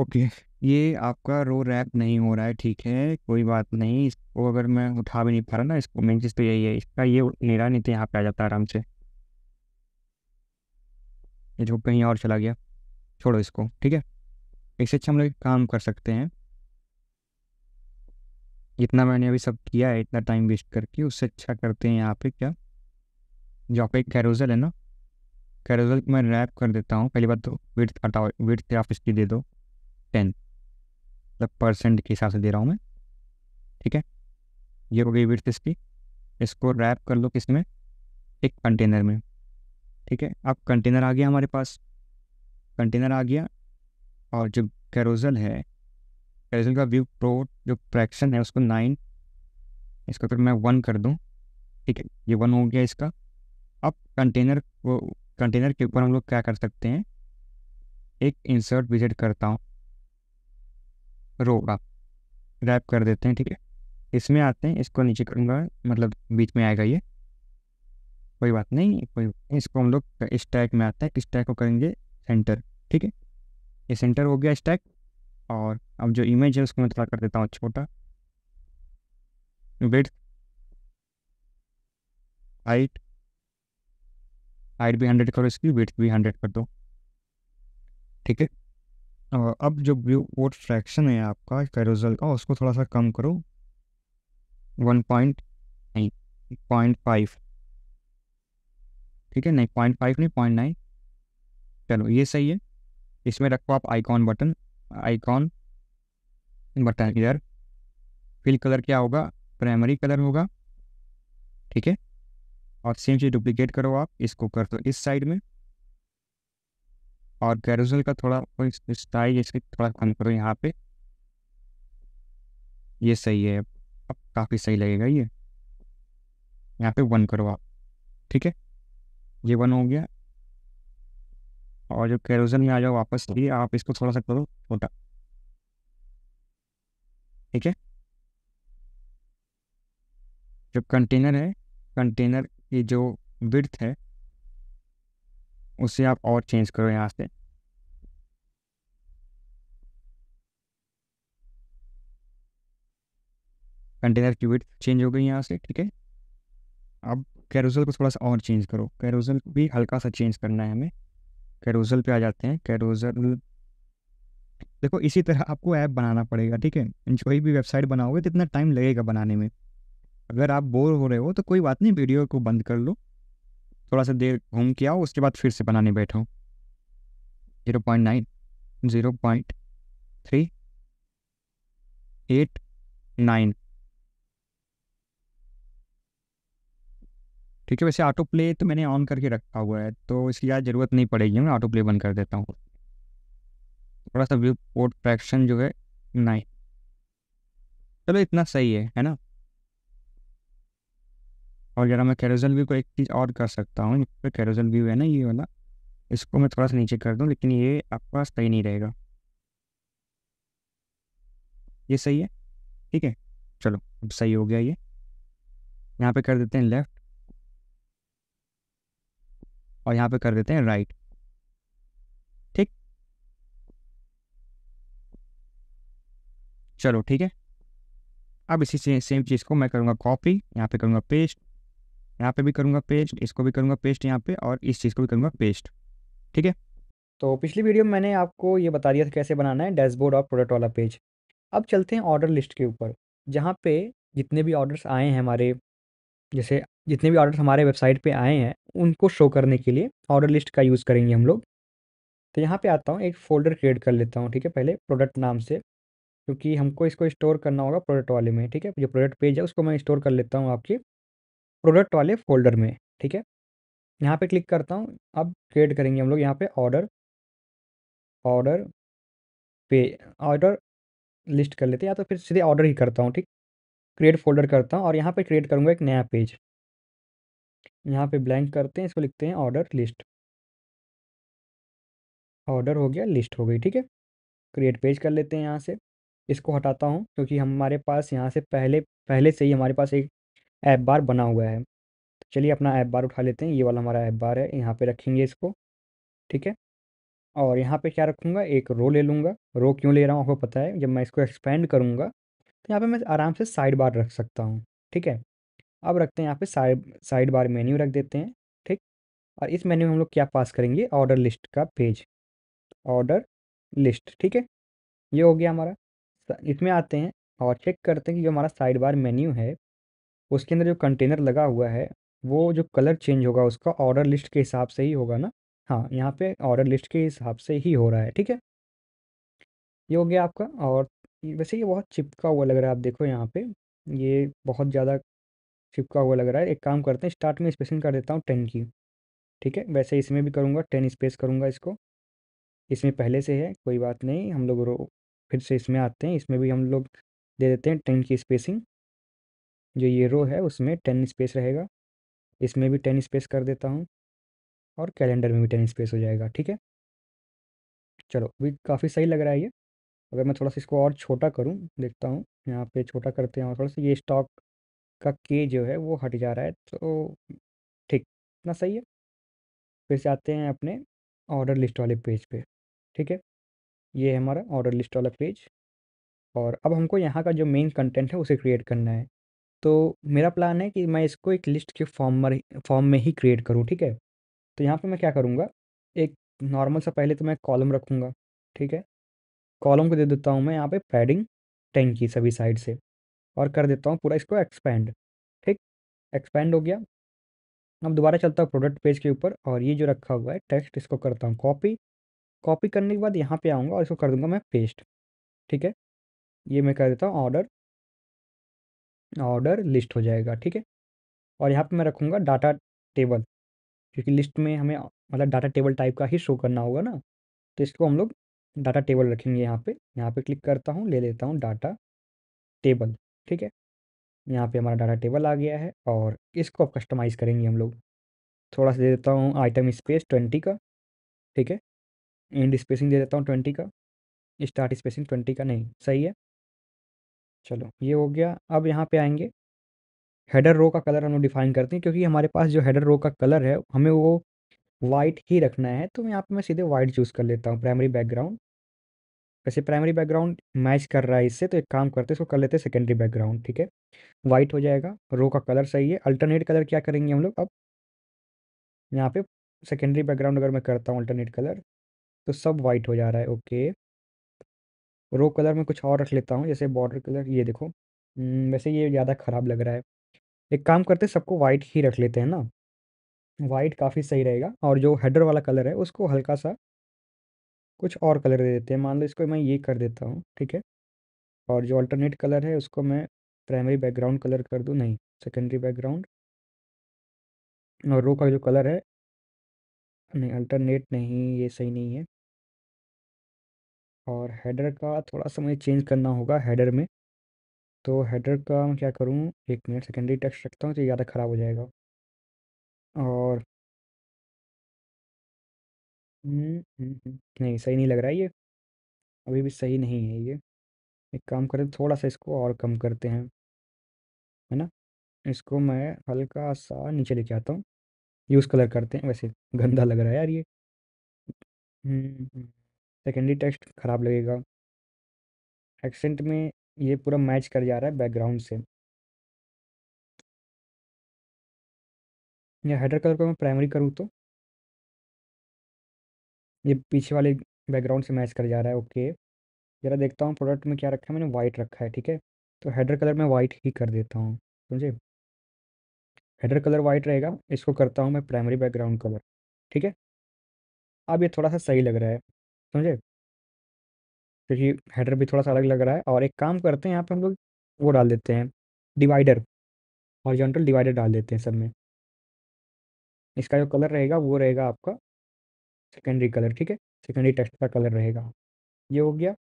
ओके ये आपका रो रैप नहीं हो रहा है ठीक है कोई बात नहीं इसको अगर मैं उठा भी नहीं पा रहा ना इसको मेन चीज़ तो यही है इसका ये मेरा नहीं तो यहाँ पे आ जाता आराम से ये जो कहीं और चला गया छोड़ो इसको ठीक है इससे अच्छा हम लोग काम कर सकते हैं इतना मैंने अभी सब किया है इतना टाइम वेस्ट करके उससे अच्छा करते हैं यहाँ पे क्या जहाँ पे कैरोजल है ना कैरोजल मैं रैप कर देता हूँ पहली बात तो विर्थ हटाओ विर्थ आप इसकी दे दो टेन मतलब परसेंट के हिसाब से दे रहा हूँ मैं ठीक है ये हो गई विर्थ इसकी इसको रैप कर लो किस में एक कंटेनर में ठीक है अब कंटेनर आ गया हमारे पास कंटेनर आ गया और जो कैरोजल है कैजुअल का व्यू प्रो जो फ्रैक्शन है उसको नाइन इसको फिर मैं वन कर दूँ ठीक है ये वन हो गया इसका अब कंटेनर को कंटेनर के ऊपर हम लोग क्या कर सकते हैं एक इंसर्ट विजिट करता हूँ रो का रैप कर देते हैं ठीक है इसमें आते हैं इसको नीचे करूँगा मतलब बीच में आएगा ये कोई बात नहीं कोई इसको हम लोग इस टैग में आते हैं इस टैग को करेंगे सेंटर ठीक है ये सेंटर हो गया स्टैक और अब जो इमेज है उसको मैं थोड़ा कर देता हूँ छोटा वेट हाइट हाइट भी हंड्रेड करो इसकी वेट भी हंड्रेड कर दो ठीक है और अब जो व्यू वोट फ्रैक्शन है आपका कैरोजल का उसको थोड़ा सा कम करो वन पॉइंट नहीं पॉइंट फाइव ठीक है नहीं पॉइंट फाइव नहीं पॉइंट नाइन चलो ये सही है इसमें रखो आप आइकॉन बटन आइकॉन बटन इधर फिल कलर क्या होगा प्राइमरी कलर होगा ठीक है और सेम चीज़ डुप्लीकेट करो आप इसको कर दो इस साइड में और कैरोसल का थोड़ा स्टाइल इसके थोड़ा कम करो यहाँ पे ये सही है अब काफ़ी सही लगेगा ये यहाँ पे वन करो आप ठीक है ये वन हो गया और जो कैरोजन में आ जाओ वापस भी आप इसको थोड़ा सा करो छोटा ठीक है जो कंटेनर है कंटेनर की जो विर्थ है उसे आप और चेंज करो यहाँ से कंटेनर की विर्थ चेंज हो गई यहाँ से ठीक है अब कैरोजल को थोड़ा सा और चेंज करो कैरोजल को भी हल्का सा चेंज करना है हमें कैरोजल पे आ जाते हैं कैरोजल मतलब देखो इसी तरह आपको ऐप बनाना पड़ेगा ठीक है कोई भी वेबसाइट बनाओगे तो इतना टाइम लगेगा बनाने में अगर आप बोर हो रहे हो तो कोई बात नहीं वीडियो को बंद कर लो थोड़ा सा देर घूम के आओ उसके बाद फिर से बनाने बैठो zero point nine zero point three eight nine ठीक है वैसे ऑटो प्ले तो मैंने ऑन करके रखा हुआ है तो इसकी आज ज़रूरत नहीं पड़ेगी मैं ऑटो प्ले बंद कर देता हूँ थोड़ा सा व्यू पोर्ट फ्रैक्शन जो है नाइन चलो इतना सही है है ना और ज़रा मैं कैरोजल व्यू को एक चीज़ और कर सकता हूँ कैरोजल व्यू है ना ये वाला इसको मैं थोड़ा सा नीचे कर दूँ लेकिन ये आपका सही नहीं रहेगा ये सही है ठीक है चलो अब सही हो गया ये यहाँ पे कर देते हैं लेफ़्ट और यहाँ पे कर देते हैं राइट ठीक चलो ठीक है अब इसी से, सेम चीज़ को मैं करूँगा कॉपी यहाँ पे करूँगा पेस्ट यहाँ पे भी करूँगा पेस्ट इसको भी करूँगा पेस्ट यहाँ पे और इस चीज़ को भी करूँगा पेस्ट ठीक है तो पिछली वीडियो में मैंने आपको ये बता दिया था कैसे बनाना है डैशबोर्ड और प्रोडक्ट वाला पेज अब चलते हैं ऑर्डर लिस्ट के ऊपर जहाँ पे जितने भी ऑर्डर्स आए हैं हमारे जैसे जितने भी ऑर्डर हमारे वेबसाइट पे आए हैं उनको शो करने के लिए ऑर्डर लिस्ट का यूज़ करेंगे हम लोग तो यहाँ पे आता हूँ एक फ़ोल्डर क्रिएट कर लेता हूँ ठीक है पहले प्रोडक्ट नाम से क्योंकि हमको इसको स्टोर करना होगा प्रोडक्ट वाले में ठीक है जो प्रोडक्ट पेज है उसको मैं स्टोर कर लेता हूँ आपके प्रोडक्ट वाले फोल्डर में ठीक है यहाँ पर क्लिक करता हूँ अब क्रिएट करेंगे हम लोग यहाँ पर ऑर्डर ऑर्डर पे ऑर्डर लिस्ट कर लेते हैं या तो फिर सीधे ऑर्डर ही करता हूँ ठीक क्रिएट फोल्डर करता हूँ और यहाँ पे क्रिएट करूँगा एक नया पेज यहाँ पे ब्लैंक करते हैं इसको लिखते हैं ऑर्डर लिस्ट ऑर्डर हो गया लिस्ट हो गई ठीक है क्रिएट पेज कर लेते हैं यहाँ से इसको हटाता हूँ क्योंकि हमारे पास यहाँ से पहले पहले से ही हमारे पास एक ऐप बार बना हुआ है तो चलिए अपना ऐप बार उठा लेते हैं ये वाला हमारा ऐप बार है यहाँ पे रखेंगे इसको ठीक है और यहाँ पे क्या रखूँगा एक रो ले लूँगा रो क्यों ले रहा हूँ आपको पता है जब मैं इसको एक्सपेंड करूँगा तो यहाँ पर मैं आराम से साइड बार रख सकता हूँ ठीक है अब रखते हैं यहाँ पे साइड साइड बार मेन्यू रख देते हैं ठीक और इस मेन्यू में हम लोग क्या पास करेंगे ऑर्डर लिस्ट का पेज ऑर्डर लिस्ट ठीक है ये हो गया हमारा इसमें आते हैं और चेक करते हैं कि जो हमारा साइड बार मेन्यू है उसके अंदर जो कंटेनर लगा हुआ है वो जो कलर चेंज होगा उसका ऑर्डर लिस्ट के हिसाब से ही होगा ना हाँ यहाँ पे ऑर्डर लिस्ट के हिसाब से ही हो रहा है ठीक है ये हो गया आपका और वैसे ये बहुत चिपका हुआ लग रहा है आप देखो यहाँ पे ये बहुत ज़्यादा चिपका हुआ लग रहा है एक काम करते हैं स्टार्ट में स्पेसिंग कर देता हूँ टेन की ठीक है वैसे इसमें भी करूँगा टेन स्पेस करूँगा इसको इसमें पहले से है कोई बात नहीं हम लोग रो फिर से इसमें आते हैं इसमें भी हम लोग दे देते हैं टेन की स्पेसिंग जो ये रो है उसमें टेन स्पेस रहेगा इसमें भी टेन स्पेस कर देता हूँ और कैलेंडर में भी टेन स्पेस हो जाएगा ठीक है चलो भी काफ़ी सही लग रहा है ये अगर मैं थोड़ा सा इसको और छोटा करूँ देखता हूँ यहाँ पे छोटा करते हैं और थोड़ा सा ये स्टॉक का के जो है वो हट जा रहा है तो ठीक इतना सही है फिर से आते हैं अपने ऑर्डर लिस्ट वाले पेज पे ठीक है ये है हमारा ऑर्डर लिस्ट वाला पेज और अब हमको यहाँ का जो मेन कंटेंट है उसे क्रिएट करना है तो मेरा प्लान है कि मैं इसको एक लिस्ट के फॉर्म में फॉर्म में ही क्रिएट करूँ ठीक है तो यहाँ पे मैं क्या करूँगा एक नॉर्मल सा पहले तो मैं कॉलम रखूँगा ठीक है कॉलम को दे देता हूँ मैं यहाँ पे पैडिंग टेन की सभी साइड से और कर देता हूँ पूरा इसको एक्सपेंड ठीक एक्सपेंड हो गया अब दोबारा चलता हूँ प्रोडक्ट पेज के ऊपर और ये जो रखा हुआ है टेक्स्ट इसको करता हूँ कॉपी कॉपी करने के बाद यहाँ पे आऊँगा और इसको कर दूंगा मैं पेस्ट ठीक है ये मैं कर देता हूँ ऑर्डर ऑर्डर लिस्ट हो जाएगा ठीक है और यहाँ पे मैं रखूँगा डाटा टेबल क्योंकि लिस्ट में हमें मतलब डाटा टेबल टाइप का ही शो करना होगा ना तो इसको हम लोग डाटा टेबल रखेंगे यहाँ पर यहाँ पर क्लिक करता हूँ ले लेता हूँ डाटा टेबल ठीक है यहाँ पे हमारा डाटा टेबल आ गया है और इसको अब कस्टमाइज़ करेंगे हम लोग थोड़ा सा दे देता हूँ आइटम स्पेस ट्वेंटी का ठीक है एंड स्पेसिंग दे देता हूँ ट्वेंटी का स्टार्ट स्पेसिंग ट्वेंटी का नहीं सही है चलो ये हो गया अब यहाँ पे आएंगे हेडर रो का कलर हम लोग डिफाइन करते हैं क्योंकि हमारे पास जो हेडर रो का कलर है हमें वो वाइट ही रखना है तो यहाँ पर मैं सीधे वाइट चूज़ कर लेता हूँ प्राइमरी बैकग्राउंड वैसे प्राइमरी बैकग्राउंड मैच कर रहा है इससे तो एक काम करते हैं इसको कर लेते हैं सेकेंडरी बैकग्राउंड ठीक है वाइट हो जाएगा रो का कलर सही है अल्टरनेट कलर क्या करेंगे हम लोग अब यहाँ पे सेकेंडरी बैकग्राउंड अगर मैं करता हूँ अल्टरनेट कलर तो सब वाइट हो जा रहा है ओके रो कलर में कुछ और रख लेता हूँ जैसे बॉर्डर कलर ये देखो हम्म, वैसे ये ज़्यादा ख़राब लग रहा है एक काम करते सबको वाइट ही रख लेते हैं ना वाइट काफ़ी सही रहेगा और जो हेडर वाला कलर है उसको हल्का सा कुछ और कलर दे देते हैं मान लो इसको मैं ये कर देता हूँ ठीक है और जो अल्टरनेट कलर है उसको मैं प्राइमरी बैकग्राउंड कलर कर दूँ नहीं सेकेंडरी बैकग्राउंड और रो का जो कलर है नहीं अल्टरनेट नहीं ये सही नहीं है और हेडर का थोड़ा सा मुझे चेंज करना होगा हेडर में तो हेडर का मैं क्या करूँ एक मिनट सेकेंडरी टेक्स्ट रखता हूँ तो ज़्यादा ख़राब हो जाएगा और नहीं, सही नहीं लग रहा है ये। अभी भी सही नहीं है ये। एक काम करें थोड़ा-सा इसको और कम करते हैं। है ना? इसको मैं हल्का-सा नीचे लेके आता हूँ। यूज़ कलर करते हैं, वैसे गंदा लग रहा है यार ये। सेकेंडरी टेक्स्ट खराब लगेगा। एक्सेंट में ये पूरा मैच कर जा रहा है बैकग्राउंड से। या हेडर कलर को मैं प्राइमरी करूँ तो? ये पीछे वाले बैकग्राउंड से मैच कर जा रहा है ओके ज़रा देखता हूँ प्रोडक्ट में क्या रखा है मैंने वाइट रखा है ठीक है तो हेडर कलर मैं वाइट ही कर देता हूँ समझे हेडर कलर वाइट रहेगा इसको करता हूँ मैं प्राइमरी बैकग्राउंड कलर ठीक है अब ये थोड़ा सा सही लग रहा है समझे क्योंकि हेडर भी थोड़ा सा अलग लग रहा है और एक काम करते हैं यहाँ पे हम लोग वो डाल देते हैं डिवाइडर हॉरिजॉन्टल डिवाइडर डाल देते हैं सब में इसका जो कलर रहेगा वो रहेगा आपका सेकेंडरी कलर ठीक है सेकेंडरी टेक्स्ट का कलर रहेगा ये हो गया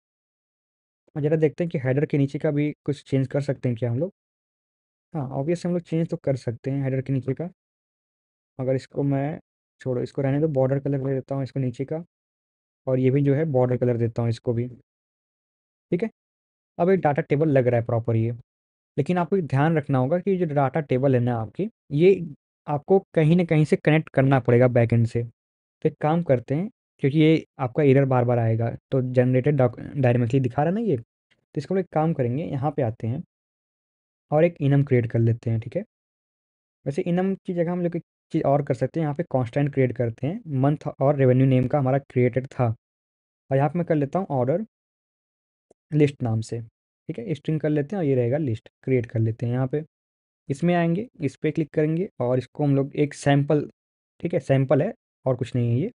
और ज़रा देखते हैं कि हेडर के नीचे का भी कुछ चेंज कर सकते हैं क्या हम लोग हाँ ऑब्वियस हम लोग चेंज तो कर सकते हैं हेडर के नीचे का अगर इसको मैं छोड़ो इसको रहने दो बॉर्डर कलर ले देता हूँ इसको नीचे का और ये भी जो है बॉर्डर कलर देता हूँ इसको भी ठीक है अब एक डाटा टेबल लग रहा है प्रॉपर ये लेकिन आपको ध्यान रखना होगा कि जो डाटा टेबल है ना आपकी ये आपको कहीं ना कहीं से कनेक्ट करना पड़ेगा बैकेंड से एक काम करते हैं क्योंकि ये आपका एरर बार बार आएगा तो जनरेटेड डायनामिकली दिखा रहा है ना ये तो इसको एक काम करेंगे यहाँ पे आते हैं और एक इनम क्रिएट कर लेते हैं ठीक है वैसे इनम की जगह हम लोग एक चीज़ और कर सकते हैं यहाँ पे कांस्टेंट क्रिएट करते हैं मंथ और रेवेन्यू नेम का हमारा क्रिएटेड था और यहाँ पर मैं कर लेता हूँ ऑर्डर लिस्ट नाम से ठीक है स्ट्रिंग कर लेते हैं और ये रहेगा लिस्ट क्रिएट कर लेते हैं यहाँ पर इसमें आएंगे इस पर क्लिक करेंगे और इसको हम लोग एक सैम्पल ठीक है सैम्पल है और कुछ नहीं है ये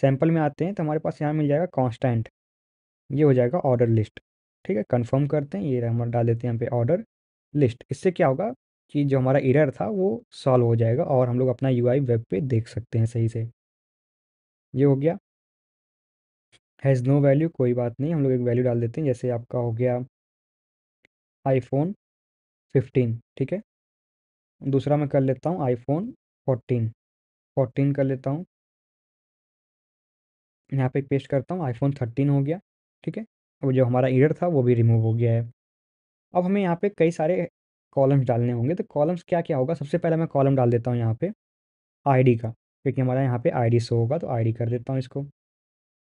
सैम्पल में आते हैं तो हमारे पास यहाँ मिल जाएगा कांस्टेंट ये हो जाएगा ऑर्डर लिस्ट ठीक है कंफर्म करते हैं ये हम डाल देते हैं यहाँ पे ऑर्डर लिस्ट इससे क्या होगा कि जो हमारा इरर था वो सॉल्व हो जाएगा और हम लोग अपना यू वेब पे देख सकते हैं सही से ये हो गया हैज़ नो वैल्यू कोई बात नहीं हम लोग एक वैल्यू डाल देते हैं जैसे आपका हो गया आई फोन ठीक है दूसरा मैं कर लेता हूँ आई फोन 14 कर लेता हूँ यहाँ पे पेस्ट करता हूँ आईफोन थर्टीन हो गया ठीक है अब जो हमारा ईयर था वो भी रिमूव हो गया है अब हमें यहाँ पे कई सारे कॉलम्स डालने होंगे तो कॉलम्स क्या क्या होगा सबसे पहले मैं कॉलम डाल देता हूँ यहाँ पे आईडी का क्योंकि हमारा यहाँ पे आईडी शो होगा तो आईडी कर देता हूँ इसको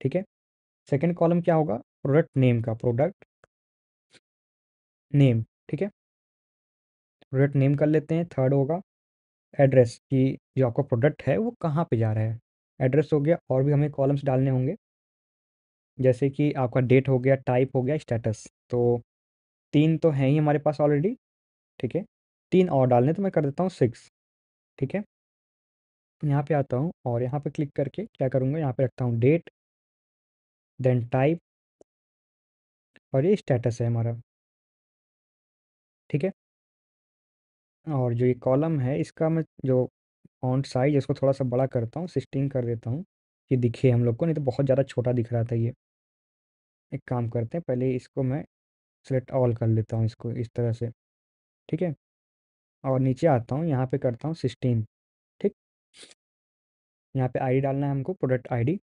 ठीक है सेकेंड कॉलम क्या होगा प्रोडक्ट नेम का प्रोडक्ट नेम ठीक है प्रोडक्ट नेम कर लेते हैं थर्ड होगा एड्रेस कि जो आपका प्रोडक्ट है वो कहाँ पर जा रहा है एड्रेस हो गया और भी हमें कॉलम्स डालने होंगे जैसे कि आपका डेट हो गया टाइप हो गया स्टेटस तो तीन तो हैं ही हमारे पास ऑलरेडी ठीक है तीन और डालने तो मैं कर देता हूँ सिक्स ठीक है यहाँ पे आता हूँ और यहाँ पे क्लिक करके क्या करूँगा यहाँ पे रखता हूँ डेट देन टाइप और ये स्टेटस है हमारा ठीक है और जो ये कॉलम है इसका मैं जो फ़ॉन्ट साइज़ इसको थोड़ा-सा बड़ा करता हूँ, सिक्सटीन कर देता हूँ कि दिखे हम लोग को, नहीं तो बहुत ज़्यादा छोटा दिख रहा था ये। एक काम करते हैं, पहले इसको मैं सेलेक्ट ऑल कर लेता हूँ इसको इस तरह से, ठीक है? और नीचे आता हूँ, यहाँ पे करता हूँ सिक्सटीन ठीक? यहाँ पे आईडी डालना है हमको, प्रोडक्ट आईडी।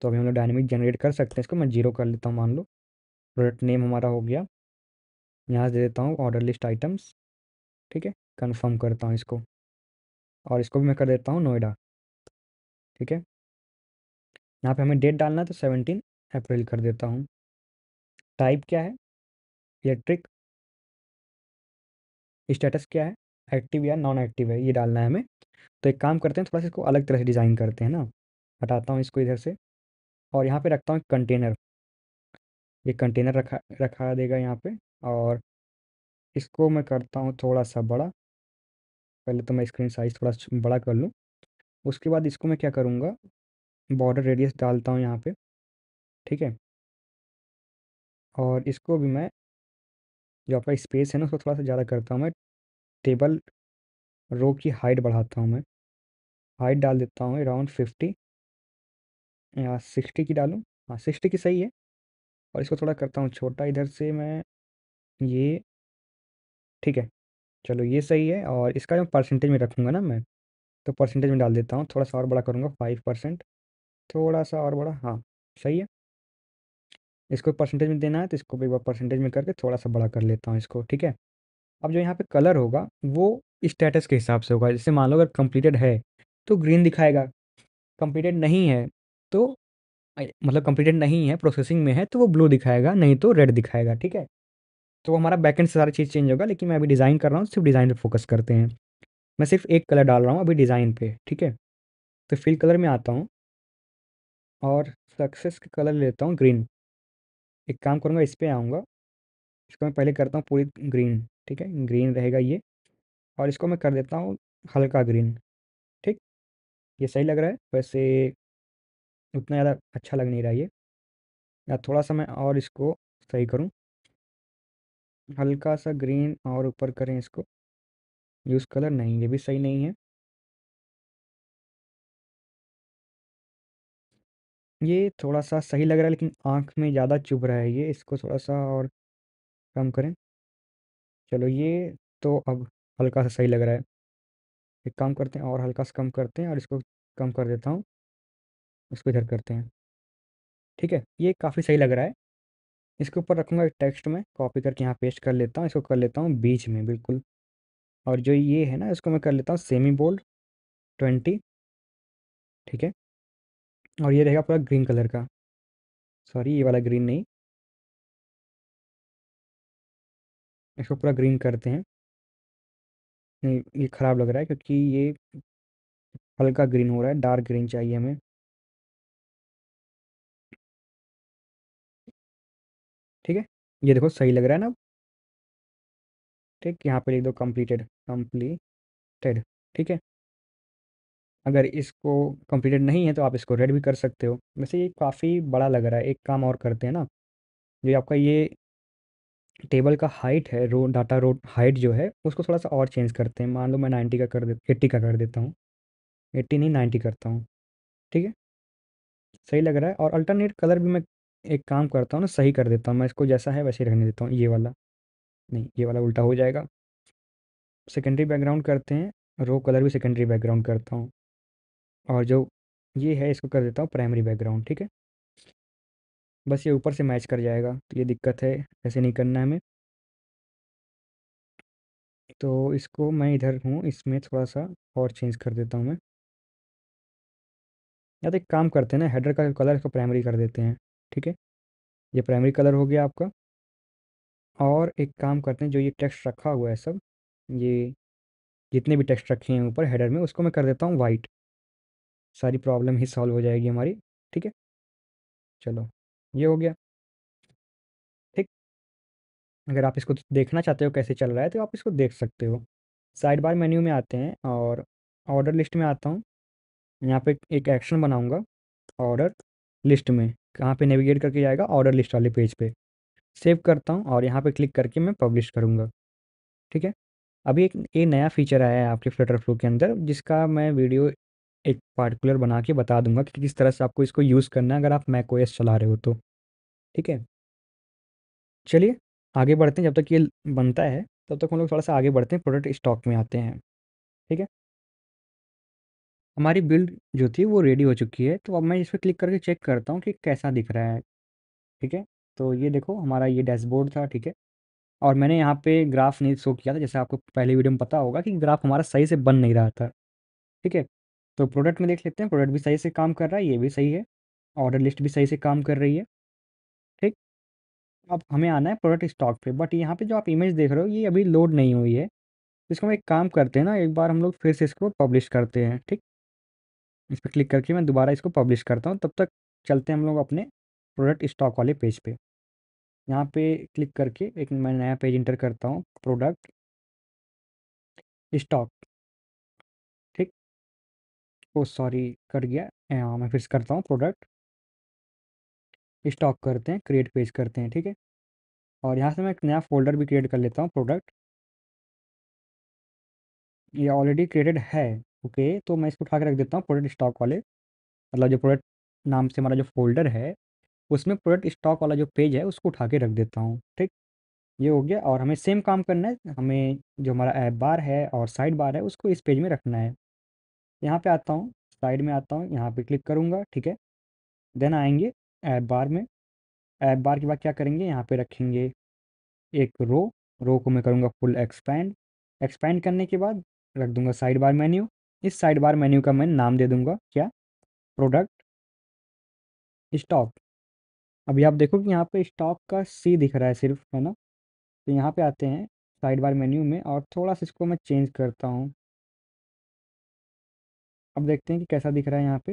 तो अभी हम लोग डायनेमिक जनरेट कर सकते हैं इसको, मैं जीरो कर लेता हूँ मान लो। प्रोडक्ट नेम हमारा हो गया, यहाँ से दे देता हूँ ऑर्डर लिस्ट आइटम्स, ठीक है? कन्फर्म करता हूँ इसको। और इसको भी मैं कर देता हूँ नोएडा ठीक है यहाँ पे हमें डेट डालना है तो सेवनटीन अप्रैल कर देता हूँ टाइप क्या है इलेक्ट्रिक स्टेटस क्या है एक्टिव या नॉन एक्टिव है ये डालना है हमें तो एक काम करते हैं थोड़ा सा इसको अलग तरह से डिज़ाइन करते हैं ना हटाता हूँ इसको इधर से और यहाँ पे रखता हूँ कंटेनर ये कंटेनर रखा रखा देगा यहाँ पे और इसको मैं करता हूँ थोड़ा सा बड़ा पहले तो मैं स्क्रीन साइज़ थोड़ा बड़ा कर लूँ उसके बाद इसको मैं क्या करूँगा बॉर्डर रेडियस डालता हूँ यहाँ पे ठीक है और इसको भी मैं जो आपका स्पेस है ना उसको थोड़ा सा ज़्यादा करता हूँ मैं टेबल रो की हाइट बढ़ाता हूँ मैं हाइट डाल देता हूँ अराउंड फिफ्टी या सिक्सटी की डालूँ हाँ सिक्सटी की सही है और इसको थोड़ा करता हूँ छोटा इधर से मैं ये ठीक है चलो ये सही है और इसका जो परसेंटेज में रखूँगा ना मैं तो परसेंटेज में डाल देता हूँ थोड़ा सा और बड़ा करूँगा फाइव परसेंट थोड़ा सा और बड़ा हाँ सही है इसको परसेंटेज में देना है तो इसको एक बार परसेंटेज में करके थोड़ा सा बड़ा कर लेता हूँ इसको ठीक है अब जो यहाँ पे कलर होगा वो स्टेटस के हिसाब से होगा जैसे मान लो अगर कम्प्लीटेड है तो ग्रीन दिखाएगा कम्प्लीटेड नहीं है तो मतलब कम्प्लीटेड नहीं है प्रोसेसिंग में है तो वो ब्लू दिखाएगा नहीं तो रेड दिखाएगा ठीक है तो हमारा बैकेंड से सारी चीज़ चेंज होगा लेकिन मैं अभी डिज़ाइन कर रहा हूँ सिर्फ डिज़ाइन पर फोकस करते हैं मैं सिर्फ एक कलर डाल रहा हूँ अभी डिज़ाइन पे ठीक है तो फिल कलर में आता हूँ और सक्सेस का कलर लेता हूँ ग्रीन एक काम करूँगा इस पर आऊँगा इसको मैं पहले करता हूँ पूरी ग्रीन ठीक है ग्रीन रहेगा ये और इसको मैं कर देता हूँ हल्का ग्रीन ठीक ये सही लग रहा है वैसे उतना ज़्यादा अच्छा लग नहीं रहा ये या थोड़ा सा मैं और इसको सही करूँ हल्का सा ग्रीन और ऊपर करें इसको यूज़ कलर नहीं ये भी सही नहीं है ये थोड़ा सा सही लग रहा है लेकिन आँख में ज़्यादा चुभ रहा है ये इसको थोड़ा सा और कम करें चलो ये तो अब हल्का सा सही लग रहा है एक काम करते हैं और हल्का सा कम करते हैं और इसको कम कर देता हूँ इसको इधर करते हैं ठीक है ये काफ़ी सही लग रहा है इसके ऊपर रखूँगा एक टेक्स्ट में कॉपी करके यहाँ पेस्ट कर लेता हूँ इसको कर लेता हूँ बीच में बिल्कुल और जो ये है ना इसको मैं कर लेता हूँ सेमी बोल्ड ट्वेंटी ठीक है और ये रहेगा पूरा ग्रीन कलर का सॉरी ये वाला ग्रीन नहीं इसको पूरा ग्रीन करते हैं नहीं ये ख़राब लग रहा है क्योंकि ये हल्का ग्रीन हो रहा है डार्क ग्रीन चाहिए हमें ठीक है ये देखो सही लग रहा है ना ठीक यहाँ पे लिख दो कम्प्लीटेड कंप्लीटेड ठीक है अगर इसको कम्प्लीटेड नहीं है तो आप इसको रेड भी कर सकते हो वैसे ये काफ़ी बड़ा लग रहा है एक काम और करते हैं ना जो आपका ये टेबल का हाइट है रो डाटा रो हाइट जो है उसको थोड़ा सा और चेंज करते हैं मान लो मैं नाइन्टी का कर दे एट्टी का कर देता हूँ एट्टी नहीं नाइन्टी करता हूँ ठीक है सही लग रहा है और अल्टरनेट कलर भी मैं एक काम करता हूँ ना सही कर देता हूँ मैं इसको जैसा है वैसे ही रहने देता हूँ ये वाला नहीं ये वाला उल्टा हो जाएगा सेकेंडरी बैकग्राउंड करते हैं रो कलर भी सेकेंडरी बैकग्राउंड करता हूँ और जो ये है इसको कर देता हूँ प्राइमरी बैकग्राउंड ठीक है बस ये ऊपर से मैच कर जाएगा तो ये दिक्कत है ऐसे नहीं करना हमें तो इसको मैं इधर हूँ इसमें थोड़ा सा और चेंज कर देता हूँ मैं या तो एक काम करते हैं ना हेडर का कलर इसको प्राइमरी कर देते हैं ठीक है ये प्राइमरी कलर हो गया आपका और एक काम करते हैं जो ये टेक्स्ट रखा हुआ है सब ये जितने भी टेक्स्ट रखे हैं ऊपर हेडर में उसको मैं कर देता हूँ वाइट सारी प्रॉब्लम ही सॉल्व हो जाएगी हमारी ठीक है चलो ये हो गया ठीक अगर आप इसको देखना चाहते हो कैसे चल रहा है तो आप इसको देख सकते हो साइड बार मेन्यू में आते हैं और ऑर्डर लिस्ट में आता हूँ यहाँ पे एक एक्शन बनाऊँगा ऑर्डर लिस्ट में कहाँ पे नेविगेट करके जाएगा ऑर्डर लिस्ट वाले पेज पे सेव करता हूँ और यहाँ पे क्लिक करके मैं पब्लिश करूँगा ठीक है अभी एक ये नया फीचर आया है आपके फ्लटर फ्लो के अंदर जिसका मैं वीडियो एक पार्टिकुलर बना के बता दूंगा कि किस तरह से आपको इसको यूज़ करना है अगर आप मैक ओएस चला रहे हो तो ठीक है चलिए आगे बढ़ते हैं जब तक ये बनता है तब तक हम लोग थोड़ा सा आगे बढ़ते हैं प्रोडक्ट स्टॉक में आते हैं ठीक है हमारी बिल्ड जो थी वो रेडी हो चुकी है तो अब मैं इस पर क्लिक करके चेक करता हूँ कि कैसा दिख रहा है ठीक है तो ये देखो हमारा ये डैशबोर्ड था ठीक है और मैंने यहाँ पे ग्राफ नहीं शो किया था जैसे आपको पहले वीडियो में पता होगा कि ग्राफ हमारा सही से बन नहीं रहा था ठीक है तो प्रोडक्ट में देख लेते हैं प्रोडक्ट भी सही से काम कर रहा है ये भी सही है ऑर्डर लिस्ट भी सही से काम कर रही है ठीक अब हमें आना है प्रोडक्ट स्टॉक पर बट यहाँ पर जो आप इमेज देख रहे हो ये अभी लोड नहीं हुई है इसको हम एक काम करते हैं ना एक बार हम लोग फिर से इसको पब्लिश करते हैं ठीक इस पर क्लिक करके मैं दोबारा इसको पब्लिश करता हूँ तब तक चलते हैं हम लोग अपने प्रोडक्ट स्टॉक वाले पेज पे यहाँ पे क्लिक करके एक मैं नया पेज इंटर करता हूँ प्रोडक्ट स्टॉक ठीक ओ सॉरी कर गया आ, मैं फिर करता हूँ प्रोडक्ट स्टॉक करते हैं क्रिएट पेज करते हैं ठीक है और यहाँ से मैं एक नया फोल्डर भी क्रिएट कर लेता हूँ प्रोडक्ट ये ऑलरेडी क्रिएटेड है ओके तो मैं इसको उठा के रख देता हूँ प्रोडक्ट स्टॉक वाले मतलब जो प्रोडक्ट नाम से हमारा जो फोल्डर है उसमें प्रोडक्ट स्टॉक वाला जो पेज है उसको उठा के रख देता हूँ ठीक ये हो गया और हमें सेम काम करना है हमें जो हमारा ऐप बार है और साइड बार है उसको इस पेज में रखना है यहाँ पे आता हूँ साइड में आता हूँ यहाँ पे क्लिक करूँगा ठीक है देन आएंगे ऐप बार में ऐप बार के बाद क्या करेंगे यहाँ पे रखेंगे एक रो रो को मैं करूँगा फुल एक्सपैंड एक्सपैंड करने के बाद रख दूँगा साइड बार मेन्यू इस साइड बार मेन्यू का मैं नाम दे दूंगा क्या प्रोडक्ट स्टॉक अभी आप देखो कि यहाँ पे स्टॉक का सी दिख रहा है सिर्फ है ना तो यहाँ पे आते हैं साइड बार मेन्यू में और थोड़ा सा इसको मैं चेंज करता हूँ अब देखते हैं कि कैसा दिख रहा है यहाँ पे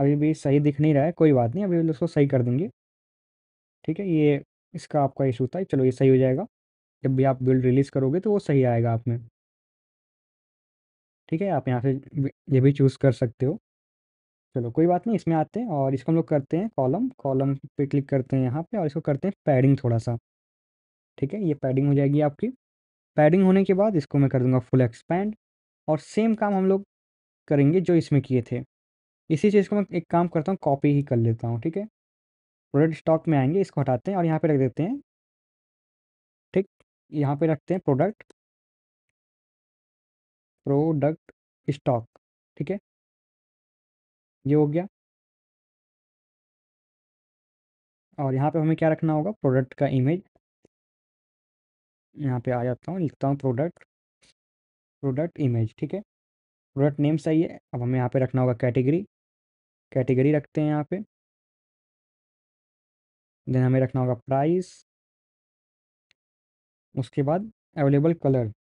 अभी भी सही दिख नहीं रहा है कोई बात नहीं अभी उसको सही कर देंगे ठीक है ये इसका आपका इशू था चलो ये सही हो जाएगा जब भी आप बिल्ड रिलीज़ करोगे तो वो सही आएगा आप में ठीक है आप यहाँ से ये भी चूज़ कर सकते हो चलो कोई बात नहीं इसमें आते हैं और इसको हम लोग करते हैं कॉलम कॉलम पे क्लिक करते हैं यहाँ पे और इसको करते हैं पैडिंग थोड़ा सा ठीक है ये पैडिंग हो जाएगी आपकी पैडिंग होने के बाद इसको मैं कर दूंगा फुल एक्सपैंड और सेम काम हम लोग करेंगे जो इसमें किए थे इसी चीज़ को मैं एक काम करता हूँ कॉपी ही कर लेता हूँ ठीक है प्रोडक्ट स्टॉक में आएंगे इसको हटाते हैं और यहाँ पर रख देते हैं ठीक यहाँ पर रखते हैं प्रोडक्ट प्रोडक्ट स्टॉक ठीक है ये हो गया और यहाँ पे हमें क्या रखना होगा प्रोडक्ट का इमेज यहाँ पे आ जाता हूँ लिखता हूँ प्रोडक्ट प्रोडक्ट इमेज ठीक है प्रोडक्ट नेम सही है अब हमें यहाँ पे रखना होगा कैटेगरी कैटेगरी रखते हैं यहाँ पे देन हमें रखना होगा प्राइस उसके बाद अवेलेबल कलर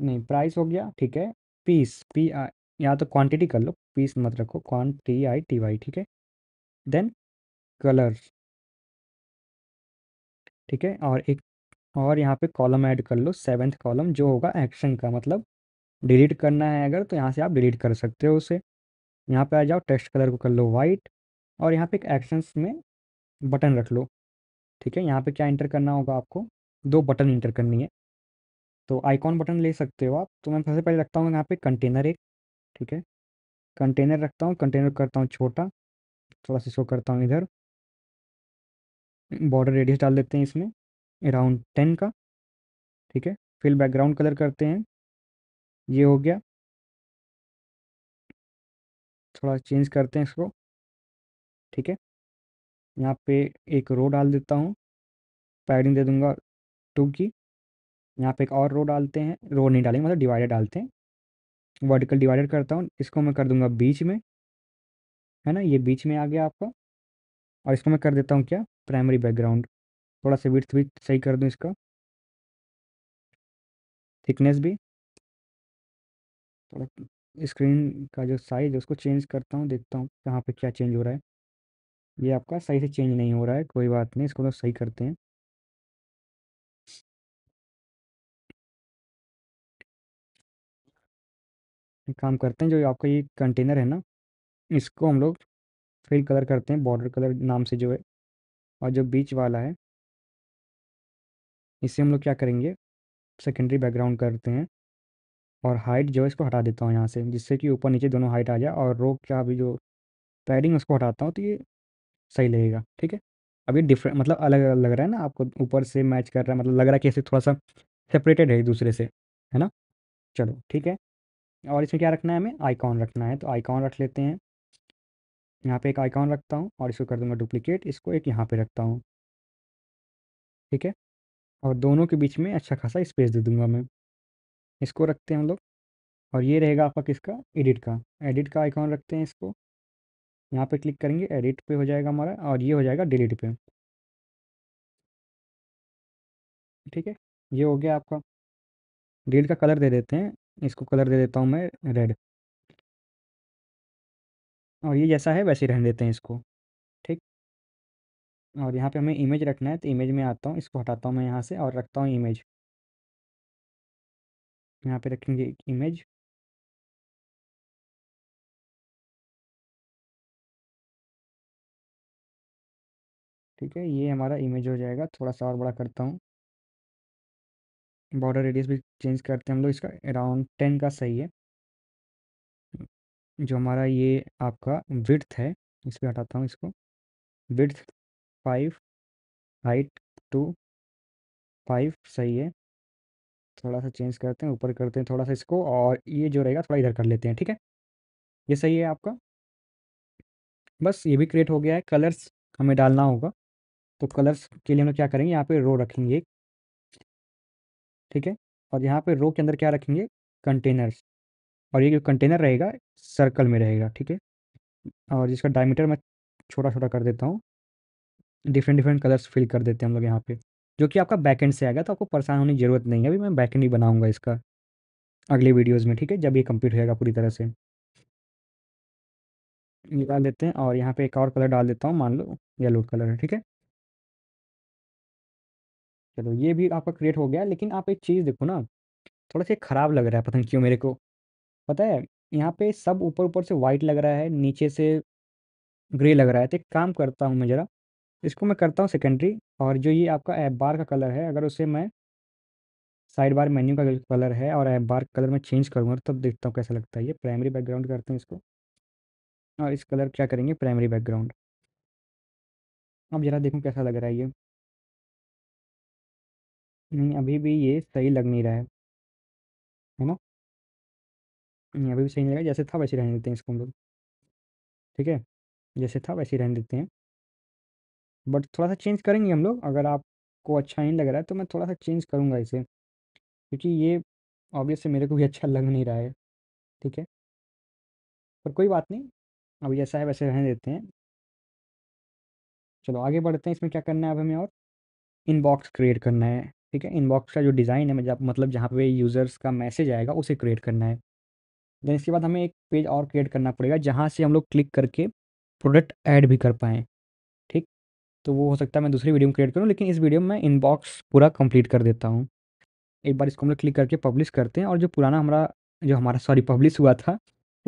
नहीं प्राइस हो गया ठीक है पीस पी आई यहाँ तो क्वांटिटी कर लो पीस मत रखो quan T I T Y ठीक है देन कलर ठीक है और एक और यहाँ पे कॉलम ऐड कर लो सेवेंथ कॉलम जो होगा एक्शन का मतलब डिलीट करना है अगर तो यहाँ से आप डिलीट कर सकते हो उसे यहाँ पे आ जाओ टेक्स्ट कलर को कर लो वाइट और यहाँ पे एक एक्शंस में बटन रख लो ठीक है यहाँ पे क्या इंटर करना होगा आपको दो बटन इंटर करनी है तो आइकॉन बटन ले सकते हो आप तो मैं सबसे पहले रखता हूँ यहाँ पे कंटेनर एक ठीक है कंटेनर रखता हूँ कंटेनर करता हूँ छोटा थोड़ा सा इसको करता हूँ इधर बॉर्डर रेडियस डाल देते हैं इसमें अराउंड टेन का ठीक है फिर बैकग्राउंड कलर करते हैं ये हो गया थोड़ा चेंज करते हैं इसको ठीक है यहाँ पे एक रो डाल देता हूँ पैडिंग दे दूँगा टू की यहाँ पे एक और रो डालते हैं रो नहीं डालेंगे मतलब डिवाइडर डालते हैं वर्टिकल डिवाइडर करता हूँ इसको मैं कर दूंगा बीच में है ना ये बीच में आ गया आपका और इसको मैं कर देता हूँ क्या प्राइमरी बैकग्राउंड थोड़ा सा विथ भी सही कर दूँ इसका थिकनेस भी थोड़ा स्क्रीन का जो साइज है उसको चेंज करता हूँ देखता हूँ कहाँ पे क्या चेंज हो रहा है ये आपका सही से चेंज नहीं हो रहा है कोई बात नहीं इसको तो सही करते हैं काम करते हैं जो आपका ये कंटेनर है ना इसको हम लोग फिल कलर करते हैं बॉर्डर कलर नाम से जो है और जो बीच वाला है इसे हम लोग क्या करेंगे सेकेंडरी बैकग्राउंड करते हैं और हाइट जो है इसको हटा देता हूँ यहाँ से जिससे कि ऊपर नीचे दोनों हाइट आ जाए और रो क्या अभी जो पैडिंग उसको हटाता हूँ तो ये सही लगेगा ठीक है अभी डिफरेंट मतलब अलग अलग लग रहा है ना आपको ऊपर से मैच कर रहा है मतलब लग रहा है कि ऐसे थोड़ा सा सेपरेटेड है एक दूसरे से है ना चलो ठीक है और इसमें क्या रखना है हमें आइकॉन रखना है तो आइकॉन रख लेते हैं यहाँ पे एक आइकॉन रखता हूँ और इसको कर दूंगा डुप्लीकेट इसको एक यहाँ पे रखता हूँ ठीक है और दोनों के बीच में अच्छा खासा स्पेस दे दूंगा मैं इसको रखते हैं हम लोग और ये रहेगा आपका किसका एडिट का एडिट का आइकॉन रखते हैं इसको यहाँ पे क्लिक करेंगे एडिट पे हो जाएगा हमारा और ये हो जाएगा डिलीट पे ठीक है ये हो गया आपका डिलीट का कलर दे देते हैं इसको कलर दे देता हूँ मैं रेड और ये जैसा है वैसे रहने देते हैं इसको ठीक और यहाँ पे हमें इमेज रखना है तो इमेज में आता हूँ इसको हटाता हूँ मैं यहाँ से और रखता हूँ इमेज यहाँ पे रखेंगे इमेज ठीक है ये हमारा इमेज हो जाएगा थोड़ा सा और बड़ा करता हूँ बॉर्डर रेडियस भी चेंज करते हैं हम लोग इसका अराउंड टेन का सही है जो हमारा ये आपका विथ है इस पर हटाता हूँ इसको width five height two five सही है थोड़ा सा चेंज करते हैं ऊपर करते हैं थोड़ा सा इसको और ये जो रहेगा थोड़ा इधर कर लेते हैं ठीक है ये सही है आपका बस ये भी क्रिएट हो गया है कलर्स हमें डालना होगा तो कलर्स के लिए हम लोग क्या करेंगे यहाँ पे रो रखेंगे ठीक है और यहाँ पे रो के अंदर क्या रखेंगे कंटेनर्स और ये जो कंटेनर रहेगा सर्कल में रहेगा ठीक है और जिसका डायमीटर मैं छोटा छोटा कर देता हूँ डिफरेंट डिफरेंट कलर्स फिल कर देते हैं हम लोग यहाँ पे जो कि आपका बैकेंड से आएगा तो आपको परेशान होने की ज़रूरत नहीं है अभी मैं बैकेंड ही बनाऊँगा इसका अगले वीडियोज़ में ठीक है जब ये कम्प्लीट हो जाएगा पूरी तरह से निकाल देते हैं और यहाँ पर एक और कलर डाल देता हूँ मान लो येलो कलर है ठीक है चलो ये भी आपका क्रिएट हो गया लेकिन आप एक चीज़ देखो ना थोड़ा सा ख़राब लग रहा है पता नहीं क्यों मेरे को पता है यहाँ पे सब ऊपर ऊपर से वाइट लग रहा है नीचे से ग्रे लग रहा है तो एक काम करता हूँ मैं ज़रा इसको मैं करता हूँ सेकेंडरी और जो ये आपका ऐप बार का कलर है अगर उसे मैं साइड बार मेन्यू का कलर है और ऐप बार कलर में चेंज करूँगा तब देखता हूँ कैसा लगता है ये प्राइमरी बैकग्राउंड करते हैं इसको और इस कलर क्या करेंगे प्राइमरी बैकग्राउंड अब ज़रा देखूँ कैसा लग रहा है ये नहीं, अभी भी ये सही लग नहीं रहा है। है ना? नहीं, अभी भी सही नहीं लगा, जैसे था वैसे रहने देते हैं इसको हम लोग। ठीक है? जैसे था वैसे रहने देते हैं। बट थोड़ा-सा चेंज करेंगे हम लोग, अगर आपको अच्छा नहीं लग रहा है, तो मैं थोड़ा-सा चेंज करूँगा इसे। क्योंकि ये ऑब्वियस मेरे को भी अच्छा लग नहीं रहा है। ठीक है? पर कोई बात नहीं, अब जैसा है वैसे रहने देते हैं। चलो आगे बढ़ते हैं, इसमें क्या करना है अब हमें और? इनबॉक्स क्रिएट करना है। ठीक है इनबॉक्स का जो डिज़ाइन है मतलब मतलब जहाँ पे यूज़र्स का मैसेज आएगा उसे क्रिएट करना है देन इसके बाद हमें एक पेज और क्रिएट करना पड़ेगा जहाँ से हम लोग क्लिक करके प्रोडक्ट ऐड भी कर पाएँ ठीक तो वो हो सकता है मैं दूसरी वीडियो में क्रिएट करूँ लेकिन इस वीडियो में इनबॉक्स पूरा कम्प्लीट कर देता हूँ एक बार इसको हम लोग क्लिक करके पब्लिश करते हैं और जो पुराना हमारा जो हमारा सॉरी पब्लिश हुआ था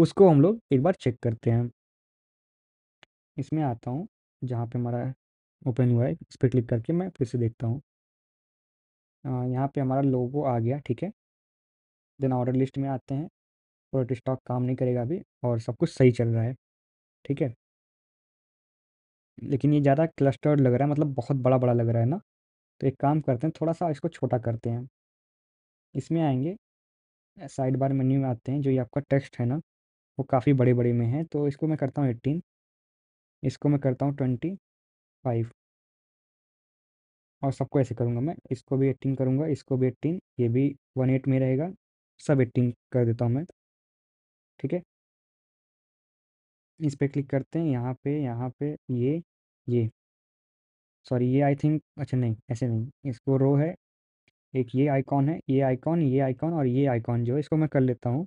उसको हम लोग एक बार चेक करते हैं इसमें आता हूँ जहाँ पे हमारा ओपन हुआ है इस पर क्लिक करके मैं फिर से देखता हूँ यहाँ पे हमारा लोगो आ गया ठीक है देन ऑर्डर लिस्ट में आते हैं प्रोडक्ट स्टॉक काम नहीं करेगा अभी और सब कुछ सही चल रहा है ठीक है लेकिन ये ज़्यादा क्लस्टर्ड लग रहा है मतलब बहुत बड़ा बड़ा लग रहा है ना तो एक काम करते हैं थोड़ा सा इसको छोटा करते हैं इसमें आएंगे साइड बार मेन्यू में आते हैं जो ये आपका टेक्स्ट है ना वो काफ़ी बड़े बड़े में है तो इसको मैं करता हूँ एट्टीन इसको मैं करता हूँ ट्वेंटी फाइव और सबको ऐसे करूँगा मैं इसको भी एट्टीन करूँगा इसको भी एट्टीन ये भी वन एट में रहेगा सब एट्टीन कर देता हूँ मैं ठीक है इस पर क्लिक करते हैं यहाँ पे यहाँ पे ये ये सॉरी ये आई थिंक अच्छा नहीं ऐसे नहीं इसको रो है एक ये आइकॉन है ये आइकॉन ये आइकॉन और ये आइकॉन जो है इसको मैं कर लेता हूँ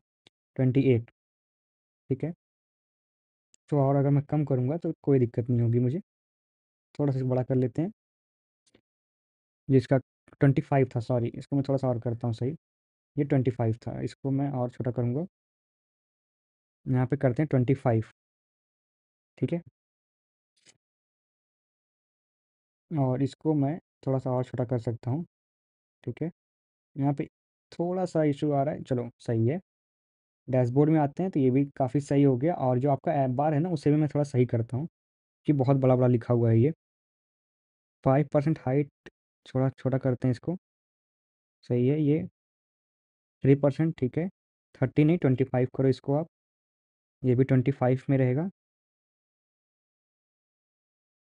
ट्वेंटी एट ठीक है तो और अगर मैं कम करूँगा तो कोई दिक्कत नहीं होगी मुझे थोड़ा सा बड़ा कर लेते हैं ये इसका ट्वेंटी फाइव था सॉरी इसको मैं थोड़ा सा और करता हूँ सही ये ट्वेंटी फाइव था इसको मैं और छोटा करूँगा यहाँ पे करते हैं ट्वेंटी फाइव ठीक है और इसको मैं थोड़ा सा और छोटा कर सकता हूँ ठीक है यहाँ पे थोड़ा सा इशू आ रहा है चलो सही है डैशबोर्ड में आते हैं तो ये भी काफ़ी सही हो गया और जो आपका ऐप बार है ना उसे भी मैं थोड़ा सही करता हूँ कि बहुत बड़ा बड़ा लिखा हुआ है ये फाइव परसेंट हाइट छोटा छोटा करते हैं इसको सही है ये थ्री परसेंट ठीक है थर्टी नहीं ट्वेंटी फाइव करो इसको आप ये भी ट्वेंटी फाइव में रहेगा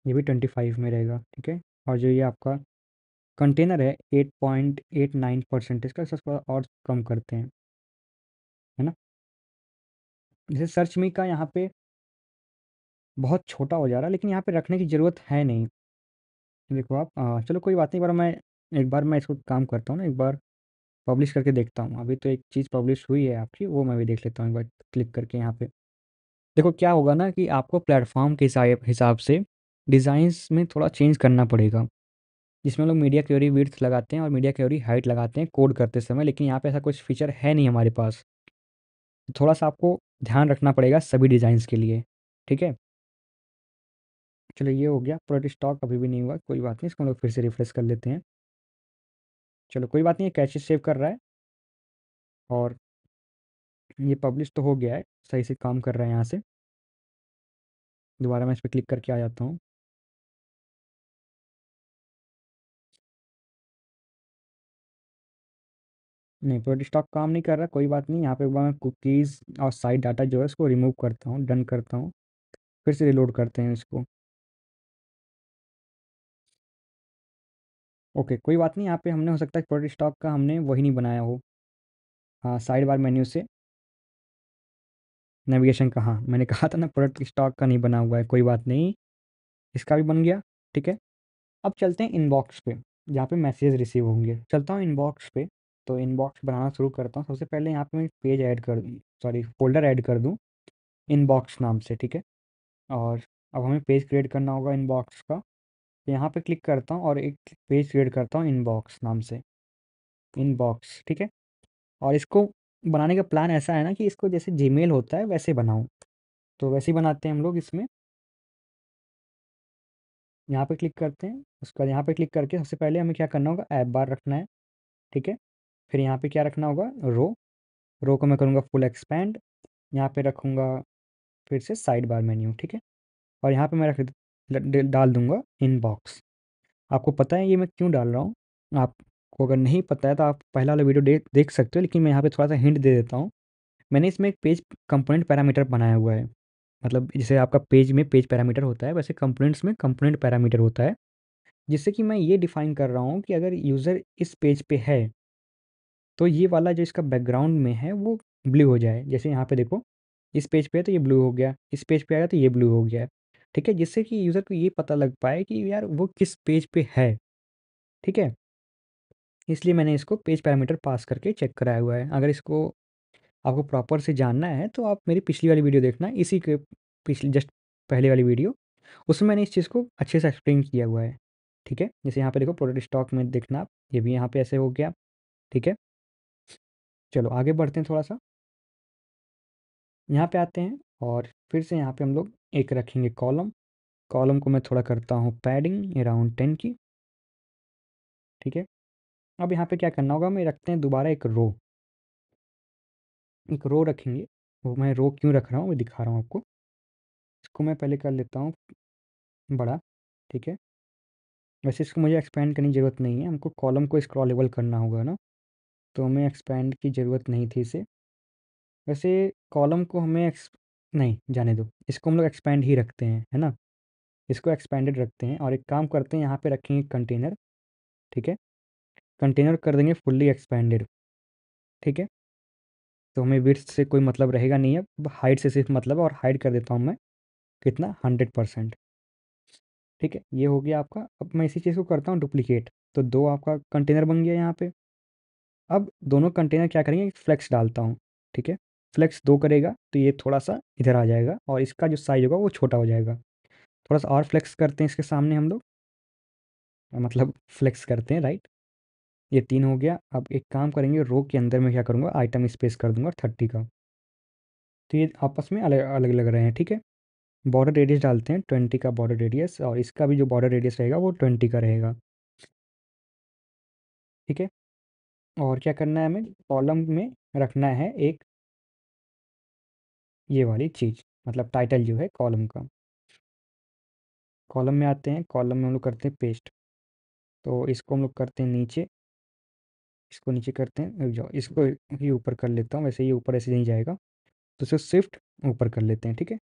ये भी ट्वेंटी फाइव में रहेगा ठीक है और जो ये आपका कंटेनर है eight point eight nine percent इसका सबसे और कम करते हैं है ना जैसे सर्च मी का यहाँ पे बहुत छोटा हो जा रहा है लेकिन यहाँ पे रखने की ज़रूरत है नहीं देखो आप आ, चलो कोई बात नहीं, पर मैं एक बार मैं इसको काम करता हूँ ना, एक बार पब्लिश करके देखता हूँ। अभी तो एक चीज़ पब्लिश हुई है आपकी, वो मैं भी देख लेता हूँ एक बार क्लिक करके यहाँ पे। देखो क्या होगा ना कि आपको प्लेटफ़ॉर्म के हिसाब से डिज़ाइंस में थोड़ा चेंज करना पड़ेगा। जिसमें लोग मीडिया क्योरी विर्थ लगाते हैं और मीडिया क्योरी हाइट लगाते हैं कोड करते समय, लेकिन यहाँ पर ऐसा कुछ फीचर है नहीं हमारे पास। थोड़ा-सा आपको ध्यान रखना पड़ेगा सभी डिज़ाइंस के लिए, ठीक है? चलो ये हो गया प्रोडक्ट स्टॉक अभी भी नहीं हुआ कोई बात नहीं इसको हम लोग फिर से रिफ्रेश कर लेते हैं चलो कोई बात नहीं कैशेज सेव कर रहा है और ये पब्लिश तो हो गया है सही से काम कर रहा है यहाँ से दोबारा मैं इस पर क्लिक करके आ जाता हूँ नहीं प्रोडक्ट स्टॉक काम नहीं कर रहा कोई बात नहीं यहाँ पे मैं कुकीज़ और साइड डाटा जो है उसको रिमूव करता हूँ डन करता हूँ फिर से रिलोड करते हैं इसको ओके कोई बात नहीं यहाँ पे हमने हो सकता है प्रोडक्ट स्टॉक का हमने वही नहीं बनाया हो हाँ साइड बार मेन्यू से नेविगेशन का हाँ मैंने कहा था ना प्रोडक्ट स्टॉक का नहीं बना हुआ है कोई बात नहीं इसका भी बन गया ठीक है अब चलते हैं इनबॉक्स पे जहाँ पे मैसेज रिसीव होंगे चलता हूँ इनबॉक्स पे तो इनबॉक्स बनाना शुरू करता हूँ सबसे पहले यहाँ पे मैं पेज ऐड कर दूँ सॉरी फोल्डर ऐड कर दूँ इनबॉक्स नाम से ठीक है और अब हमें पेज क्रिएट करना होगा इनबॉक्स का तो यहाँ पे क्लिक करता हूँ और एक पेज क्रिएट करता हूँ इनबॉक्स नाम से इनबॉक्स ठीक है और इसको बनाने का प्लान ऐसा है ना कि इसको जैसे जी होता है वैसे बनाऊँ तो वैसे ही बनाते हैं हम लोग इसमें यहाँ पे क्लिक करते हैं उसके बाद यहाँ पे क्लिक करके सबसे पहले हमें क्या करना होगा ऐप बार रखना है ठीक है फिर यहाँ पे क्या रखना होगा रो रो को मैं करूँगा फुल एक्सपेंड यहाँ पे रखूँगा फिर से साइड बार मेन्यू ठीक है और यहाँ पे मैं रख डाल दूंगा इनबॉक्स आपको पता है ये मैं क्यों डाल रहा हूँ आपको अगर नहीं पता है तो आप पहला वाला वीडियो दे, देख सकते हो लेकिन मैं यहाँ पे थोड़ा सा हिंट दे देता हूँ मैंने इसमें एक पेज कंपोनेंट पैरामीटर बनाया हुआ है मतलब जैसे आपका पेज में पेज पैरामीटर होता है वैसे कंपोनेंट्स में कंपोनेंट पैरामीटर होता है जिससे कि मैं ये डिफाइन कर रहा हूँ कि अगर यूज़र इस पेज पे है तो ये वाला जो इसका बैकग्राउंड में है वो ब्लू हो जाए जैसे यहाँ पर देखो इस पेज पे है तो ये ब्लू हो गया इस पेज पे आया तो ये ब्लू हो गया ठीक है जिससे कि यूज़र को ये पता लग पाए कि यार वो किस पेज पे है ठीक है इसलिए मैंने इसको पेज पैरामीटर पास करके चेक कराया हुआ है अगर इसको आपको प्रॉपर से जानना है तो आप मेरी पिछली वाली वीडियो देखना इसी के पिछली जस्ट पहले वाली वीडियो उसमें मैंने इस चीज़ को अच्छे से एक्सप्लेन किया हुआ है ठीक है जैसे यहाँ पे देखो प्रोडक्ट स्टॉक में देखना आप ये भी यहाँ पे ऐसे हो गया ठीक है चलो आगे बढ़ते हैं थोड़ा सा यहाँ पे आते हैं और फिर से यहाँ पे हम लोग एक रखेंगे कॉलम कॉलम को मैं थोड़ा करता हूँ पैडिंग अराउंड टेन की ठीक है अब यहाँ पे क्या करना होगा मैं रखते हैं दोबारा एक रो एक रो रखेंगे वो मैं रो क्यों रख रहा हूँ वो दिखा रहा हूँ आपको इसको मैं पहले कर लेता हूँ बड़ा ठीक है वैसे इसको मुझे एक्सपेंड करने की ज़रूरत नहीं है हमको कॉलम को स्क्रॉलेबल करना होगा ना तो हमें एक्सपेंड की ज़रूरत नहीं थी इसे वैसे कॉलम को हमें नहीं जाने दो इसको हम लोग एक्सपेंड ही रखते हैं है ना इसको एक्सपेंडेड रखते हैं और एक काम करते हैं यहाँ पे रखेंगे कंटेनर ठीक है कंटेनर कर देंगे फुल्ली एक्सपेंडेड ठीक है तो हमें विथ से कोई मतलब रहेगा नहीं अब हाइट से सिर्फ मतलब और हाइट कर देता हूँ मैं कितना हंड्रेड परसेंट ठीक है ये हो गया आपका अब मैं इसी चीज़ को करता हूँ डुप्लीकेट तो दो आपका कंटेनर बन गया यहाँ पर अब दोनों कंटेनर क्या करेंगे फ्लैक्स डालता हूँ ठीक है फ्लेक्स दो करेगा तो ये थोड़ा सा इधर आ जाएगा और इसका जो साइज होगा वो छोटा हो जाएगा थोड़ा सा और फ्लेक्स करते हैं इसके सामने हम लोग मतलब फ्लेक्स करते हैं राइट ये तीन हो गया अब एक काम करेंगे रो के अंदर में क्या करूँगा आइटम स्पेस कर दूंगा थर्टी का तो ये आपस में अलग अलग लग रहे हैं ठीक है बॉर्डर रेडियस डालते हैं ट्वेंटी का बॉर्डर रेडियस और इसका भी जो बॉर्डर रेडियस रहेगा वो ट्वेंटी का रहेगा ठीक है और क्या करना है हमें कॉलम में रखना है एक ये वाली चीज़ मतलब टाइटल जो है कॉलम का कॉलम में आते हैं कॉलम में हम लोग करते हैं पेस्ट तो इसको हम लोग करते हैं नीचे इसको नीचे करते हैं जाओ इसको ये ऊपर कर लेता हूँ वैसे ये ऊपर ऐसे नहीं जाएगा तो इसको स्विफ्ट ऊपर कर लेते हैं ठीक है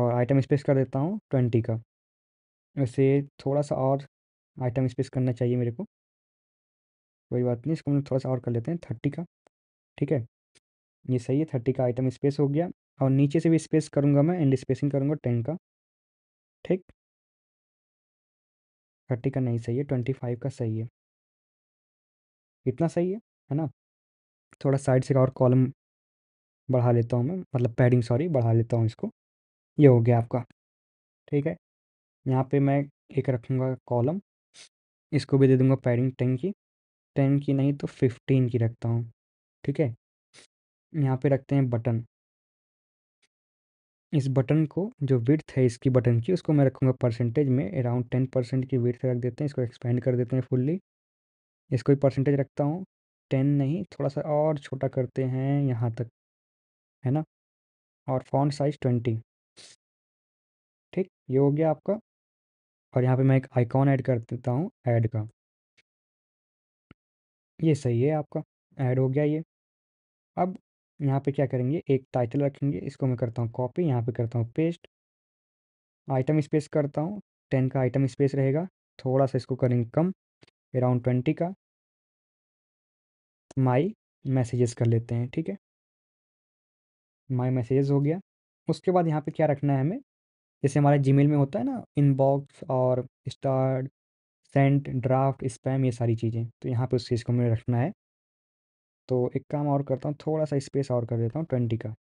और आइटम स्पेस कर देता हूँ ट्वेंटी का वैसे थोड़ा सा और आइटम स्पेस करना चाहिए मेरे को कोई बात नहीं इसको हम लोग थोड़ा सा और कर लेते हैं थर्टी का ठीक है ये सही है थर्टी का आइटम स्पेस हो गया और नीचे से भी स्पेस करूँगा मैं एंड स्पेसिंग करूंगा टेन का ठीक थर्टी का नहीं सही है ट्वेंटी फाइव का सही है इतना सही है है ना थोड़ा साइड से और कॉलम बढ़ा लेता हूँ मैं मतलब पैडिंग सॉरी बढ़ा लेता हूँ इसको ये हो गया आपका ठीक है यहाँ पे मैं एक रखूँगा कॉलम इसको भी दे दूँगा पैडिंग टेन की टेन की नहीं तो फिफ्टीन की रखता हूँ ठीक है यहाँ पे रखते हैं बटन इस बटन को जो विर्थ है इसकी बटन की उसको मैं रखूँगा परसेंटेज में अराउंड टेन परसेंट की विर्थ रख देते हैं इसको एक्सपेंड कर देते हैं फुल्ली इसको भी परसेंटेज रखता हूँ टेन नहीं थोड़ा सा और छोटा करते हैं यहाँ तक है ना और फोन साइज ट्वेंटी ठीक ये हो गया आपका और यहाँ पे मैं एक आइकॉन ऐड कर देता हूँ ऐड का ये सही है आपका ऐड हो गया ये अब यहाँ पे क्या करेंगे एक टाइटल रखेंगे इसको मैं करता हूँ कॉपी यहाँ पे करता हूँ पेस्ट आइटम स्पेस करता हूँ टेन का आइटम स्पेस रहेगा थोड़ा सा इसको करेंगे कम अराउंड ट्वेंटी का माई मैसेजेस कर लेते हैं ठीक है माई मैसेजेस हो गया उसके बाद यहाँ पे क्या रखना है हमें जैसे हमारे जीमेल में होता है ना इनबॉक्स और स्टार सेंट ड्राफ्ट स्पैम ये सारी चीज़ें तो यहाँ पे उस चीज़ को हमें रखना है तो एक काम और करता हूँ थोड़ा सा स्पेस और कर देता हूँ ट्वेंटी का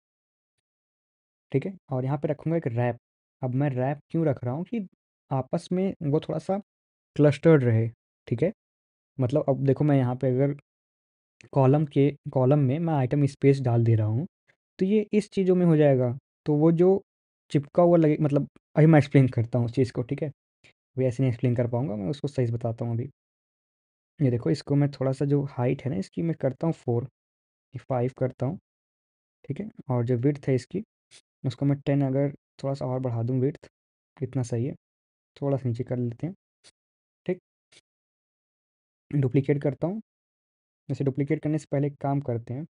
ठीक है और यहाँ पे रखूँगा एक रैप अब मैं रैप क्यों रख रहा हूँ कि आपस में वो थोड़ा सा क्लस्टर्ड रहे ठीक है मतलब अब देखो मैं यहाँ पे अगर कॉलम के कॉलम में मैं आइटम स्पेस डाल दे रहा हूँ तो ये इस चीज़ों में हो जाएगा तो वो जो चिपका हुआ लगे मतलब अभी मैं एक्सप्लेन करता हूँ उस चीज़ को ठीक है अभी ऐसे नहीं एक्सप्लेन कर पाऊँगा मैं उसको सही बताता हूँ अभी ये देखो इसको मैं थोड़ा सा जो हाइट है ना इसकी मैं करता हूँ फोर फाइव करता हूँ ठीक है और जो विर्थ है इसकी उसको मैं टेन अगर थोड़ा सा और बढ़ा दूँ विर्थ इतना सही है थोड़ा सा नीचे कर लेते हैं ठीक डुप्लीकेट करता हूँ जैसे डुप्लीकेट करने से पहले काम करते हैं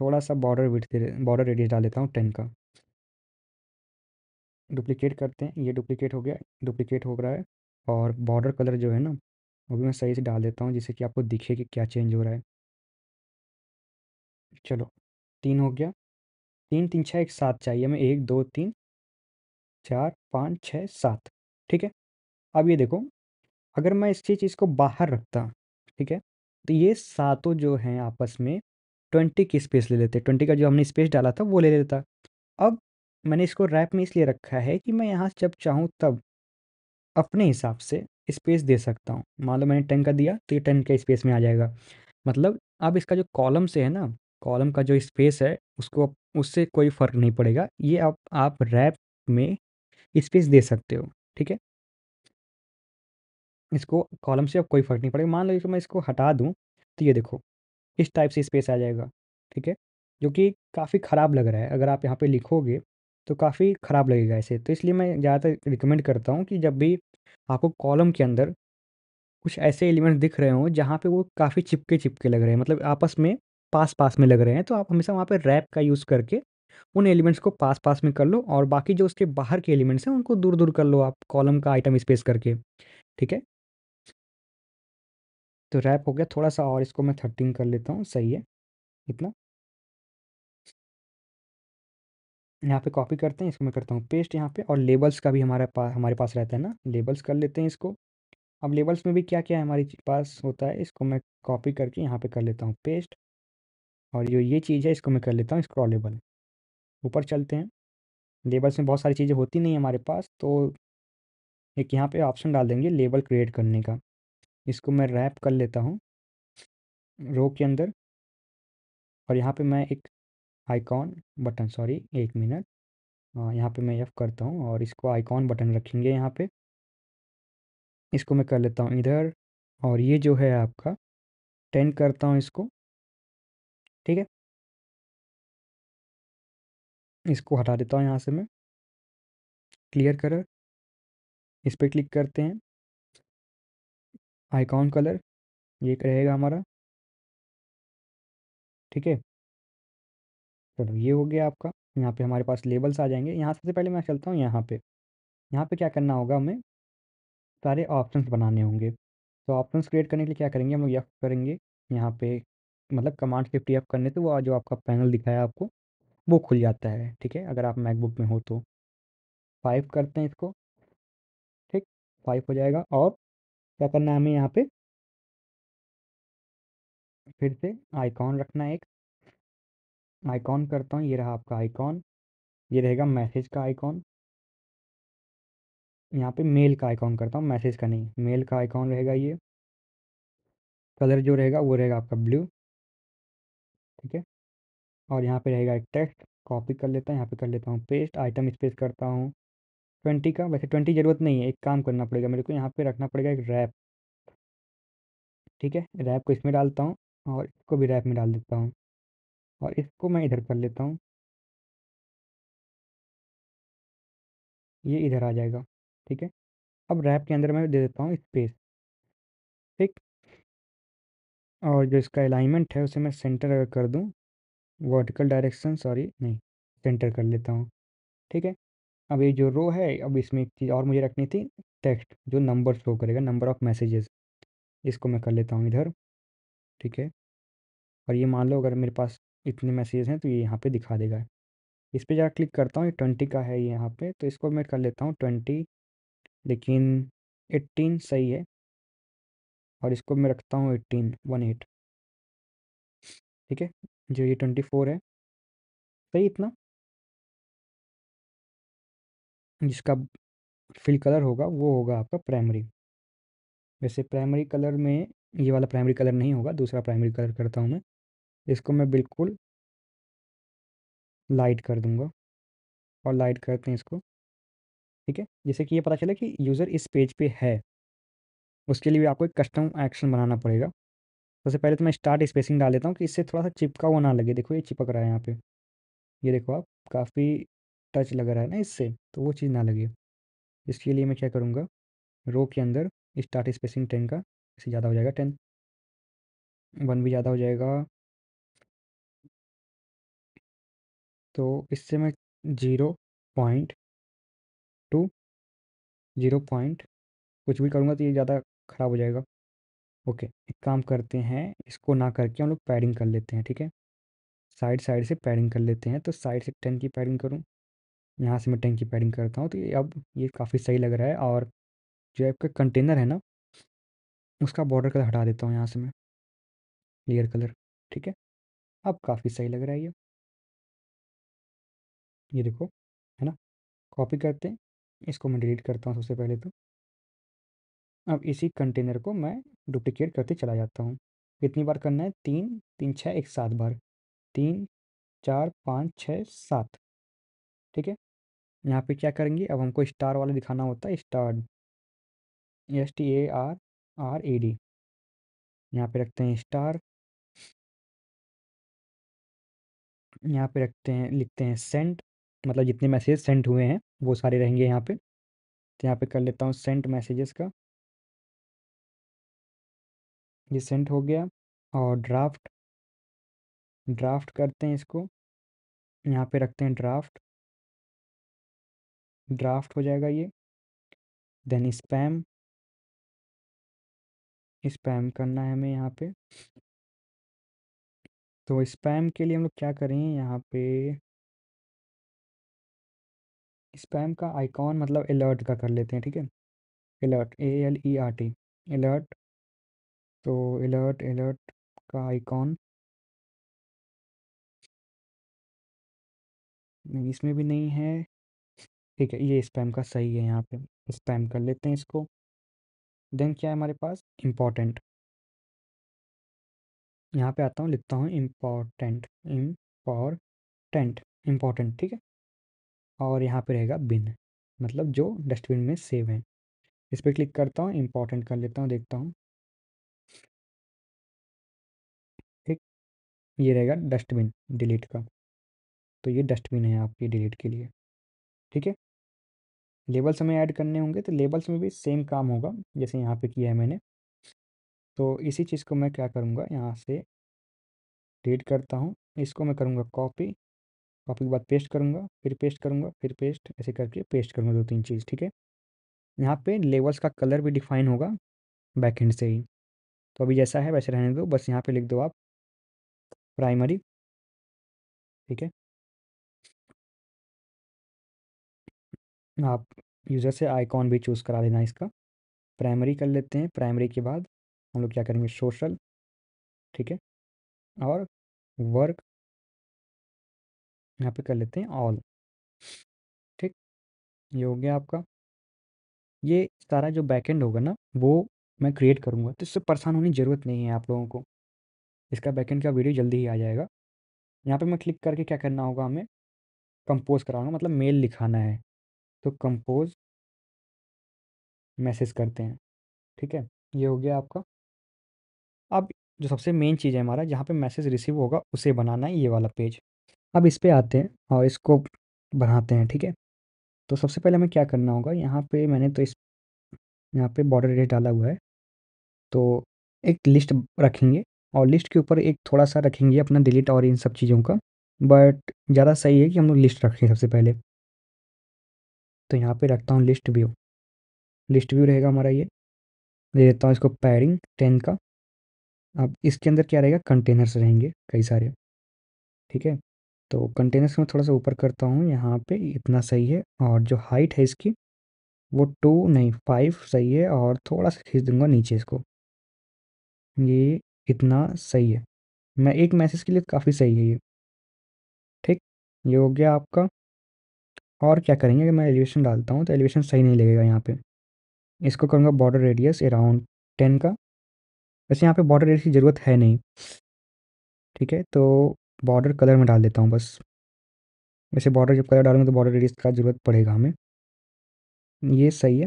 थोड़ा सा बॉर्डर विथ बॉर्डर रेडियस डाल देता हूँ टेन का डुप्लीकेट करते हैं ये डुप्लीकेट हो गया डुप्लीकेट हो रहा है और बॉर्डर कलर जो है ना वो भी मैं सही से डाल देता हूँ जिससे कि आपको दिखे कि क्या चेंज हो रहा है चलो तीन हो गया तीन तीन छः एक सात चाहिए हमें एक दो तीन चार पाँच छः सात ठीक है अब ये देखो अगर मैं इसी चीज़ को बाहर रखता ठीक है तो ये सातों जो हैं आपस में ट्वेंटी की स्पेस ले लेते ट्वेंटी का जो हमने स्पेस डाला था वो ले लेता अब मैंने इसको रैप में इसलिए रखा है कि मैं यहाँ जब चाहूँ तब अपने हिसाब से स्पेस दे सकता हूँ मान लो मैंने टेन का दिया तो ये टेन के स्पेस में आ जाएगा मतलब अब इसका जो कॉलम से है ना कॉलम का जो स्पेस है उसको उससे कोई फ़र्क नहीं पड़ेगा ये आप आप रैप में स्पेस दे सकते हो ठीक है इसको कॉलम से अब कोई फ़र्क नहीं पड़ेगा मान लो कि मैं इसको हटा दूँ तो ये देखो इस टाइप से स्पेस आ जाएगा ठीक है जो कि काफ़ी ख़राब लग रहा है अगर आप यहाँ पे लिखोगे तो काफ़ी ख़राब लगेगा ऐसे तो इसलिए मैं ज़्यादातर रिकमेंड करता हूँ कि जब भी आपको कॉलम के अंदर कुछ ऐसे एलिमेंट दिख रहे हों जहाँ पे वो काफ़ी चिपके चिपके लग रहे हैं मतलब आपस में पास पास में लग रहे हैं तो आप हमेशा वहाँ पे रैप का यूज़ करके उन एलिमेंट्स को पास पास में कर लो और बाकी जो उसके बाहर के एलिमेंट्स हैं उनको दूर दूर कर लो आप कॉलम का आइटम स्पेस करके ठीक है तो रैप हो गया थोड़ा सा और इसको मैं थर्टीन कर लेता हूँ सही है इतना यहाँ पे कॉपी करते हैं इसको मैं करता हूँ पेस्ट यहाँ पे और लेबल्स का भी हमारे पास हमारे पास रहता है ना लेबल्स कर लेते हैं इसको अब लेबल्स में भी क्या क्या है हमारे पास होता है इसको मैं कॉपी करके यहाँ पे कर लेता हूँ पेस्ट और जो ये चीज़ है इसको मैं कर लेता हूँ स्क्रॉलेबल ऊपर चलते हैं लेबल्स में बहुत सारी चीज़ें होती नहीं हमारे पास तो एक यहाँ पर ऑप्शन डाल देंगे लेबल क्रिएट करने का इसको मैं रैप कर लेता हूँ रो के अंदर और यहाँ पर मैं एक आइकॉन बटन सॉरी एक मिनट हाँ, यहाँ पे मैं यफ करता हूँ और इसको आइकॉन बटन रखेंगे यहाँ पे इसको मैं कर लेता हूँ इधर और ये जो है आपका टेन करता हूँ इसको ठीक है इसको हटा देता हूँ यहाँ से मैं क्लियर कलर इस पर क्लिक करते हैं आइकॉन कलर ये रहेगा हमारा ठीक है चलो तो ये हो गया आपका यहाँ पे हमारे पास लेबल्स आ जाएंगे यहाँ सबसे पहले मैं चलता हूँ यहाँ पे यहाँ पे क्या करना होगा हमें सारे ऑप्शंस बनाने होंगे तो ऑप्शंस क्रिएट करने के लिए क्या करेंगे हम लोग यफ करेंगे यहाँ पे मतलब कमांड शिफ्ट यफ करने से वो जो आपका पैनल दिखाया आपको वो खुल जाता है ठीक है अगर आप मैकबुक में हो तो फाइव करते हैं इसको ठीक फाइव हो जाएगा और क्या करना है हमें यहाँ पे फिर से आइकॉन रखना है एक आइकॉन करता हूँ ये रहा आपका आइकॉन ये रहेगा मैसेज का आइकॉन यहाँ पे मेल का आइकॉन करता हूँ मैसेज का नहीं मेल का आइकॉन रहेगा ये कलर जो रहेगा वो रहेगा आपका ब्लू ठीक है और यहाँ पे रहेगा एक टेक्स्ट कॉपी कर लेता हूँ यहाँ पे कर लेता हूँ पेस्ट आइटम स्पेस करता हूँ ट्वेंटी का वैसे ट्वेंटी ज़रूरत नहीं है एक काम करना पड़ेगा मेरे को यहाँ पे रखना पड़ेगा एक रैप ठीक है रैप को इसमें डालता हूँ और इसको भी रैप में डाल देता हूँ और इसको मैं इधर कर लेता हूँ ये इधर आ जाएगा ठीक है अब रैप के अंदर मैं दे देता हूँ स्पेस ठीक और जो इसका अलाइनमेंट है उसे मैं सेंटर अगर कर दूँ वर्टिकल डायरेक्शन सॉरी नहीं सेंटर कर लेता हूँ ठीक है अब ये जो रो है अब इसमें एक चीज़ और मुझे रखनी थी टेक्स्ट जो नंबर शो करेगा नंबर ऑफ मैसेजेस इसको मैं कर लेता हूँ इधर ठीक है और ये मान लो अगर मेरे पास इतने मैसेज हैं तो ये यहाँ पे दिखा देगा इस पर जरा क्लिक करता हूँ ये ट्वेंटी का है यहाँ पे तो इसको मैं कर लेता हूँ ट्वेंटी लेकिन एट्टीन सही है और इसको मैं रखता हूँ एट्टीन वन एट ठीक है जो ये ट्वेंटी फोर है सही इतना जिसका फिल कलर होगा वो होगा आपका प्राइमरी वैसे प्राइमरी कलर में ये वाला प्राइमरी कलर नहीं होगा दूसरा प्राइमरी कलर करता हूँ मैं इसको मैं बिल्कुल लाइट कर दूंगा और लाइट करते हैं इसको ठीक है जैसे कि ये पता चला कि यूज़र इस पेज पे है उसके लिए भी आपको एक कस्टम एक्शन बनाना पड़ेगा सबसे पहले तो मैं स्टार्ट स्पेसिंग डाल देता हूँ कि इससे थोड़ा सा चिपका हुआ ना लगे देखो ये चिपक रहा है यहाँ पे ये देखो आप काफ़ी टच लग रहा है ना इससे तो वो चीज़ ना लगे इसके लिए मैं क्या करूँगा रो के अंदर स्टार्ट स्पेसिंग टेन का इससे ज़्यादा हो जाएगा टेन वन भी ज़्यादा हो जाएगा तो इससे मैं zero point two zero point कुछ भी करूँगा तो ये ज़्यादा ख़राब हो जाएगा ओके एक काम करते हैं इसको ना करके हम लोग पैडिंग कर लेते हैं ठीक है साइड साइड से पैडिंग कर लेते हैं तो साइड से टेन की पैडिंग करूँ यहाँ से मैं टेन की पैडिंग करता हूँ तो ये अब ये काफ़ी सही लग रहा है और जो आपका कंटेनर है ना उसका बॉर्डर कलर हटा देता हूँ यहाँ से मैं क्लियर कलर ठीक है अब काफ़ी सही लग रहा है ये ये देखो है ना कॉपी करते हैं इसको मैं डिलीट करता हूँ सबसे पहले तो अब इसी कंटेनर को मैं डुप्लिकेट करते चला जाता हूँ कितनी बार करना है तीन तीन छः एक सात बार तीन चार पाँच छः सात ठीक है यहाँ पे क्या करेंगे अब हमको स्टार वाला दिखाना होता है star S T A R R A D यहाँ पे रखते हैं स्टार यहाँ पे रखते हैं लिखते हैं सेंट मतलब जितने मैसेज सेंड हुए हैं वो सारे रहेंगे यहाँ पे तो यहाँ पे कर लेता हूँ सेंट मैसेजेस का ये सेंट हो गया और ड्राफ्ट ड्राफ्ट करते हैं इसको यहाँ पे रखते हैं ड्राफ्ट ड्राफ्ट हो जाएगा ये देन स्पैम स्पैम करना है हमें यहाँ पे तो स्पैम के लिए हम लोग क्या करें यहाँ पे स्पैम का आइकॉन मतलब अलर्ट का कर लेते हैं ठीक है alert A L E R T alert तो अलर्ट अलर्ट का आइकॉन इसमें भी नहीं है ठीक है ये स्पैम का सही है यहाँ पे स्पैम कर लेते हैं इसको देन क्या है हमारे पास इम्पॉर्टेंट यहाँ पे आता हूँ लिखता हूँ इम्पॉर्टेंट इम्पॉर्टेंट इम्पॉर्टेंट ठीक है और यहाँ पे रहेगा बिन मतलब जो डस्टबिन में सेव है इस पर क्लिक करता हूँ इम्पोर्टेंट कर लेता हूँ देखता हूँ ठीक ये रहेगा डस्टबिन डिलीट का तो ये डस्टबिन है आपकी डिलीट के लिए ठीक है लेबल्स हमें ऐड करने होंगे तो लेबल्स में भी सेम काम होगा जैसे यहाँ पे किया है मैंने तो इसी चीज़ को मैं क्या करूँगा यहाँ से डिलीट करता हूँ इसको मैं करूँगा कॉपी कॉपी के बाद पेस्ट करूँगा फिर पेस्ट करूँगा फिर पेस्ट ऐसे करके पेस्ट करूँगा दो तीन चीज़ ठीक है यहाँ पे लेवल्स का कलर भी डिफाइन होगा बैकहेंड से ही तो अभी जैसा है वैसे रहने दो बस यहाँ पे लिख दो आप प्राइमरी ठीक है आप यूज़र से आइकॉन भी चूज़ करा लेना इसका प्राइमरी कर लेते हैं प्राइमरी के बाद हम लोग क्या करेंगे सोशल ठीक है और वर्क यहाँ पे कर लेते हैं ऑल ठीक ये हो गया आपका ये सारा जो बैकेंड होगा ना वो मैं क्रिएट करूँगा तो इससे परेशान होने की ज़रूरत नहीं है आप लोगों को इसका बैकेंड का वीडियो जल्दी ही आ जाएगा यहाँ पे मैं क्लिक करके क्या करना होगा हमें कंपोज कराना मतलब मेल लिखाना है तो कंपोज मैसेज करते हैं ठीक है ये हो गया आपका अब जो सबसे मेन चीज़ है हमारा जहाँ पे मैसेज रिसीव होगा उसे बनाना है ये वाला पेज अब इस पर आते हैं और इसको बढ़ाते हैं ठीक है तो सबसे पहले हमें क्या करना होगा यहाँ पे मैंने तो इस यहाँ पे बॉर्डर रेट डाला हुआ है तो एक लिस्ट रखेंगे और लिस्ट के ऊपर एक थोड़ा सा रखेंगे अपना डिलीट और इन सब चीज़ों का बट ज़्यादा सही है कि हम लोग लिस्ट रखें सबसे पहले तो यहाँ पे रखता हूँ लिस्ट व्यू लिस्ट व्यू रहेगा हमारा ये दे देता हूँ इसको पैरिंग टेन का अब इसके अंदर क्या रहेगा कंटेनर्स रहेंगे कई सारे ठीक है तो कंटेनर्स में थोड़ा सा ऊपर करता हूँ यहाँ पे इतना सही है और जो हाइट है इसकी वो टू नहीं फाइव सही है और थोड़ा सा खींच दूंगा नीचे इसको ये इतना सही है मैं एक मैसेज के लिए काफ़ी सही है ये ठीक ये हो गया आपका और क्या करेंगे कि मैं एलिवेशन डालता हूँ तो एलिवेशन सही नहीं लगेगा यहाँ पर इसको करूँगा बॉर्डर रेडियस अराउंड टेन का वैसे यहाँ पर बॉर्डर रेडियस की ज़रूरत है नहीं ठीक है तो बॉर्डर कलर में डाल देता हूँ बस वैसे बॉर्डर जब कलर डालूंगा तो बॉर्डर रेडियस का ज़रूरत पड़ेगा हमें ये सही है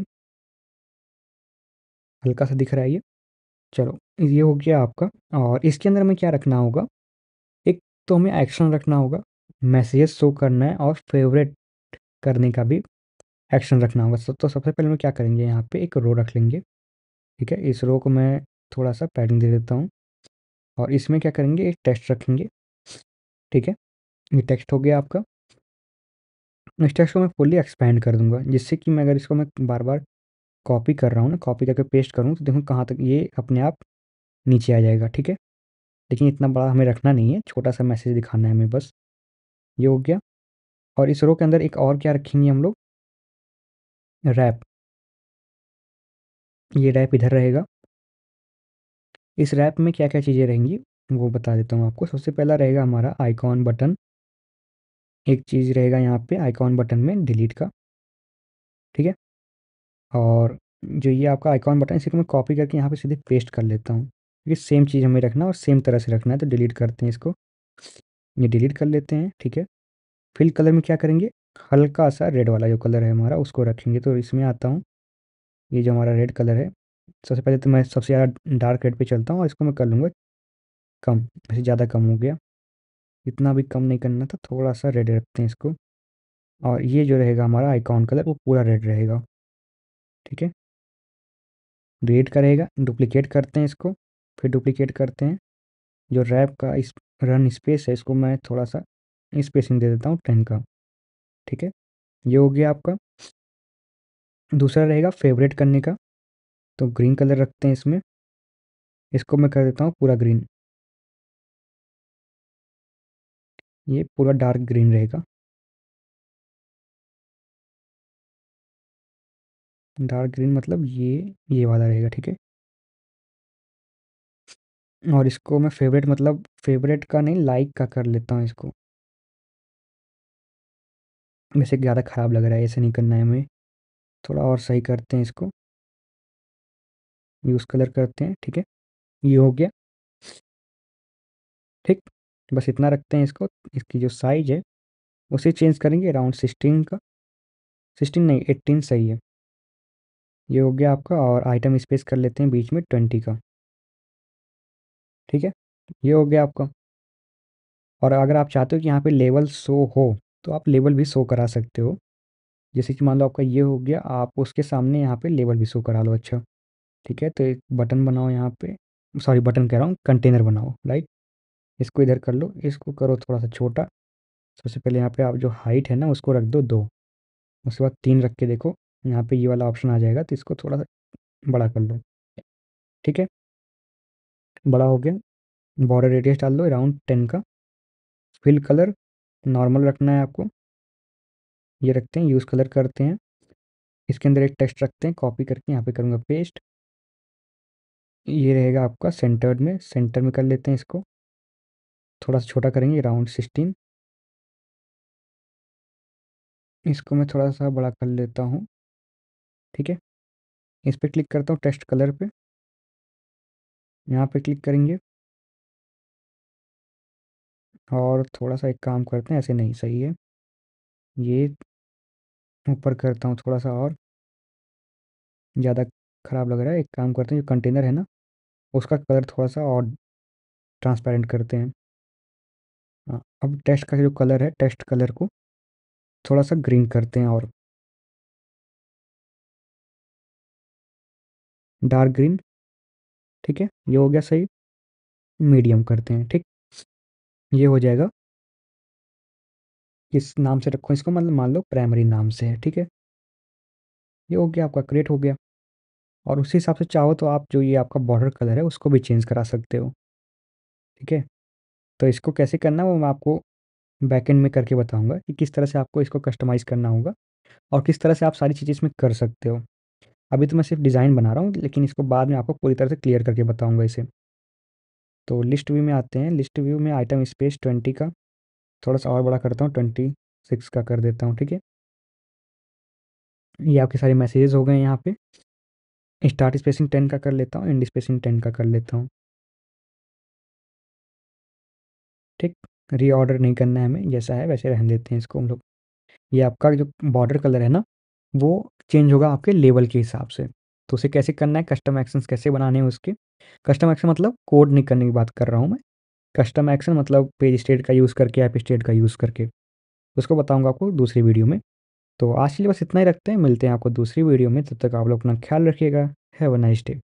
हल्का सा दिख रहा है ये चलो ये हो गया आपका और इसके अंदर हमें क्या रखना होगा एक तो हमें एक्शन रखना होगा मैसेजेस शो करना है और फेवरेट करने का भी एक्शन रखना होगा सब तो सबसे पहले हम क्या करेंगे यहाँ पे एक रो रख लेंगे ठीक है इस रो को मैं थोड़ा सा पैडिंग दे देता हूँ और इसमें क्या करेंगे एक टेस्ट रखेंगे ठीक है ये टेक्स्ट हो गया आपका इस टेक्स्ट को मैं फुल्ली एक्सपेंड कर दूंगा जिससे कि मैं अगर इसको मैं बार बार कॉपी कर रहा हूँ ना कॉपी करके पेस्ट करूँ तो देखूँ कहाँ तक ये अपने आप नीचे आ जाएगा ठीक है लेकिन इतना बड़ा हमें रखना नहीं है छोटा सा मैसेज दिखाना है हमें बस ये हो गया और इस रो के अंदर एक और क्या रखेंगे हम लोग रैप ये रैप इधर रहेगा इस रैप में क्या क्या चीज़ें रहेंगी वो बता देता हूँ आपको सबसे पहला रहेगा हमारा आइकॉन बटन एक चीज़ रहेगा यहाँ पे आइकॉन बटन में डिलीट का ठीक है और जो ये आपका आइकॉन बटन इसको मैं कॉपी करके यहाँ पे सीधे पेस्ट कर लेता हूँ क्योंकि सेम चीज़ हमें रखना और सेम तरह से रखना है तो डिलीट करते हैं इसको ये डिलीट कर लेते हैं ठीक है फिल कलर में क्या करेंगे हल्का सा रेड वाला जो कलर है हमारा उसको रखेंगे तो इसमें आता हूँ ये जो हमारा रेड कलर है सबसे पहले तो मैं सबसे ज़्यादा डार्क रेड पे चलता हूँ और इसको मैं कर लूँगा कम वैसे ज़्यादा कम हो गया इतना भी कम नहीं करना था थोड़ा सा रेड रखते हैं इसको और ये जो रहेगा हमारा आइकॉन कलर वो पूरा रेड रहेगा ठीक है रेड का रहेगा डुप्लीकेट करते हैं इसको फिर डुप्लीकेट करते हैं जो रैप का इस रन स्पेस है इसको मैं थोड़ा सा स्पेसिंग दे देता हूँ टेन का ठीक है ये हो गया आपका दूसरा रहेगा फेवरेट करने का तो ग्रीन कलर रखते हैं इसमें इसको मैं कर देता हूँ पूरा ग्रीन ये पूरा डार्क ग्रीन रहेगा डार्क ग्रीन मतलब ये ये वाला रहेगा ठीक है और इसको मैं फेवरेट मतलब फेवरेट का नहीं लाइक का कर लेता हूँ इसको वैसे ज़्यादा ख़राब लग रहा है ऐसे नहीं करना है हमें थोड़ा और सही करते हैं इसको यूज़ कलर करते हैं ठीक है ये हो गया ठीक बस इतना रखते हैं इसको इसकी जो साइज है उसे चेंज करेंगे अराउंड सिक्सटीन का सिक्सटीन नहीं एट्टीन सही है ये हो गया आपका और आइटम स्पेस कर लेते हैं बीच में ट्वेंटी का ठीक है ये हो गया आपका और अगर आप चाहते हो कि यहाँ पे लेवल शो हो तो आप लेवल भी शो करा सकते हो जैसे कि मान लो आपका ये हो गया आप उसके सामने यहाँ पे लेवल भी शो करा लो अच्छा ठीक है तो एक बटन बनाओ यहाँ पे सॉरी बटन कह रहा हूँ कंटेनर बनाओ राइट इसको इधर कर लो इसको करो थोड़ा सा छोटा सबसे पहले यहाँ पे आप जो हाइट है ना उसको रख दो दो उसके बाद तीन रख के देखो यहाँ पे ये वाला ऑप्शन आ जाएगा तो इसको थोड़ा सा बड़ा कर लो ठीक है बड़ा हो गया बॉर्डर रेडियस डाल दो अराउंड टेन का फिल कलर नॉर्मल रखना है आपको ये रखते हैं यूज़ कलर करते हैं इसके अंदर एक टेक्स्ट रखते हैं कॉपी करके यहाँ पे करूँगा पेस्ट ये रहेगा आपका सेंटर्ड में सेंटर में कर लेते हैं इसको थोड़ा सा छोटा करेंगे राउंड सिक्सटीन इसको मैं थोड़ा सा बड़ा कर लेता हूँ ठीक है इस पर क्लिक करता हूँ टेस्ट कलर पे यहाँ पे क्लिक करेंगे और थोड़ा सा एक काम करते हैं ऐसे नहीं सही है ये ऊपर करता हूँ थोड़ा सा और ज़्यादा ख़राब लग रहा है एक काम करते हैं जो कंटेनर है ना उसका कलर थोड़ा सा और ट्रांसपेरेंट करते हैं हाँ, अब टेस्ट का जो कलर है टेस्ट कलर को थोड़ा सा ग्रीन करते हैं और डार्क ग्रीन ठीक है ये हो गया सही मीडियम करते हैं ठीक ये हो जाएगा किस नाम से रखो इसको मतलब मान लो प्राइमरी नाम से है ठीक है ये हो गया आपका क्रिएट हो गया और उसी हिसाब से चाहो तो आप जो ये आपका बॉर्डर कलर है उसको भी चेंज करा सकते हो ठीक है तो इसको कैसे करना वो मैं आपको बैकेंड में करके बताऊंगा कि किस तरह से आपको इसको कस्टमाइज़ करना होगा और किस तरह से आप सारी चीज़ें इसमें कर सकते हो अभी तो मैं सिर्फ डिज़ाइन बना रहा हूँ लेकिन इसको बाद में आपको पूरी तरह से क्लियर करके बताऊँगा इसे तो लिस्ट व्यू में आते हैं लिस्ट व्यू में आइटम स्पेस ट्वेंटी का थोड़ा सा और बड़ा करता हूँ ट्वेंटी सिक्स का कर देता हूँ ठीक है ये आपके सारे मैसेजेस हो गए यहाँ पे स्टार्ट स्पेसिंग टेन का कर लेता हूँ एंड स्पेसिंग टेन का कर लेता हूँ ठीक रीऑर्डर नहीं करना है हमें जैसा है वैसे रहने देते हैं इसको हम लोग ये आपका जो बॉर्डर कलर है ना वो चेंज होगा आपके लेवल के हिसाब से तो उसे कैसे करना है कस्टम एक्शन कैसे बनाने हैं उसके कस्टम एक्शन मतलब कोड नहीं करने की बात कर रहा हूँ मैं कस्टम एक्शन मतलब पेज स्टेट का यूज़ करके ऐप स्टेट का यूज़ करके उसको बताऊँगा आपको दूसरी वीडियो में तो आज के लिए बस इतना ही रखते हैं मिलते हैं आपको दूसरी वीडियो में तब तक आप लोग अपना ख्याल रखिएगा हैव अ नाइस डे